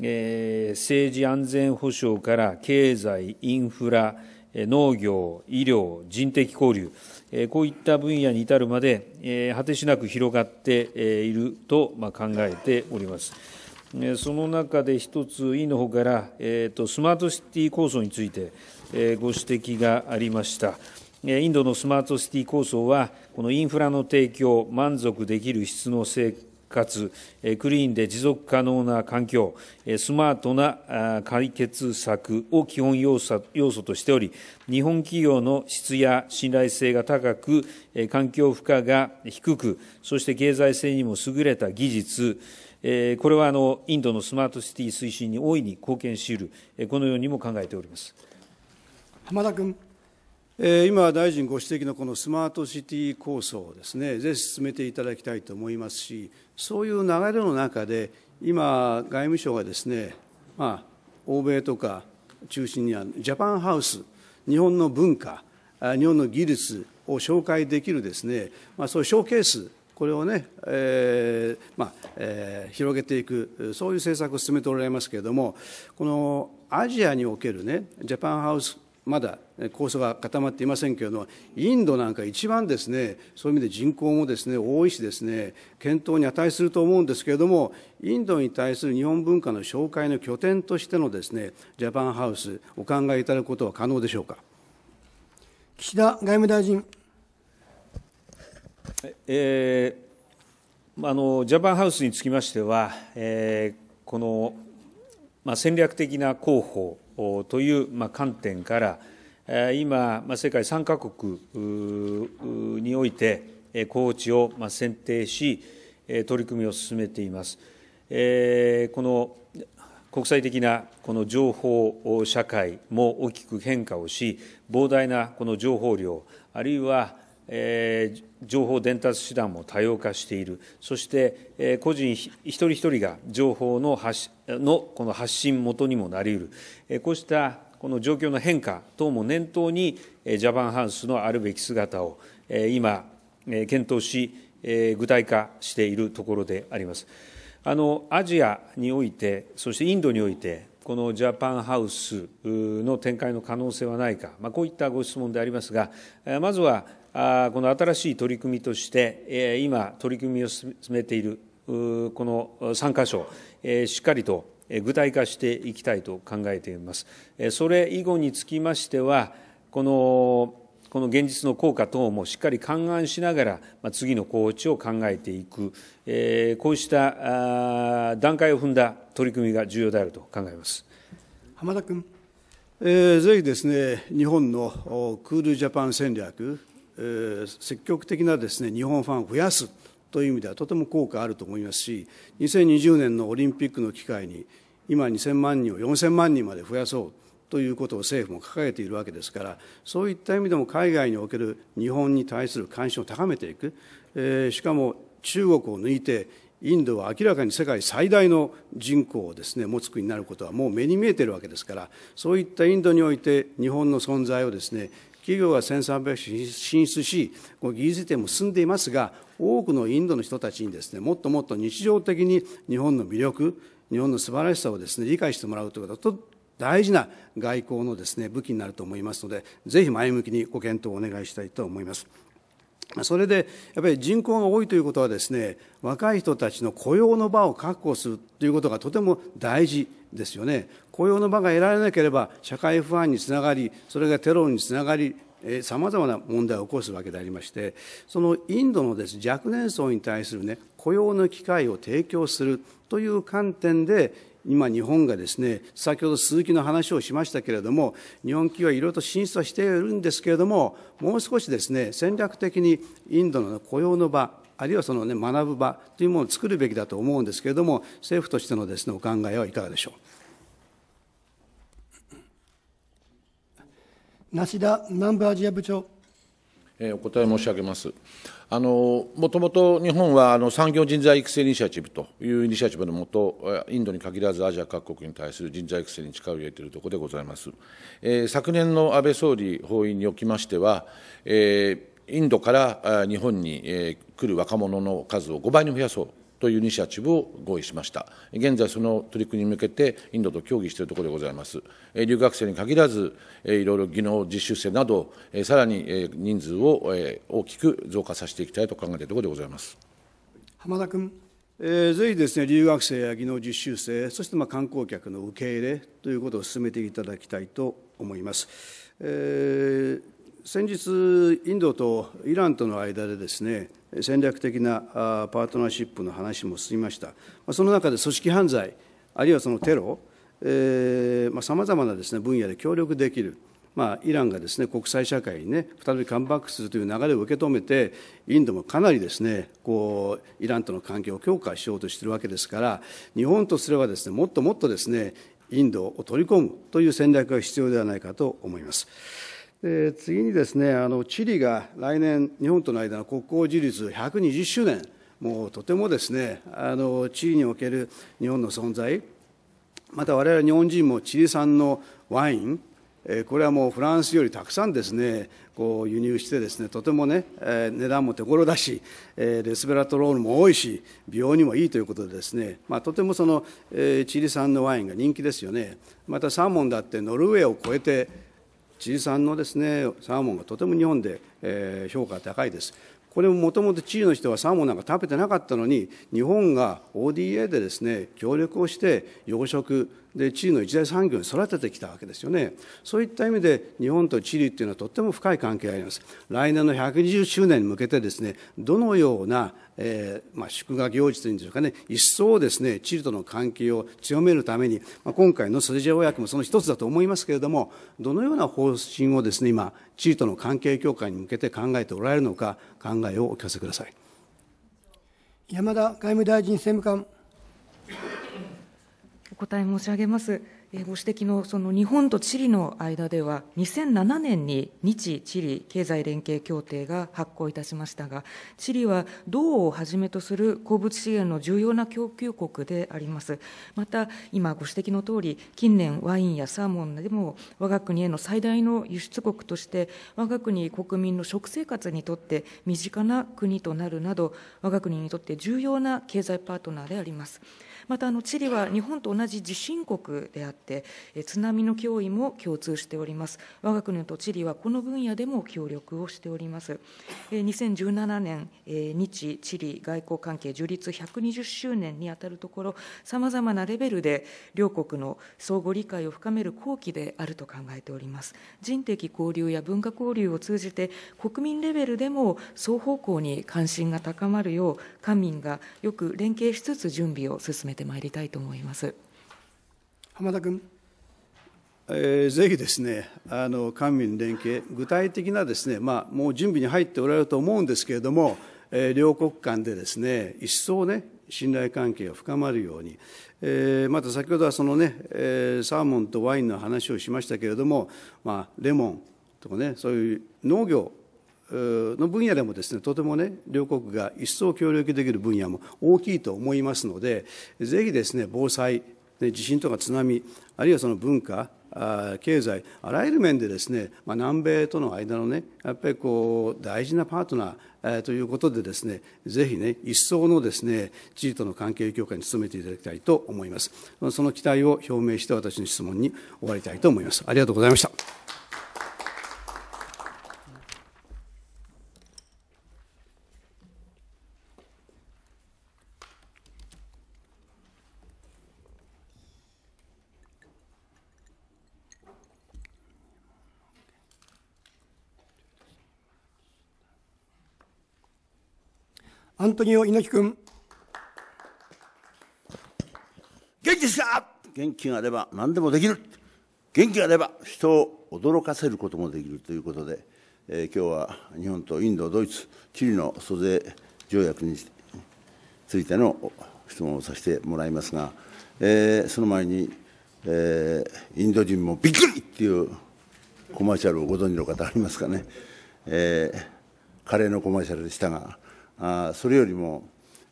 えー、政治安全保障から経済、インフラ、農業、医療、人的交流、こういった分野に至るまで、果てしなく広がっていると考えております。その中で一つ、委員の方から、えーと、スマートシティ構想について、ご指摘がありました。インドのスマートシティ構想は、このインフラの提供、満足できる質の生活、クリーンで持続可能な環境、スマートな解決策を基本要素要素としており、日本企業の質や信頼性が高く、環境負荷が低く、そして経済性にも優れた技術、これはあのインドのスマートシティ推進に大いに貢献しうる、このようにも考えております。浜田君。今、大臣ご指摘のこのスマートシティ構想をですね、ぜひ進めていただきたいと思いますし、そういう流れの中で、今、外務省がですね、まあ、欧米とか中心にあるジャパンハウス、日本の文化、日本の技術を紹介できるですね、まあ、そういうショーケース、これをね、えー、まあえー、広げていく、そういう政策を進めておられますけれども、このアジアにおけるね、ジャパンハウスまだ構想が固まっていませんけれども、インドなんか一番ですね、そういう意味で人口もですね、多いしですね、検討に値すると思うんですけれども、インドに対する日本文化の紹介の拠点としてのですね、ジャパンハウス、お考えいただくことは可能でしょうか。岸田外務大臣。えー、あのジャパンハウスにつきましては、えー、この、まあ、戦略的な広報という観点から、今、世界3か国において、候補地を選定し、取り組みを進めています。この国際的なこの情報社会も大きく変化をし、膨大なこの情報量、あるいはえ情報伝達手段も多様化している、そして、え個人一人一人が情報の発のこの発信元にもなりうる、えこうしたこの状況の変化等も念頭に、えジャパンハウスのあるべき姿を、え今、え検討し、え具体化しているところであります。あのアジアにおいて、そしてインドにおいて、このジャパンハウスの展開の可能性はないか、まあ、こういったご質問でありますが、まずはこの新しい取り組みとして、今、取り組みを進めているこの3か所、しっかりと具体化していきたいと考えています。それ以後につきましては、このこの現実の効果等もしっかり勘案しながら、ま次の高地を考えていく、えこうした段階を踏んだ取り組みが重要であると考えます浜田君。えー、ぜひですね日本のクールジャパン戦略積極的なですね日本ファンを増やすという意味ではとても効果あると思いますし2020年のオリンピックの機会に今2000万人を4000万人まで増やそうということを政府も掲げているわけですからそういった意味でも海外における日本に対する関心を高めていく、えー、しかも中国を抜いてインドは明らかに世界最大の人口をですね持つ国になることはもう目に見えているわけですからそういったインドにおいて日本の存在をですね企業が1300社進出し、こ技術移転も進んでいますが、多くのインドの人たちにですね、もっともっと日常的に日本の魅力、日本の素晴らしさをですね、理解してもらうということと、大事な外交のですね、武器になると思いますので、ぜひ前向きにご検討をお願いしたいと思います。それで、やっぱり人口が多いということはですね、若い人たちの雇用の場を確保するということがとても大事ですよね。雇用の場が得られなければ、社会不安につながり、それがテロにつながり、さまざまな問題を起こすわけでありまして、そのインドのです、ね、若年層に対する、ね、雇用の機会を提供するという観点で、今、日本がですね、先ほど鈴木の話をしましたけれども、日本企業はいろいろと進出はしているんですけれども、もう少しですね、戦略的にインドの雇用の場、あるいはその、ね、学ぶ場というものを作るべきだと思うんですけれども、政府としてのです、ね、お考えはいかがでしょう。梨田南部アジア部長。えお答え申し上げます。あのもともと日本はあの産業人材育成イニシアチブというイニシアチブのもと、インドに限らずアジア各国に対する人材育成に力を入れているところでございます。えー、昨年の安倍総理法院におきましては、えーインドから日本に来る若者の数を5倍に増やそうというイニシアチブを合意しました。現在、その取り組みに向けて、インドと協議しているところでございます。留学生に限らず、いろいろ技能実習生など、さらに人数を大きく増加させていきたいと考えているところでございます。浜田君。えぜひですね、留学生や技能実習生、そしてまあ観光客の受け入れということを進めていただきたいと思います。えー、先日、インドとイランとの間でですね、戦略的なパートナーシップの話も進みました、その中で組織犯罪、あるいはそのテロ、さまざ、まなです、ね、分野で協力できる、まあ、イランがです、ね、国際社会に、ね、再びカムバックするという流れを受け止めて、インドもかなりです、ね、こうイランとの関係を強化しようとしているわけですから、日本とすればです、ね、もっともっとです、ね、インドを取り込むという戦略が必要ではないかと思います。次にですねあのチリが来年日本との間の国交樹立120周年もうとてもですねあのチリにおける日本の存在また我々日本人もチリ産のワインこれはもうフランスよりたくさんですねこう輸入してですねとてもね、え値段も手頃だし、えレスベラトロールも多いし美容にもいいということでですね、まあ、とてもその、えチリ産のワインが人気ですよねまたサーモンだってノルウェーを超えて知事さんのですねサーモンがとても日本で、えー、評価が高いです。これももともと知事の人はサーモンなんか食べてなかったのに、日本が ODA でですね、協力をして養殖でチリの一大産業に育ててきたわけですよねそういった意味で日本とチリっていうのはとっても深い関係があります来年の120周年に向けてですねどのような、えーまあ、祝賀行事というんでかね一層ですねチリとの関係を強めるために、まあ、今回の政治ジェ条約もその一つだと思いますけれどもどのような方針をですね今チリとの関係強化に向けて考えておられるのか考えをお聞かせください山田外務大臣政務官答え申し上げます。ご指摘のその日本とチリの間では、2007年に日チリ経済連携協定が発効いたしましたが、チリは銅をはじめとする鉱物資源の重要な供給国であります。また、今ご指摘のとおり、近年ワインやサーモンでも我が国への最大の輸出国として、我が国国民の食生活にとって身近な国となるなど、我が国にとって重要な経済パートナーであります。またあのチリは日本と同じ地震国であってえ津波の脅威も共通しております我が国とチリはこの分野でも協力をしておりますえ2017年え日チリ外交関係樹立120周年にあたるところさまざまなレベルで両国の相互理解を深める好機であると考えております人的交流や文化交流を通じて国民レベルでも双方向に関心が高まるよう官民がよく連携しつつ準備を進めててまいりたいと思います浜田君。えー、ぜひですね、あの官民連携、具体的なですね、まあ、もう準備に入っておられると思うんですけれども、えー、両国間でですね、一層ね、信頼関係が深まるように、えー、また先ほどはそのね、えー、サーモンとワインの話をしましたけれども、まあ、レモンとかね、そういう農業の分野でもですねとてもね両国が一層協力できる分野も大きいと思いますのでぜひですね防災地震とか津波あるいはその文化経済あらゆる面でですね、まあ、南米との間のねやっぱりこう大事なパートナー、えということでですねぜひね一層のですね知事との関係強化に努めていただきたいと思いますその期待を表明して私の質問に終わりたいと思いますありがとうございましたアントニオ猪木君。元気ですか元気があれば何でもできる。元気があれば人を驚かせることもできるということで、えー、今日は日本とインド、ドイツ、チリの租税条約についての質問をさせてもらいますが、えー、その前に、えー、インド人もびっくりっていうコマーシャルをご存知の方ありますかね、えー、カレーのコマーシャルでしたが、あそれよりも、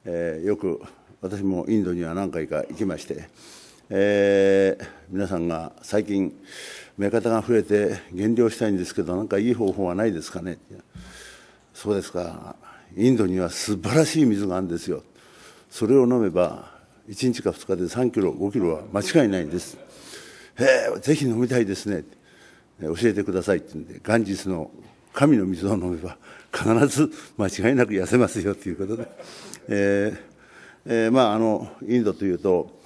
えー、よく私もインドには何回か行きまして、えー、皆さんが最近、目方が増えて減量したいんですけど、なんかいい方法はないですかねそうですか、インドには素晴らしい水があるんですよ、それを飲めば、1日か2日で3キロ、5キロは間違いないんです。えー、ぜひ飲みたいですね教えてくださいって言うんで、元日の神の水を飲めば必ず間違いなく痩せますよということで、えーえー、まああのインドというと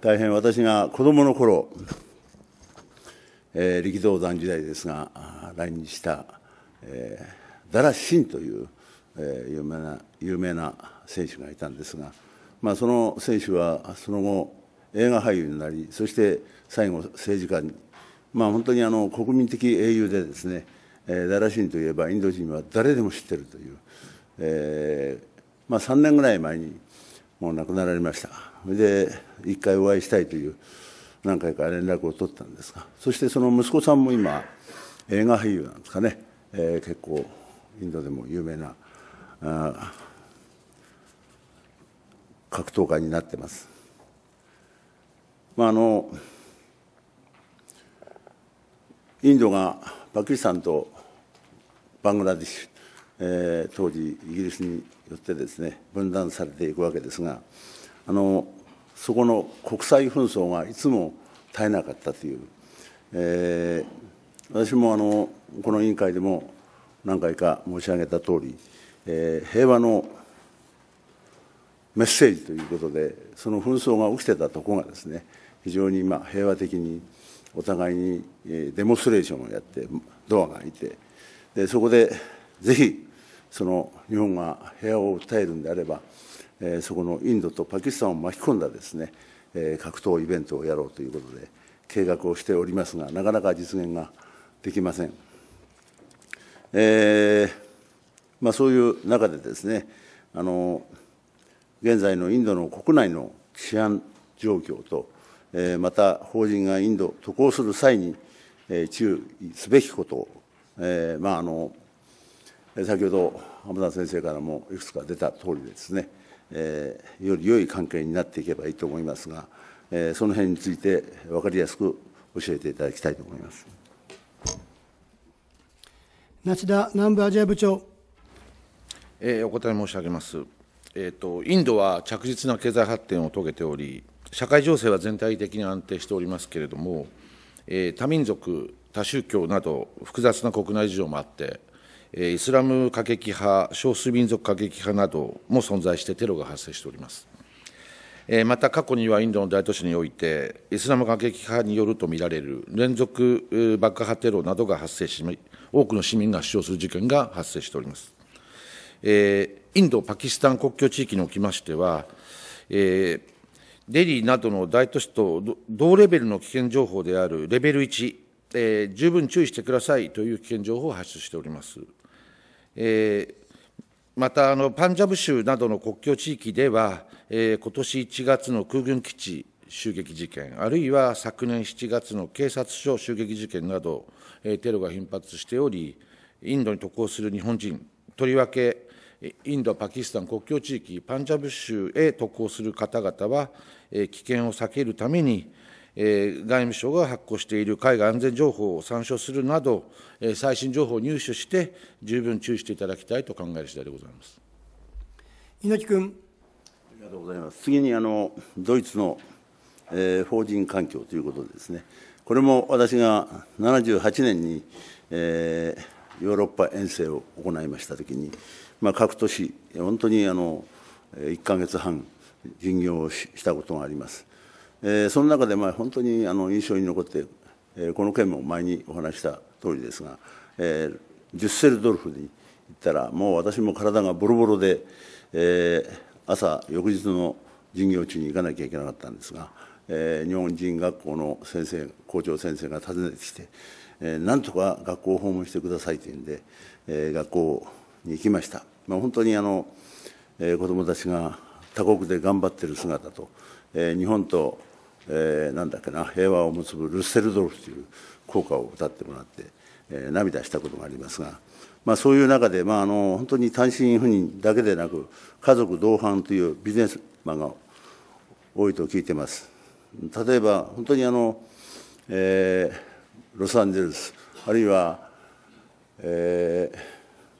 大変私が子供の頃、えー、力道山時代ですが来日した、えー、ダラ・シンという、えー、有名な有名な選手がいたんですが、まあ、その選手はその後映画俳優になりそして最後政治家に、まあ、本当にあの国民的英雄でですねえダラシンといえばインド人は誰でも知ってるという、えーまあ、3年ぐらい前にもう亡くなられましたそれで一回お会いしたいという何回か連絡を取ったんですがそしてその息子さんも今映画俳優なんですかね、えー、結構インドでも有名なあ格闘家になってます。まあ、あのインドがパキスタンとバングラディッシュ、えー、当時イギリスによってですね分断されていくわけですがあのそこの国際紛争がいつも絶えなかったという、えー、私もあのこの委員会でも何回か申し上げたとおり、えー、平和のメッセージということでその紛争が起きてたところがですね非常に今平和的にお互いにデモンストレーションをやってドアが開いてでそこでぜひその日本が平和を訴えるんであれば、えそこのインドとパキスタンを巻き込んだですね、え格闘イベントをやろうということで計画をしておりますがなかなか実現ができません、えーまあ、そういう中でですねあの現在のインドの国内の治安状況とまた法人がインド渡航する際に、注意すべきこと、えーまあ、あの先ほど浜田先生からもいくつか出た通りですね、えー、より良い関係になっていけばいいと思いますが、えー、その辺について分かりやすく教えていただきたいと思います夏田南部アジア部長、えー、お答え申し上げます、えーとインドは着実な経済発展を遂げており社会情勢は全体的に安定しておりますけれども、えー、多民族、多宗教など複雑な国内事情もあって、えー、イスラム過激派、少数民族過激派なども存在してテロが発生しております。えー、また過去にはインドの大都市において、イスラム過激派によるとみられる連続爆破テロなどが発生し、多くの市民が死傷する事件が発生しております。えー、インド・パキスタン国境地域におきましては、えー、デリーなどの大都市と同レベルの危険情報であるレベル1、えー、十分注意してくださいという危険情報を発出しております。えー、またあの、パンジャブ州などの国境地域では、えー、今年1月の空軍基地襲撃事件、あるいは昨年7月の警察署襲撃事件など、えー、テロが頻発しており、インドに渡航する日本人、とりわけインド・パキスタン国境地域、パンジャブ州へ渡航する方々は、危険を避けるために、外務省が発行している海外安全情報を参照するなど、最新情報を入手して、十分注意していただきたいと考える次第でございます猪木君。ありがとうございます。次にあのドイツの、えー、法人環境ということですね、これも私が78年に、えー、ヨーロッパ遠征を行いましたときに、まあ、各都市、本当にあの1か月半、巡業をしたことがあります。えー、その中で、まあ、本当にあの印象に残って、えー、この件も前にお話した通りですが、えー、ジュッセルドルフに行ったら、もう私も体がボロボロで、えー、朝、翌日の巡業中に行かなきゃいけなかったんですが、えー、日本人学校の先生、校長先生が訪ねてきて、えー、なんとか学校を訪問してくださいというんで、えー、学校に行きました。まあ、本当にあの、えー、子どもたちが他国で頑張っている姿と、えー、日本と、えー、なんだっけな平和を結ぶルッセルドルフという効果を歌ってもらって、えー、涙したことがありますが、まあ、そういう中で、まあ、あの本当に単身赴任だけでなく家族同伴というビジネスマンが多いと聞いてます。例えば本当にあの、えー、ロサンゼルスあるいは、えー、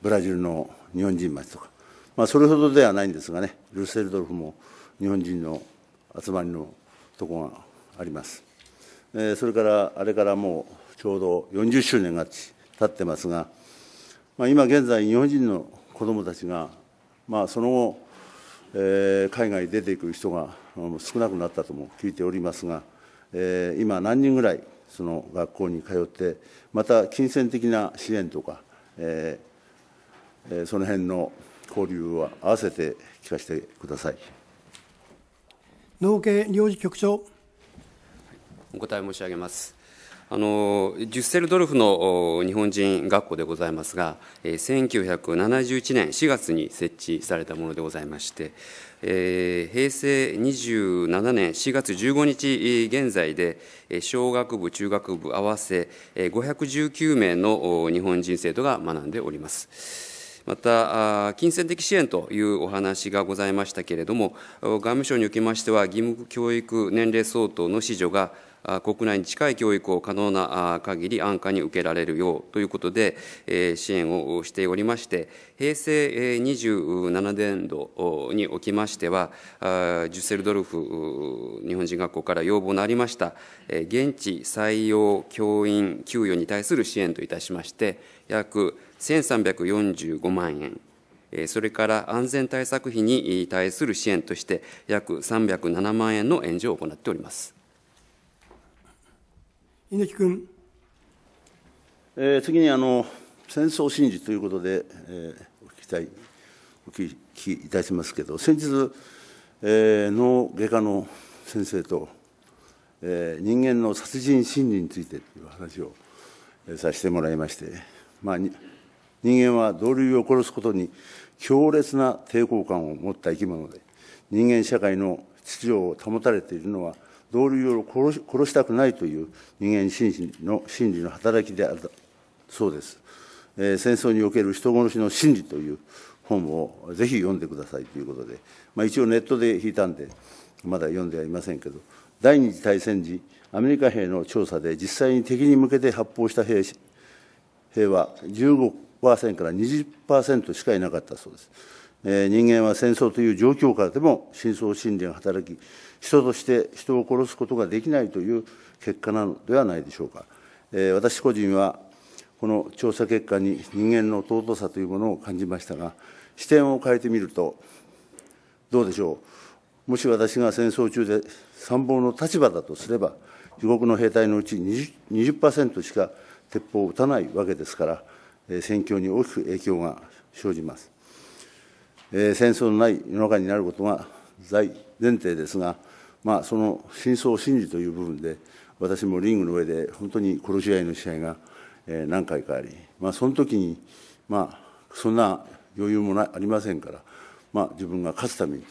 ブラジルの日本人町とか、まあ、それほどではないんですがねルセルドルフも日本人の集まりのとこがあります、えー、それからあれからもうちょうど40周年が経ってますが、まあ、今現在日本人の子どもたちが、まあ、その後、えー、海外に出ていく人が少なくなったとも聞いておりますが、えー、今何人ぐらいその学校に通ってまた金銭的な支援とか、えー、その辺の交流は合わせて聞かせてください。農家領事局長。お答え申し上げます。あのジュッセルドルフの日本人学校でございますが、え1971年4月に設置されたものでございまして、えー、平成27年4月15日現在で、小学部、中学部合わせ519名の日本人生徒が学んでおります。また、金銭的支援というお話がございましたけれども、外務省におきましては、義務教育年齢相当の子女が、国内に近い教育を可能な限り安価に受けられるようということで、支援をしておりまして、平成27年度におきましては、ジュセルドルフ日本人学校から要望のありました、現地採用教員給与に対する支援といたしまして、約1345万円、それから安全対策費に対する支援として、約307万円の援助を行っております猪木君。えー、次にあの戦争心理ということで、えー、お聞きたいお聞きいたしますけど、先日、えー、脳外科の先生と、えー、人間の殺人心理についてという話を、えー、させてもらいまして、まあ、人間は同類を殺すことに強烈な抵抗感を持った生き物で、人間社会の秩序を保たれているのは、同類を殺し殺したくないという人間心理の心理の働きであるそうです、えー、戦争における人殺しの心理という本をぜひ読んでくださいということで、まあ、一応ネットで引いたんで、まだ読んではいませんけど、第二次大戦時、アメリカ兵の調査で実際に敵に向けて発砲した兵兵は15から20%しかいなかったそうです。えー、人間は戦争という状況下でも深層心理が働き、人として人を殺すことができないという結果なのではないでしょうか。えー、私個人は、この調査結果に人間の尊さというものを感じましたが、視点を変えてみると、どうでしょう、もし私が戦争中で参謀の立場だとすれば、地獄の兵隊のうち 20%, 20しか鉄砲を撃たないわけですから、戦況に大きく影響が生じます。戦争のない世の中になることが在前提ですが、まあ、その真相真理という部分で、私もリングの上で本当に殺し合いの試合が何回かあり、まあ、その時に、まあ、そんな余裕もありませんから、まあ、自分が勝つために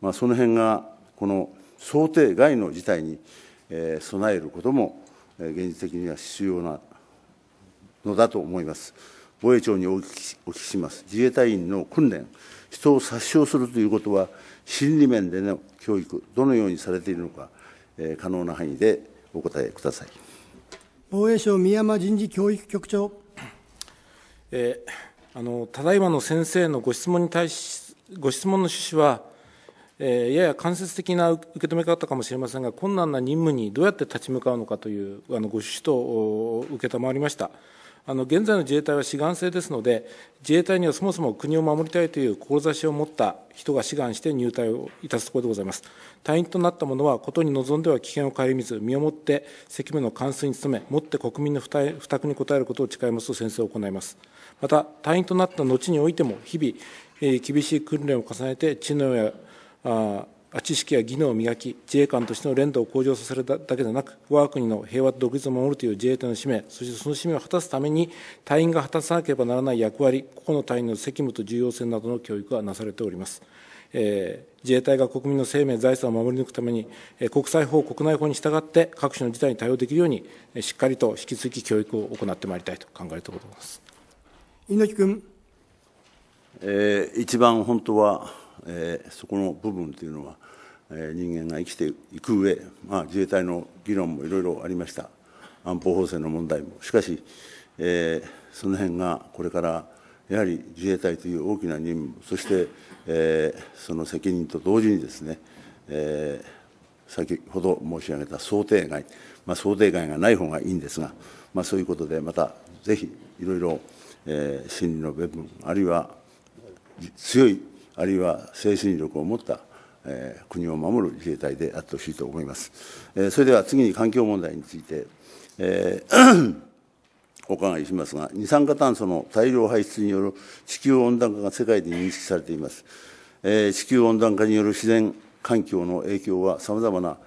まあ、その辺がこの想定外の事態に備えることも現実的には必要なのだと思います。防衛庁にお聞きします。自衛隊員の訓練、人を殺傷するということは、心理面での教育、どのようにされているのか、えー、可能な範囲でお答えください。防衛省宮山人事教育局長。えー、あのただいまの先生のご質問に対し、ご質問の趣旨は、えー、やや間接的な受け止め方かもしれませんが、困難な任務にどうやって立ち向かうのかというあのご趣旨と承りました。あの現在の自衛隊は志願制ですので、自衛隊にはそもそも国を守りたいという志を持った人が志願して入隊をいたすところでございます。隊員となった者は、ことに望んでは危険を顧みず、身をもって責務の完遂に努め、もって国民の負託に応えることを誓いますと宣誓を行います。また、隊員となった後においても、日々、え厳しい訓練を重ねて、知能やあ知識や技能を磨き、自衛官としての連動を向上させるだけでなく、我が国の平和と独立を守るという自衛隊の使命、そしてその使命を果たすために、隊員が果たさなければならない役割、個々の隊員の責務と重要性などの教育がなされております。えー、自衛隊が国民の生命、財産を守り抜くために、えー、国際法、国内法に従って各種の事態に対応できるように、えー、しっかりと引き続き教育を行ってまいりたいと考えております。木君。えー、一番本当は、えー、そこの部分というのは、人間が生きていく上、まあ、自衛隊の議論もいろいろありました安保法制の問題もしかし、えー、その辺がこれからやはり自衛隊という大きな任務そして、えー、その責任と同時にですね、えー、先ほど申し上げた想定外、まあ、想定外がない方がいいんですが、まあ、そういうことでまたぜひいろいろ、えー、心理の部分あるいは強いあるいは精神力を持ったえ国を守る自衛隊であってほしいと思います。えそれでは次に環境問題について、えー お伺いしますが、二酸化炭素の大量排出による地球温暖化が世界で認識されています。えー、地球温暖化による自然環境の影響はさまざまな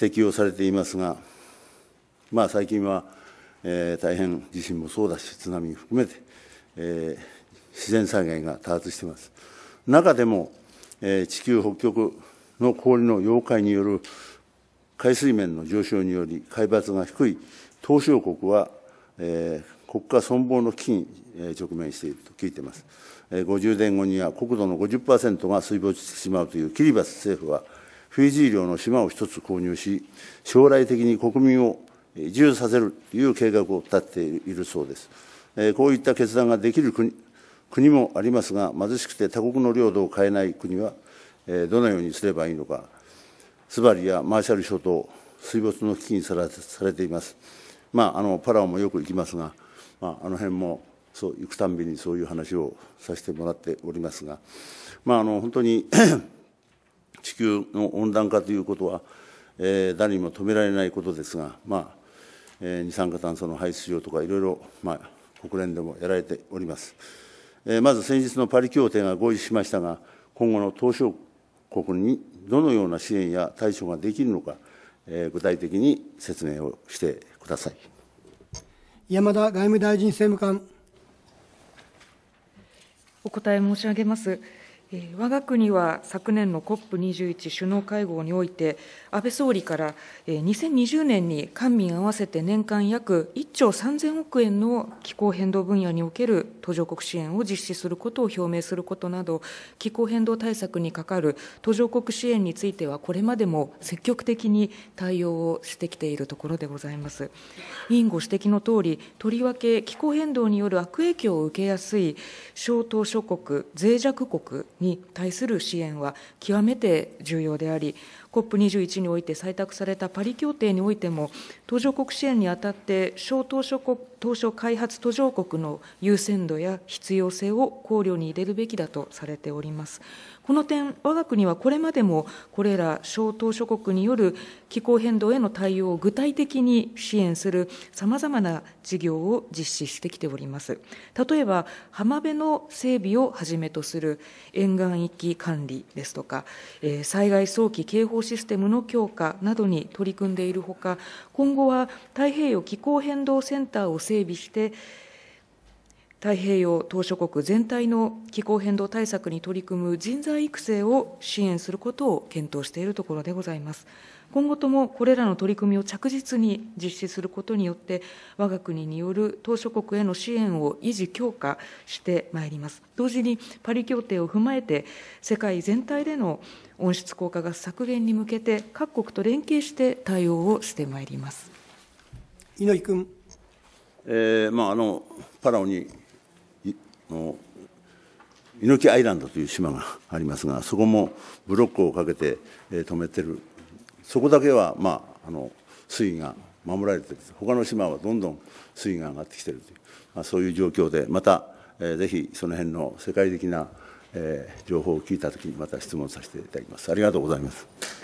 指摘をされていますが、まあ、最近は、えー、大変地震もそうだし、津波含めて、えー、自然災害が多発しています。中でもえ地球北極の氷の溶解による海水面の上昇により海抜が低いしょ国は、えー、国家存亡の危機に、え直面していると聞いています、え50年後には国土の50%が水没してしまうというキリバス政府はフィジー領の島を一つ購入し将来的に国民を移住させるという計画を立っているそうです、えこういった決断ができる国国もありますが、貧しくて他国の領土を変えない国は、えー、どのようにすればいいのか、スバリやマーシャル諸島、水没の危機にさらされています。まあ、あのパラオもよく行きますが、まあ、あの辺もそう行くたんびにそういう話をさせてもらっておりますが、まあ、あの本当に 地球の温暖化ということは、えー、誰にも止められないことですが、まあえー、二酸化炭素の排出量とかいろいろ、まあ、国連でもやられております。えまず先日のパリ協定が合意しましたが、今後の島しょ国にどのような支援や対処ができるのか、え具体的に説明をしてください。山田外務大臣政務官。お答え申し上げます。我が国は昨年の ＣＯＰ21 首脳会合において、安倍総理から2020年に官民合わせて年間約1兆3000億円の気候変動分野における途上国支援を実施することを表明することなど、気候変動対策にかかる途上国支援については、これまでも積極的に対応をしてきているところでございます。委員ご指摘のとおり、とりわけ気候変動による悪影響を受けやすい小島諸国、脆弱国、に対する支援は極めて重要であり、COP21 において採択されたパリ協定においても、途上国支援にあたって、小島し国島しょ開発途上国の優先度や必要性を考慮に入れるべきだとされております。この点、我が国はこれまでもこれら小島諸国による気候変動への対応を具体的に支援するさまざまな事業を実施してきております。例えば、浜辺の整備をはじめとする沿岸域管理ですとか、災害早期警報システムの強化などに取り組んでいるほか、今後は太平洋気候変動センターを整備して、太平洋島しょ国全体の気候変動対策に取り組む人材育成を支援することを検討しているところでございます。今後ともこれらの取り組みを着実に実施することによって、我が国による島しょ国への支援を維持、強化してまいります。同時に、パリ協定を踏まえて、世界全体での温室効果ガス削減に向けて、各国と連携して対応をしてまいります。猪木君。えーまあ、あのパラオにの猪木アイランドという島がありますがそこもブロックをかけて、えー、止めてるそこだけは、まあ、あの水位が守られてる他の島はどんどん水位が上がってきてるという、まあ、そういう状況でまた、えー、ぜひその辺の世界的な、えー、情報を聞いた時にまた質問させていただきますありがとうございます。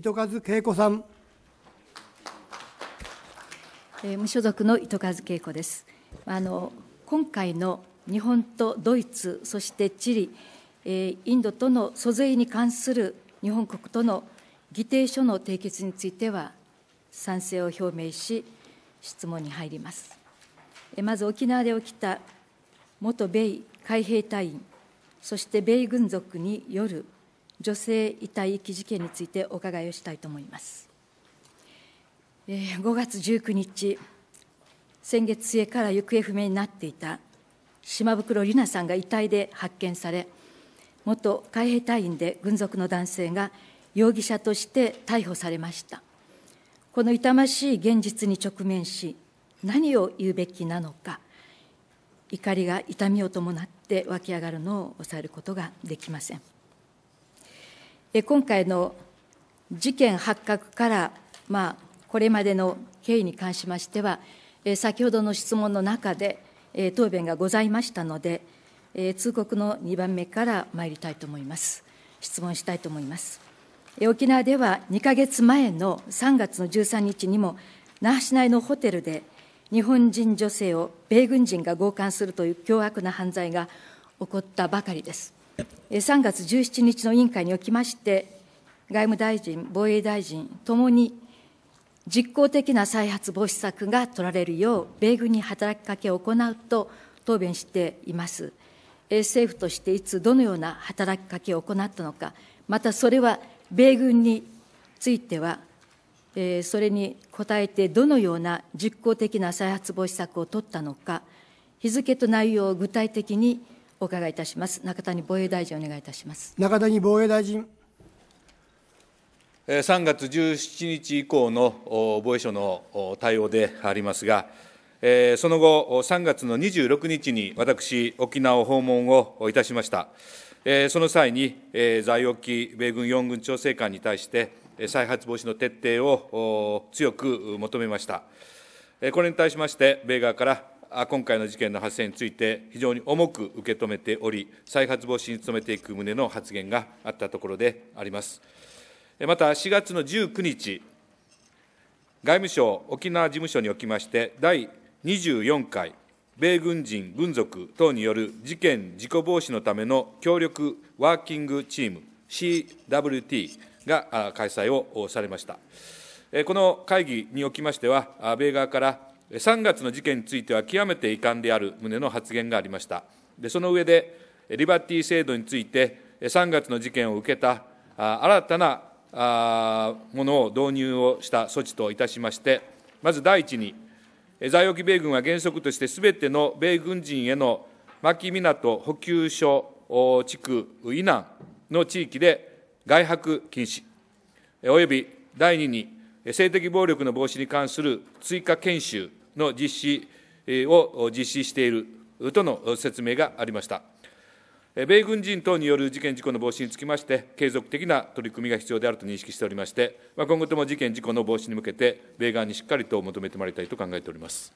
糸数恵子さん。えー、無所属の糸数恵子です。あの今回の日本とドイツ、そしてチリ、えー、インドとの租税に関する日本国との議定書の締結については賛成を表明し質問に入ります。えー、まず沖縄で起きた元米海兵隊員、そして米軍属による女性遺体遺棄事件についてお伺いをしたいと思います。え5月19日、先月末から行方不明になっていた島袋里奈さんが遺体で発見され、元海兵隊員で軍属の男性が容疑者として逮捕されました。この痛ましい現実に直面し、何を言うべきなのか、怒りが痛みを伴って湧き上がるのを抑えることができません。今回の事件発覚から、まあ、これまでの経緯に関しましては、先ほどの質問の中で答弁がございましたので、通告の2番目から参りたいと思います。質問したいと思います。沖縄では2か月前の3月の13日にも、那覇市内のホテルで、日本人女性を米軍人が強姦するという凶悪な犯罪が起こったばかりです。3月17日の委員会におきまして、外務大臣、防衛大臣ともに、実効的な再発防止策が取られるよう、米軍に働きかけを行うと答弁しています。政府としていつどのような働きかけを行ったのか、またそれは米軍については、それに応えてどのような実効的な再発防止策を取ったのか、日付と内容を具体的にお伺いいたします。中谷防衛大臣、お願いいたします。中谷防衛大臣。3月17日以降の防衛省の対応でありますが、その後、3月の26日に私、沖縄を訪問をいたしました。その際に、在沖米軍4軍調整官に対して、再発防止の徹底を強く求めました。これに対しまして、米側から今回の事件の発生について、非常に重く受け止めており、再発防止に努めていく旨の発言があったところであります。また、4月の19日、外務省沖縄事務所におきまして、第24回米軍人、軍属等による事件・事故防止のための協力ワーキングチーム、CWT が開催をされました。この会議におきましては、米側から3月の事件については極めて遺憾である旨の発言がありました。でその上で、リバティ制度について、3月の事件を受けた新たなものを導入をした措置といたしまして、まず第一に、在沖米軍は原則としてすべての米軍人への牧港補給所地区以南の地域で外泊禁止、および第2に性的暴力の防止に関する追加研修の実施を実施しているとの説明がありました。米軍人等による事件・事故の防止につきまして、継続的な取り組みが必要であると認識しておりまして、今後とも事件・事故の防止に向けて、米側にしっかりと求めてまいりたいと考えております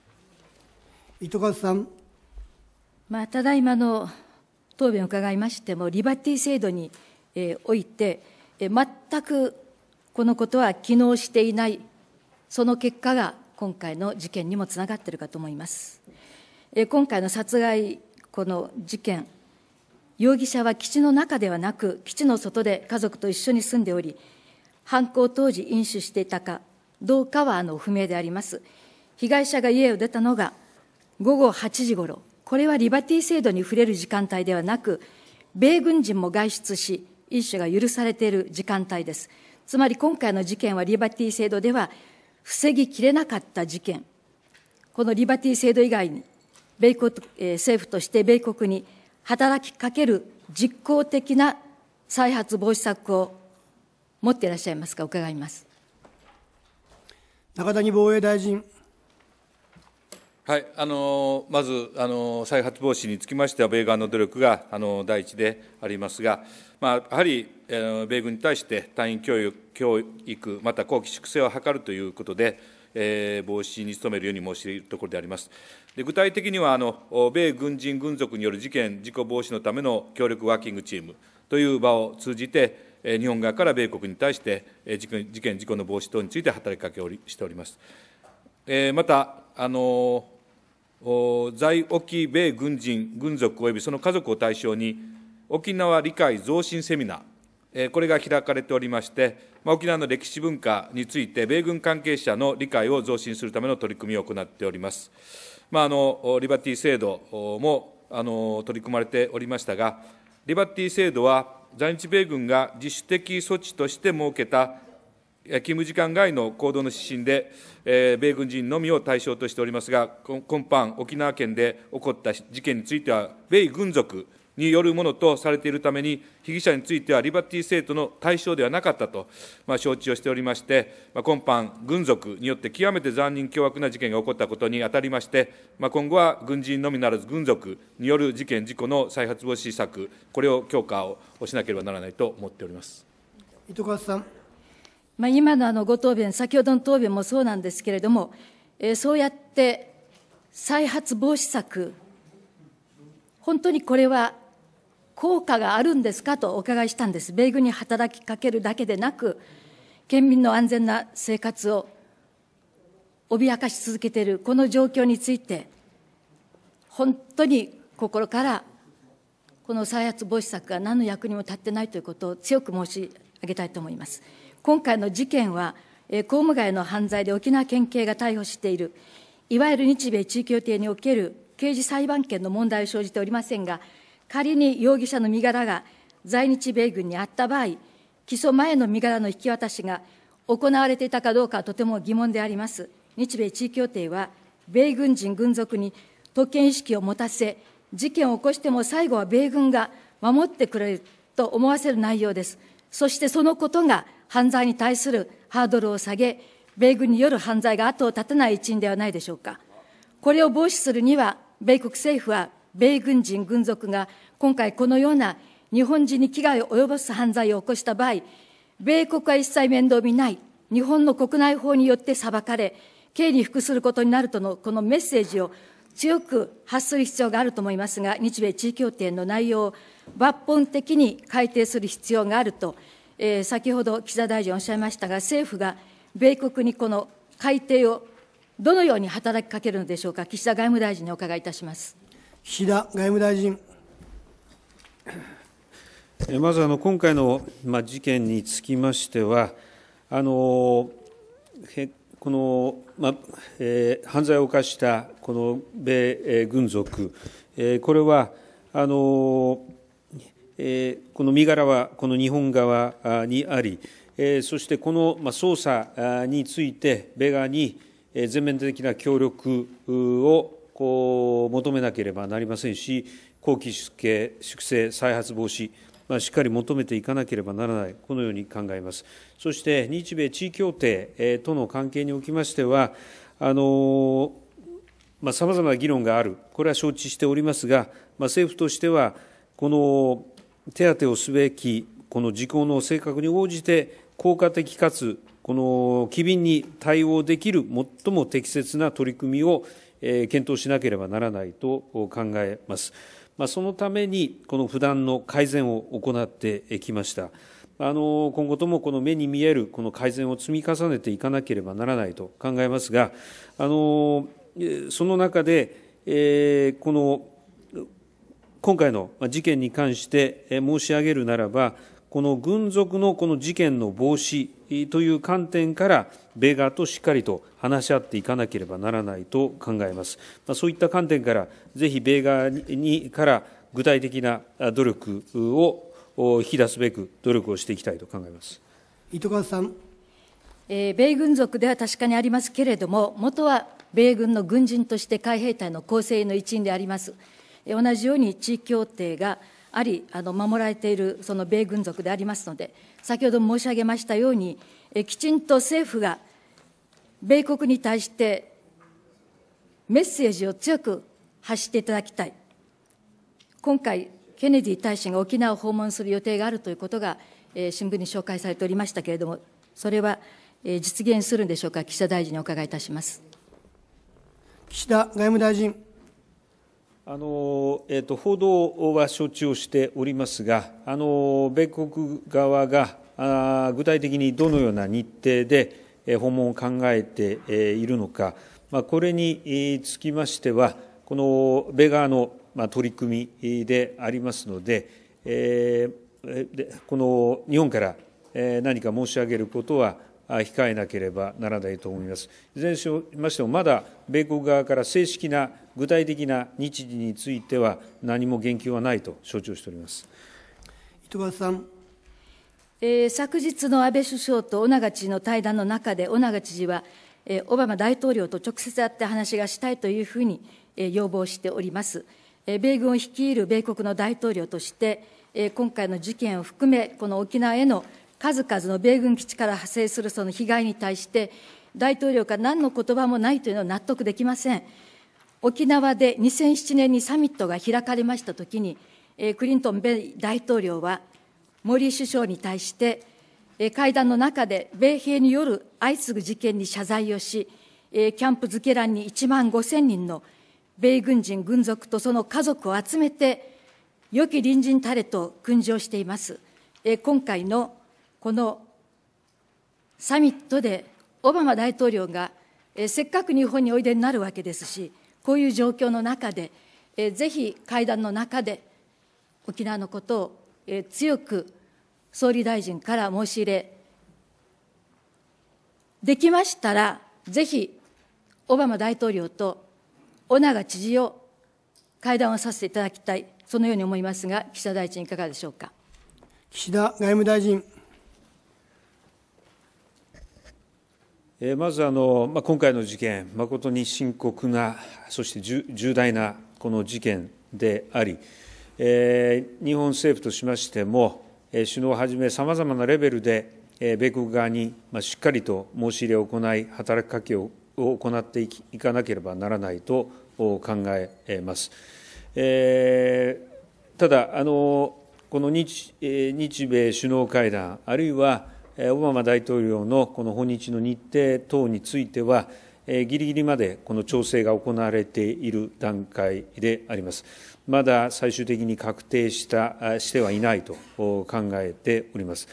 糸川さん。まあ、ただいまの答弁を伺いましても、リバティ制度に、えおいて、え全くこのことは機能していない、その結果が今回の事件にもつながっているかと思います。今回の殺害、この事件、容疑者は基地の中ではなく、基地の外で家族と一緒に住んでおり、犯行当時、飲酒していたかどうかはあの不明であります。被害者が家を出たのが午後8時ごろ、これはリバティ制度に触れる時間帯ではなく、米軍人も外出し、飲酒が許されている時間帯です。つまり今回の事件はリバティ制度では防ぎきれなかった事件このリバティ制度以外に米国、え政府として米国に働きかける実効的な再発防止策を持っていらっしゃいますか伺います中谷防衛大臣。はい、あのまずあの再発防止につきましては、米側の努力があの第一でありますが、まあ、やはり米軍に対して隊員教育、教育また後期粛清を図るということで、えー、防止に努めるように申しているところであります。で具体的にはあの、米軍人軍属による事件・事故防止のための協力ワーキングチームという場を通じて、日本側から米国に対して事件、事故の防止等について働きかけをしております。えー、またあの在沖米軍人、軍属及びその家族を対象に、沖縄理解増進セミナー、これが開かれておりまして、沖縄の歴史文化について、米軍関係者の理解を増進するための取り組みを行っております。まあ、あのリバティ制度もあの取り組まれておりましたが、リバティ制度は、在日米軍が自主的措置として設けた勤務時間外の行動の指針で、えー、米軍人のみを対象としておりますが、今般、沖縄県で起こった事件については、米軍属によるものとされているために、被疑者についてはリバティ生徒の対象ではなかったと、まあ、承知をしておりまして、まあ、今般、軍属によって極めて残忍凶悪な事件が起こったことに当たりまして、まあ、今後は軍人のみならず軍属による事件・事故の再発防止策、これを強化をしなければならないと思っております糸川さん。まあ、今のあのご答弁、先ほどの答弁もそうなんですけれども、えー、そうやって再発防止策、本当にこれは効果があるんですかとお伺いしたんです。米軍に働きかけるだけでなく、県民の安全な生活を脅かし続けているこの状況について、本当に心からこの再発防止策が何の役にも立ってないということを強く申し上げたいと思います。今回の事件は、え公務外の犯罪で沖縄県警が逮捕している、いわゆる日米地域予定における刑事裁判権の問題を生じておりませんが、仮に容疑者の身柄が在日米軍にあった場合、起訴前の身柄の引き渡しが行われていたかどうかはとても疑問であります。日米地位協定は、米軍人軍属に特権意識を持たせ、事件を起こしても最後は米軍が守ってくれると思わせる内容です。そしてそのことが犯罪に対するハードルを下げ、米軍による犯罪が後を絶たない一因ではないでしょうか。これを防止するには、米国政府は米軍人、軍属が今回このような日本人に危害を及ぼす犯罪を起こした場合、米国は一切面倒見ない、日本の国内法によって裁かれ、刑に服することになるとのこのメッセージを強く発する必要があると思いますが、日米地位協定の内容を抜本的に改定する必要があると、えー、先ほど岸田大臣おっしゃいましたが、政府が米国にこの改定をどのように働きかけるのでしょうか、岸田外務大臣にお伺いいたします。岸田外務大臣。まずあの今回の、まあ、事件につきましては、あのこの、まあえー、犯罪を犯したこの米、え軍属、えー、これはあの、えー、この身柄はこの日本側にあり、えー、そしてこの、まあ、捜査について、米側に全面的な協力をこう求めなければなりませんし後期出家粛清再発防止まあ、しっかり求めていかなければならない、このように考えます。そして日米地位協定、えー、との関係におきましては、あのー、まあ、様な議論がある、これは承知しておりますが、まあ、政府としては、この手当をすべき、この事項の性格に応じて、効果的かつ、この機敏に対応できる最も適切な取り組みを検討しなければならないと考えます。まそのために、この不断の改善を行ってきました。あの今後ともこの目に見えるこの改善を積み重ねていかなければならないと考えますが、あのその中で、えー、この今回の事件に関して申し上げるならば、この軍属のこの事件の防止という観点から、米側としっかりと話し合っていかなければならないと考えます。まあ、そういった観点から、ぜひ米側にから具体的な努力を引き出すべく努力をしていきたいと考えます糸川さん、えー、米軍属では確かにありますけれども、元は米軍の軍人として海兵隊の構成の一員であります。同じように地位協定があり、あの守られているその米軍属でありますので、先ほど申し上げましたように、えきちんと政府が米国に対してメッセージを強く発していただきたい。今回、ケネディ大使が沖縄を訪問する予定があるということが、えー、新聞に紹介されておりましたけれども、それは、えー、実現するんでしょうか、岸田大臣にお伺いいたします。岸田外務大臣。あのえーと、報道は承知をしておりますが、あの米国側があ具体的にどのような日程で、え訪問を考えて、えいるのか、まあ、これにつきましては、この米側の、まあ、取り組みでありますので、えー、この日本から、え何か申し上げることは控えなければならないと思います。いずれにしましても、まだ米国側から正式な具体的な日時については、何も言及はないと承知をしております糸川さん。えー、昨日の安倍首相と尾長知事の対談の中で、尾長知事は、えー、オバマ大統領と直接会って話がしたいというふうに、えー、要望しております。えー、米軍を率いる米国の大統領として、えー、今回の事件を含め、この沖縄への数々の米軍基地から派生するその被害に対して、大統領から何の言葉もないというのは納得できません。沖縄で2007年にサミットが開かれましたときに、クリントン米大統領は、森首相に対して、会談の中で米兵による相次ぐ事件に謝罪をし、キャンプ付け欄に1万5000人の米軍人、軍属とその家族を集めて、良き隣人たれと訓示をしています。今回のこのサミットでオバマ大統領が、えせっかく日本においでになるわけですし、こういう状況の中で、えぜひ会談の中で、沖縄のことを、え強く総理大臣から申し入れ、できましたら、ぜひオバマ大統領と尾長知事を会談をさせていただきたい、そのように思いますが、岸田大臣、いかがでしょうか。岸田外務大臣まずあの、まあ、今回の事件、誠に深刻な、そして重大なこの事件であり、えー、日本政府としましても、首脳をはじめ、さまざまなレベルで、米国側にしっかりと申し入れを行い、働きかけを行っていかなければならないと考えます。えー、ただあのこの日日米首脳会談、あるいはオバマ大統領のこの訪日の日程等については、ぎりぎりまでこの調整が行われている段階であります。まだ最終的に確定したしてはいないと考えております。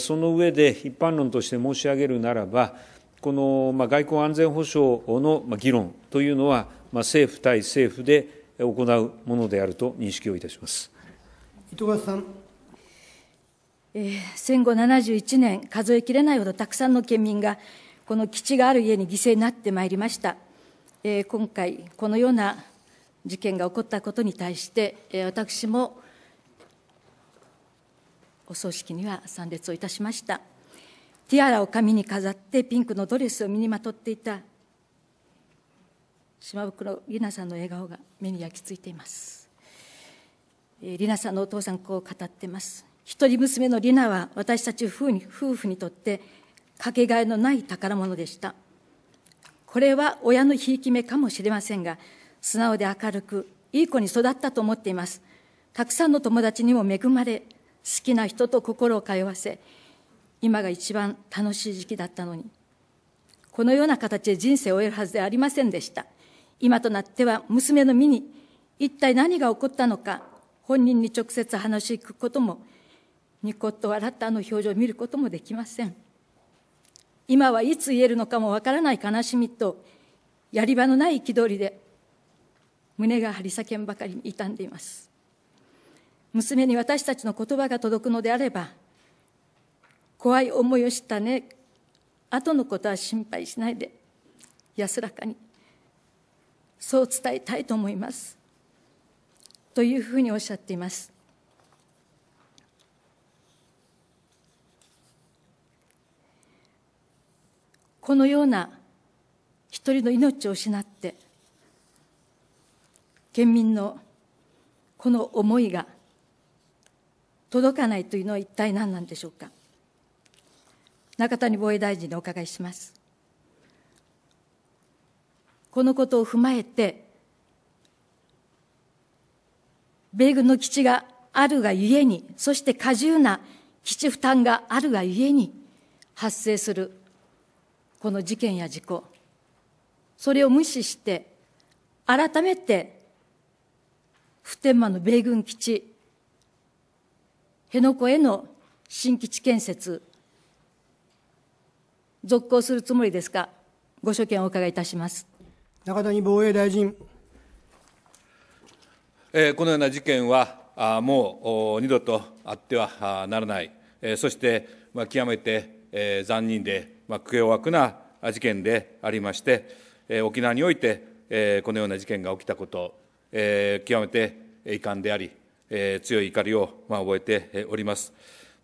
その上で一般論として申し上げるならば、この外交安全保障の議論というのは、政府対政府で行うものであると認識をいたします。糸川さんえー、戦後71年、数えきれないほどたくさんの県民が、この基地がある家に犠牲になってまいりました。えー、今回、このような事件が起こったことに対して、えー、私もお葬式には参列をいたしました。ティアラを髪に飾ってピンクのドレスを身にまとっていた島袋里奈さんの笑顔が目に焼き付いています。えー、里奈さんのお父さんこう語ってます。一人娘のリナは私たち夫婦にとってかけがえのない宝物でしたこれは親のひいき目かもしれませんが素直で明るくいい子に育ったと思っていますたくさんの友達にも恵まれ好きな人と心を通わせ今が一番楽しい時期だったのにこのような形で人生を終えるはずではありませんでした今となっては娘の身に一体何が起こったのか本人に直接話し聞くこともニコッと笑ったあの表情を見ることもできません今はいつ言えるのかもわからない悲しみとやり場のない憤りで胸が張り裂けんばかりに傷んでいます娘に私たちの言葉が届くのであれば怖い思いをしたね後のことは心配しないで安らかにそう伝えたいと思いますというふうにおっしゃっていますこのような一人の命を失って県民のこの思いが届かないというのは一体何なんでしょうか中谷防衛大臣にお伺いしますこのことを踏まえて米軍の基地があるがゆえにそして過重な基地負担があるがゆえに発生するこの事件や事故それを無視して改めて普天間の米軍基地辺野古への新基地建設続行するつもりですかご所見をお伺いいたします中谷防衛大臣、えー、このような事件はあもう二度とあってはならない、えー、そして、まあ、極めて、えー、残忍でま苦凶悪な事件でありまして、え沖縄において、えこのような事件が起きたこと、え極めて遺憾であり、え強い怒りを、ま覚えております。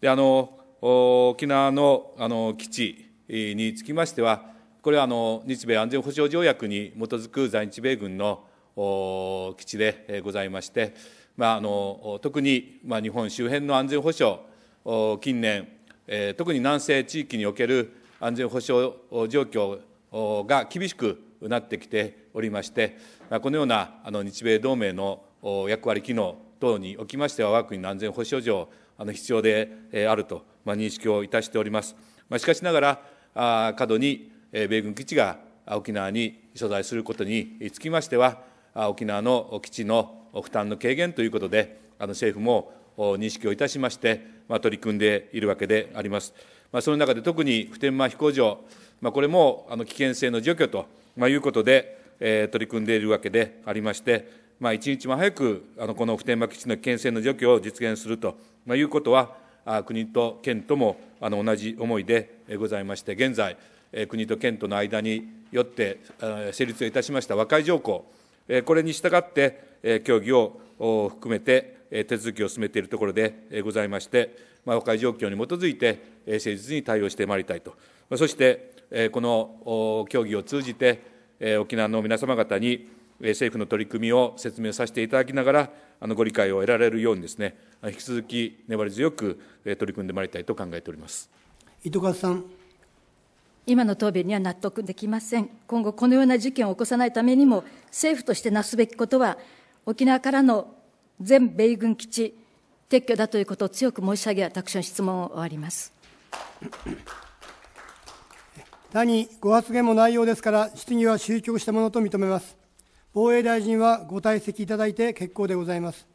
であの沖縄のあの基地につきましては、これはあの日米安全保障条約に基づく在日米軍の基地でございまして、まあ、あの特に、まあ、日本周辺の安全保障、近年、特に南西地域における安全保障状況が厳しくなってきておりまして、このようなあの日米同盟の役割機能等におきましては、我が国の安全保障上、あの必要であると、ま認識をいたしております。ましかしながら、あ過度に米軍基地が沖縄に所在することにつきましては、沖縄の基地の負担の軽減ということで、あの政府も認識をいたしまして、ま取り組んでいるわけであります。まあ、その中で特に普天間飛行場、まあ、これもあの危険性の除去と、まあ、いうことで、えー、取り組んでいるわけでありまして、まあ、一日も早くあのこの普天間基地の危険性の除去を実現すると、まあ、いうことは、あ国と県ともあの同じ思いでございまして、現在、え国と県との間によって成立をいたしました和解条項、えこれに従って、え協議を含めて、え手続きを進めているところでございまして、まあ、破壊状況に基づいて、え誠実に対応してまいりたいと、そして、えこの協議を通じて、え沖縄の皆様方に、え政府の取り組みを説明させていただきながら、あのご理解を得られるようにですね、引き続き粘り強く、え取り組んでまいりたいと考えております糸川さん。今の答弁には納得できません。今後、このような事件を起こさないためにも、政府としてなすべきことは、沖縄からの全米軍基地、撤去だということを強く申し上げ、私の質問を終わります。他 にご発言も内容ですから、質疑は終局したものと認めます。防衛大臣はご退席いただいて結構でございます。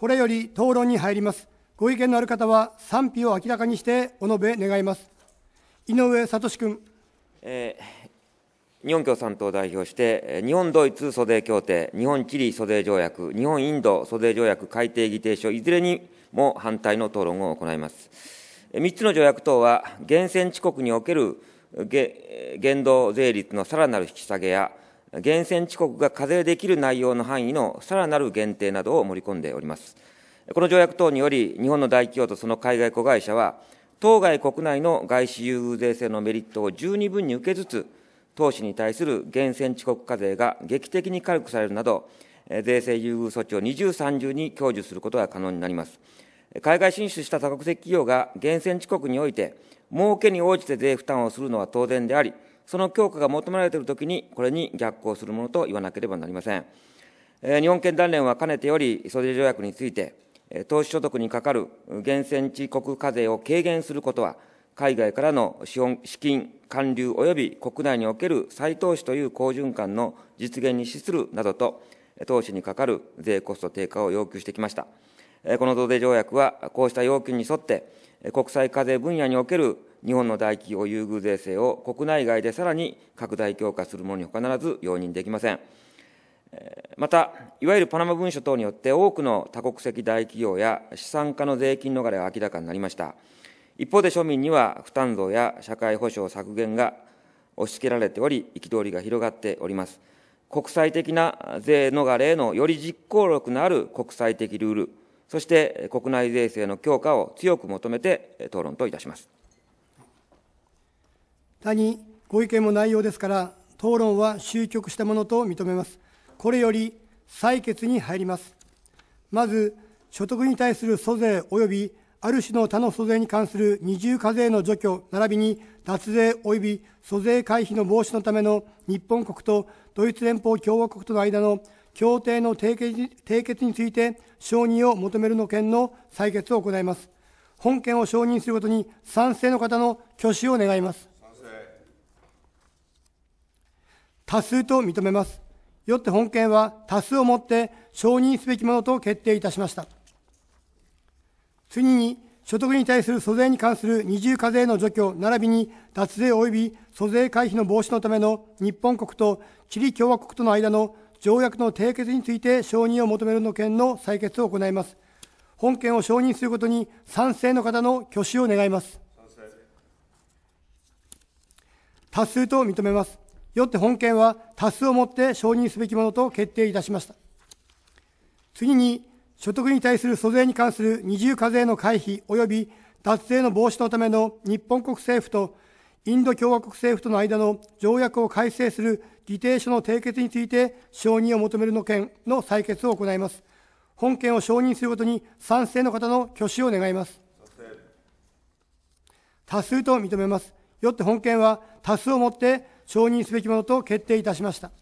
これより討論に入ります。ご意見のある方は賛否を明らかにしてお述べ願います。井上聡君。えー、日本共産党を代表して、日本ドイツ租税協定、日本チリ租税条約、日本インド租税条約改定議定書、いずれにも反対の討論を行います。3つの条約等は、源泉地国における言動税率のさらなる引き下げや、源泉地国が課税できる内容の範囲のさらなる限定などを盛り込んでおります。この条約等により、日本の大企業とその海外子会社は、当該国内の外資優遇税制のメリットを十二分に受けつつ、投資に対する源泉地国課税が劇的に軽くされるなど、税制優遇措置を二重三重に享受することが可能になります。海外進出した多国籍企業が源泉地国において、儲けに応じて税負担をするのは当然であり、その強化が求められているときに、これに逆行するものと言わなければなりません。日本経団連はかねてより、租税条約について、投資所得にかかる源泉地国課税を軽減することは、海外からの資本資金、還流及び国内における再投資という好循環の実現に資するなどと、投資にかかる税コスト低下を要求してきました。この増税条約は、こうした要求に沿って、国際課税分野における日本の大企業優遇税制を国内外でさらに拡大強化するものにほかならず容認できません。また、いわゆるパナマ文書等によって多くの多国籍大企業や資産家の税金逃れが明らかになりました。一方で庶民には負担増や社会保障削減が押し付けられており、憤りが広がっております。国際的な税逃れへのより実行力のある国際的ルール、そして国内税制の強化を強く求めて討論といたします。他にご意見もないようですから、討論は終局したものと認めます。これより採決に入ります。まず、所得に対する租税及びある種の他の租税に関する二重課税の除去並びに脱税及び租税回避の防止のための日本国とドイツ連邦共和国との間の協定の締結について承認を求めるの件の採決を行います。本件を承認することに賛成の方の挙手を願います。多数と認めます。よって本件は多数をもって承認すべきものと決定いたしました。次に、所得に対する租税に関する二重課税の除去並びに脱税及び租税回避の防止のための日本国とチリ共和国との間の条約の締結について承認を求めるの件の採決を行います。本件を承認することに賛成の方の挙手を願います。多数と認めます。よって本件は多数をもって承認すべきものと決定いたしました。次に、所得に対する租税に関する二重課税の回避及び脱税の防止のための日本国政府とインド共和国政府との間の条約を改正する議定書の締結について承認を求めるの件の採決を行います。本件を承認することに賛成の方の挙手を願います。多数と認めます。よって本件は多数をもって承認すべきものと決定いたしました。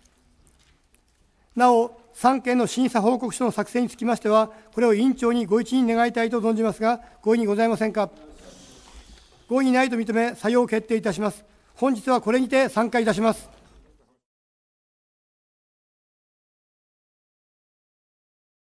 なお、3件の審査報告書の作成につきましては、これを委員長にご一任願いたいと存じますが、合意にございませんか。合意にないと認め、採用を決定いたします。本日はこれにて散会いたします。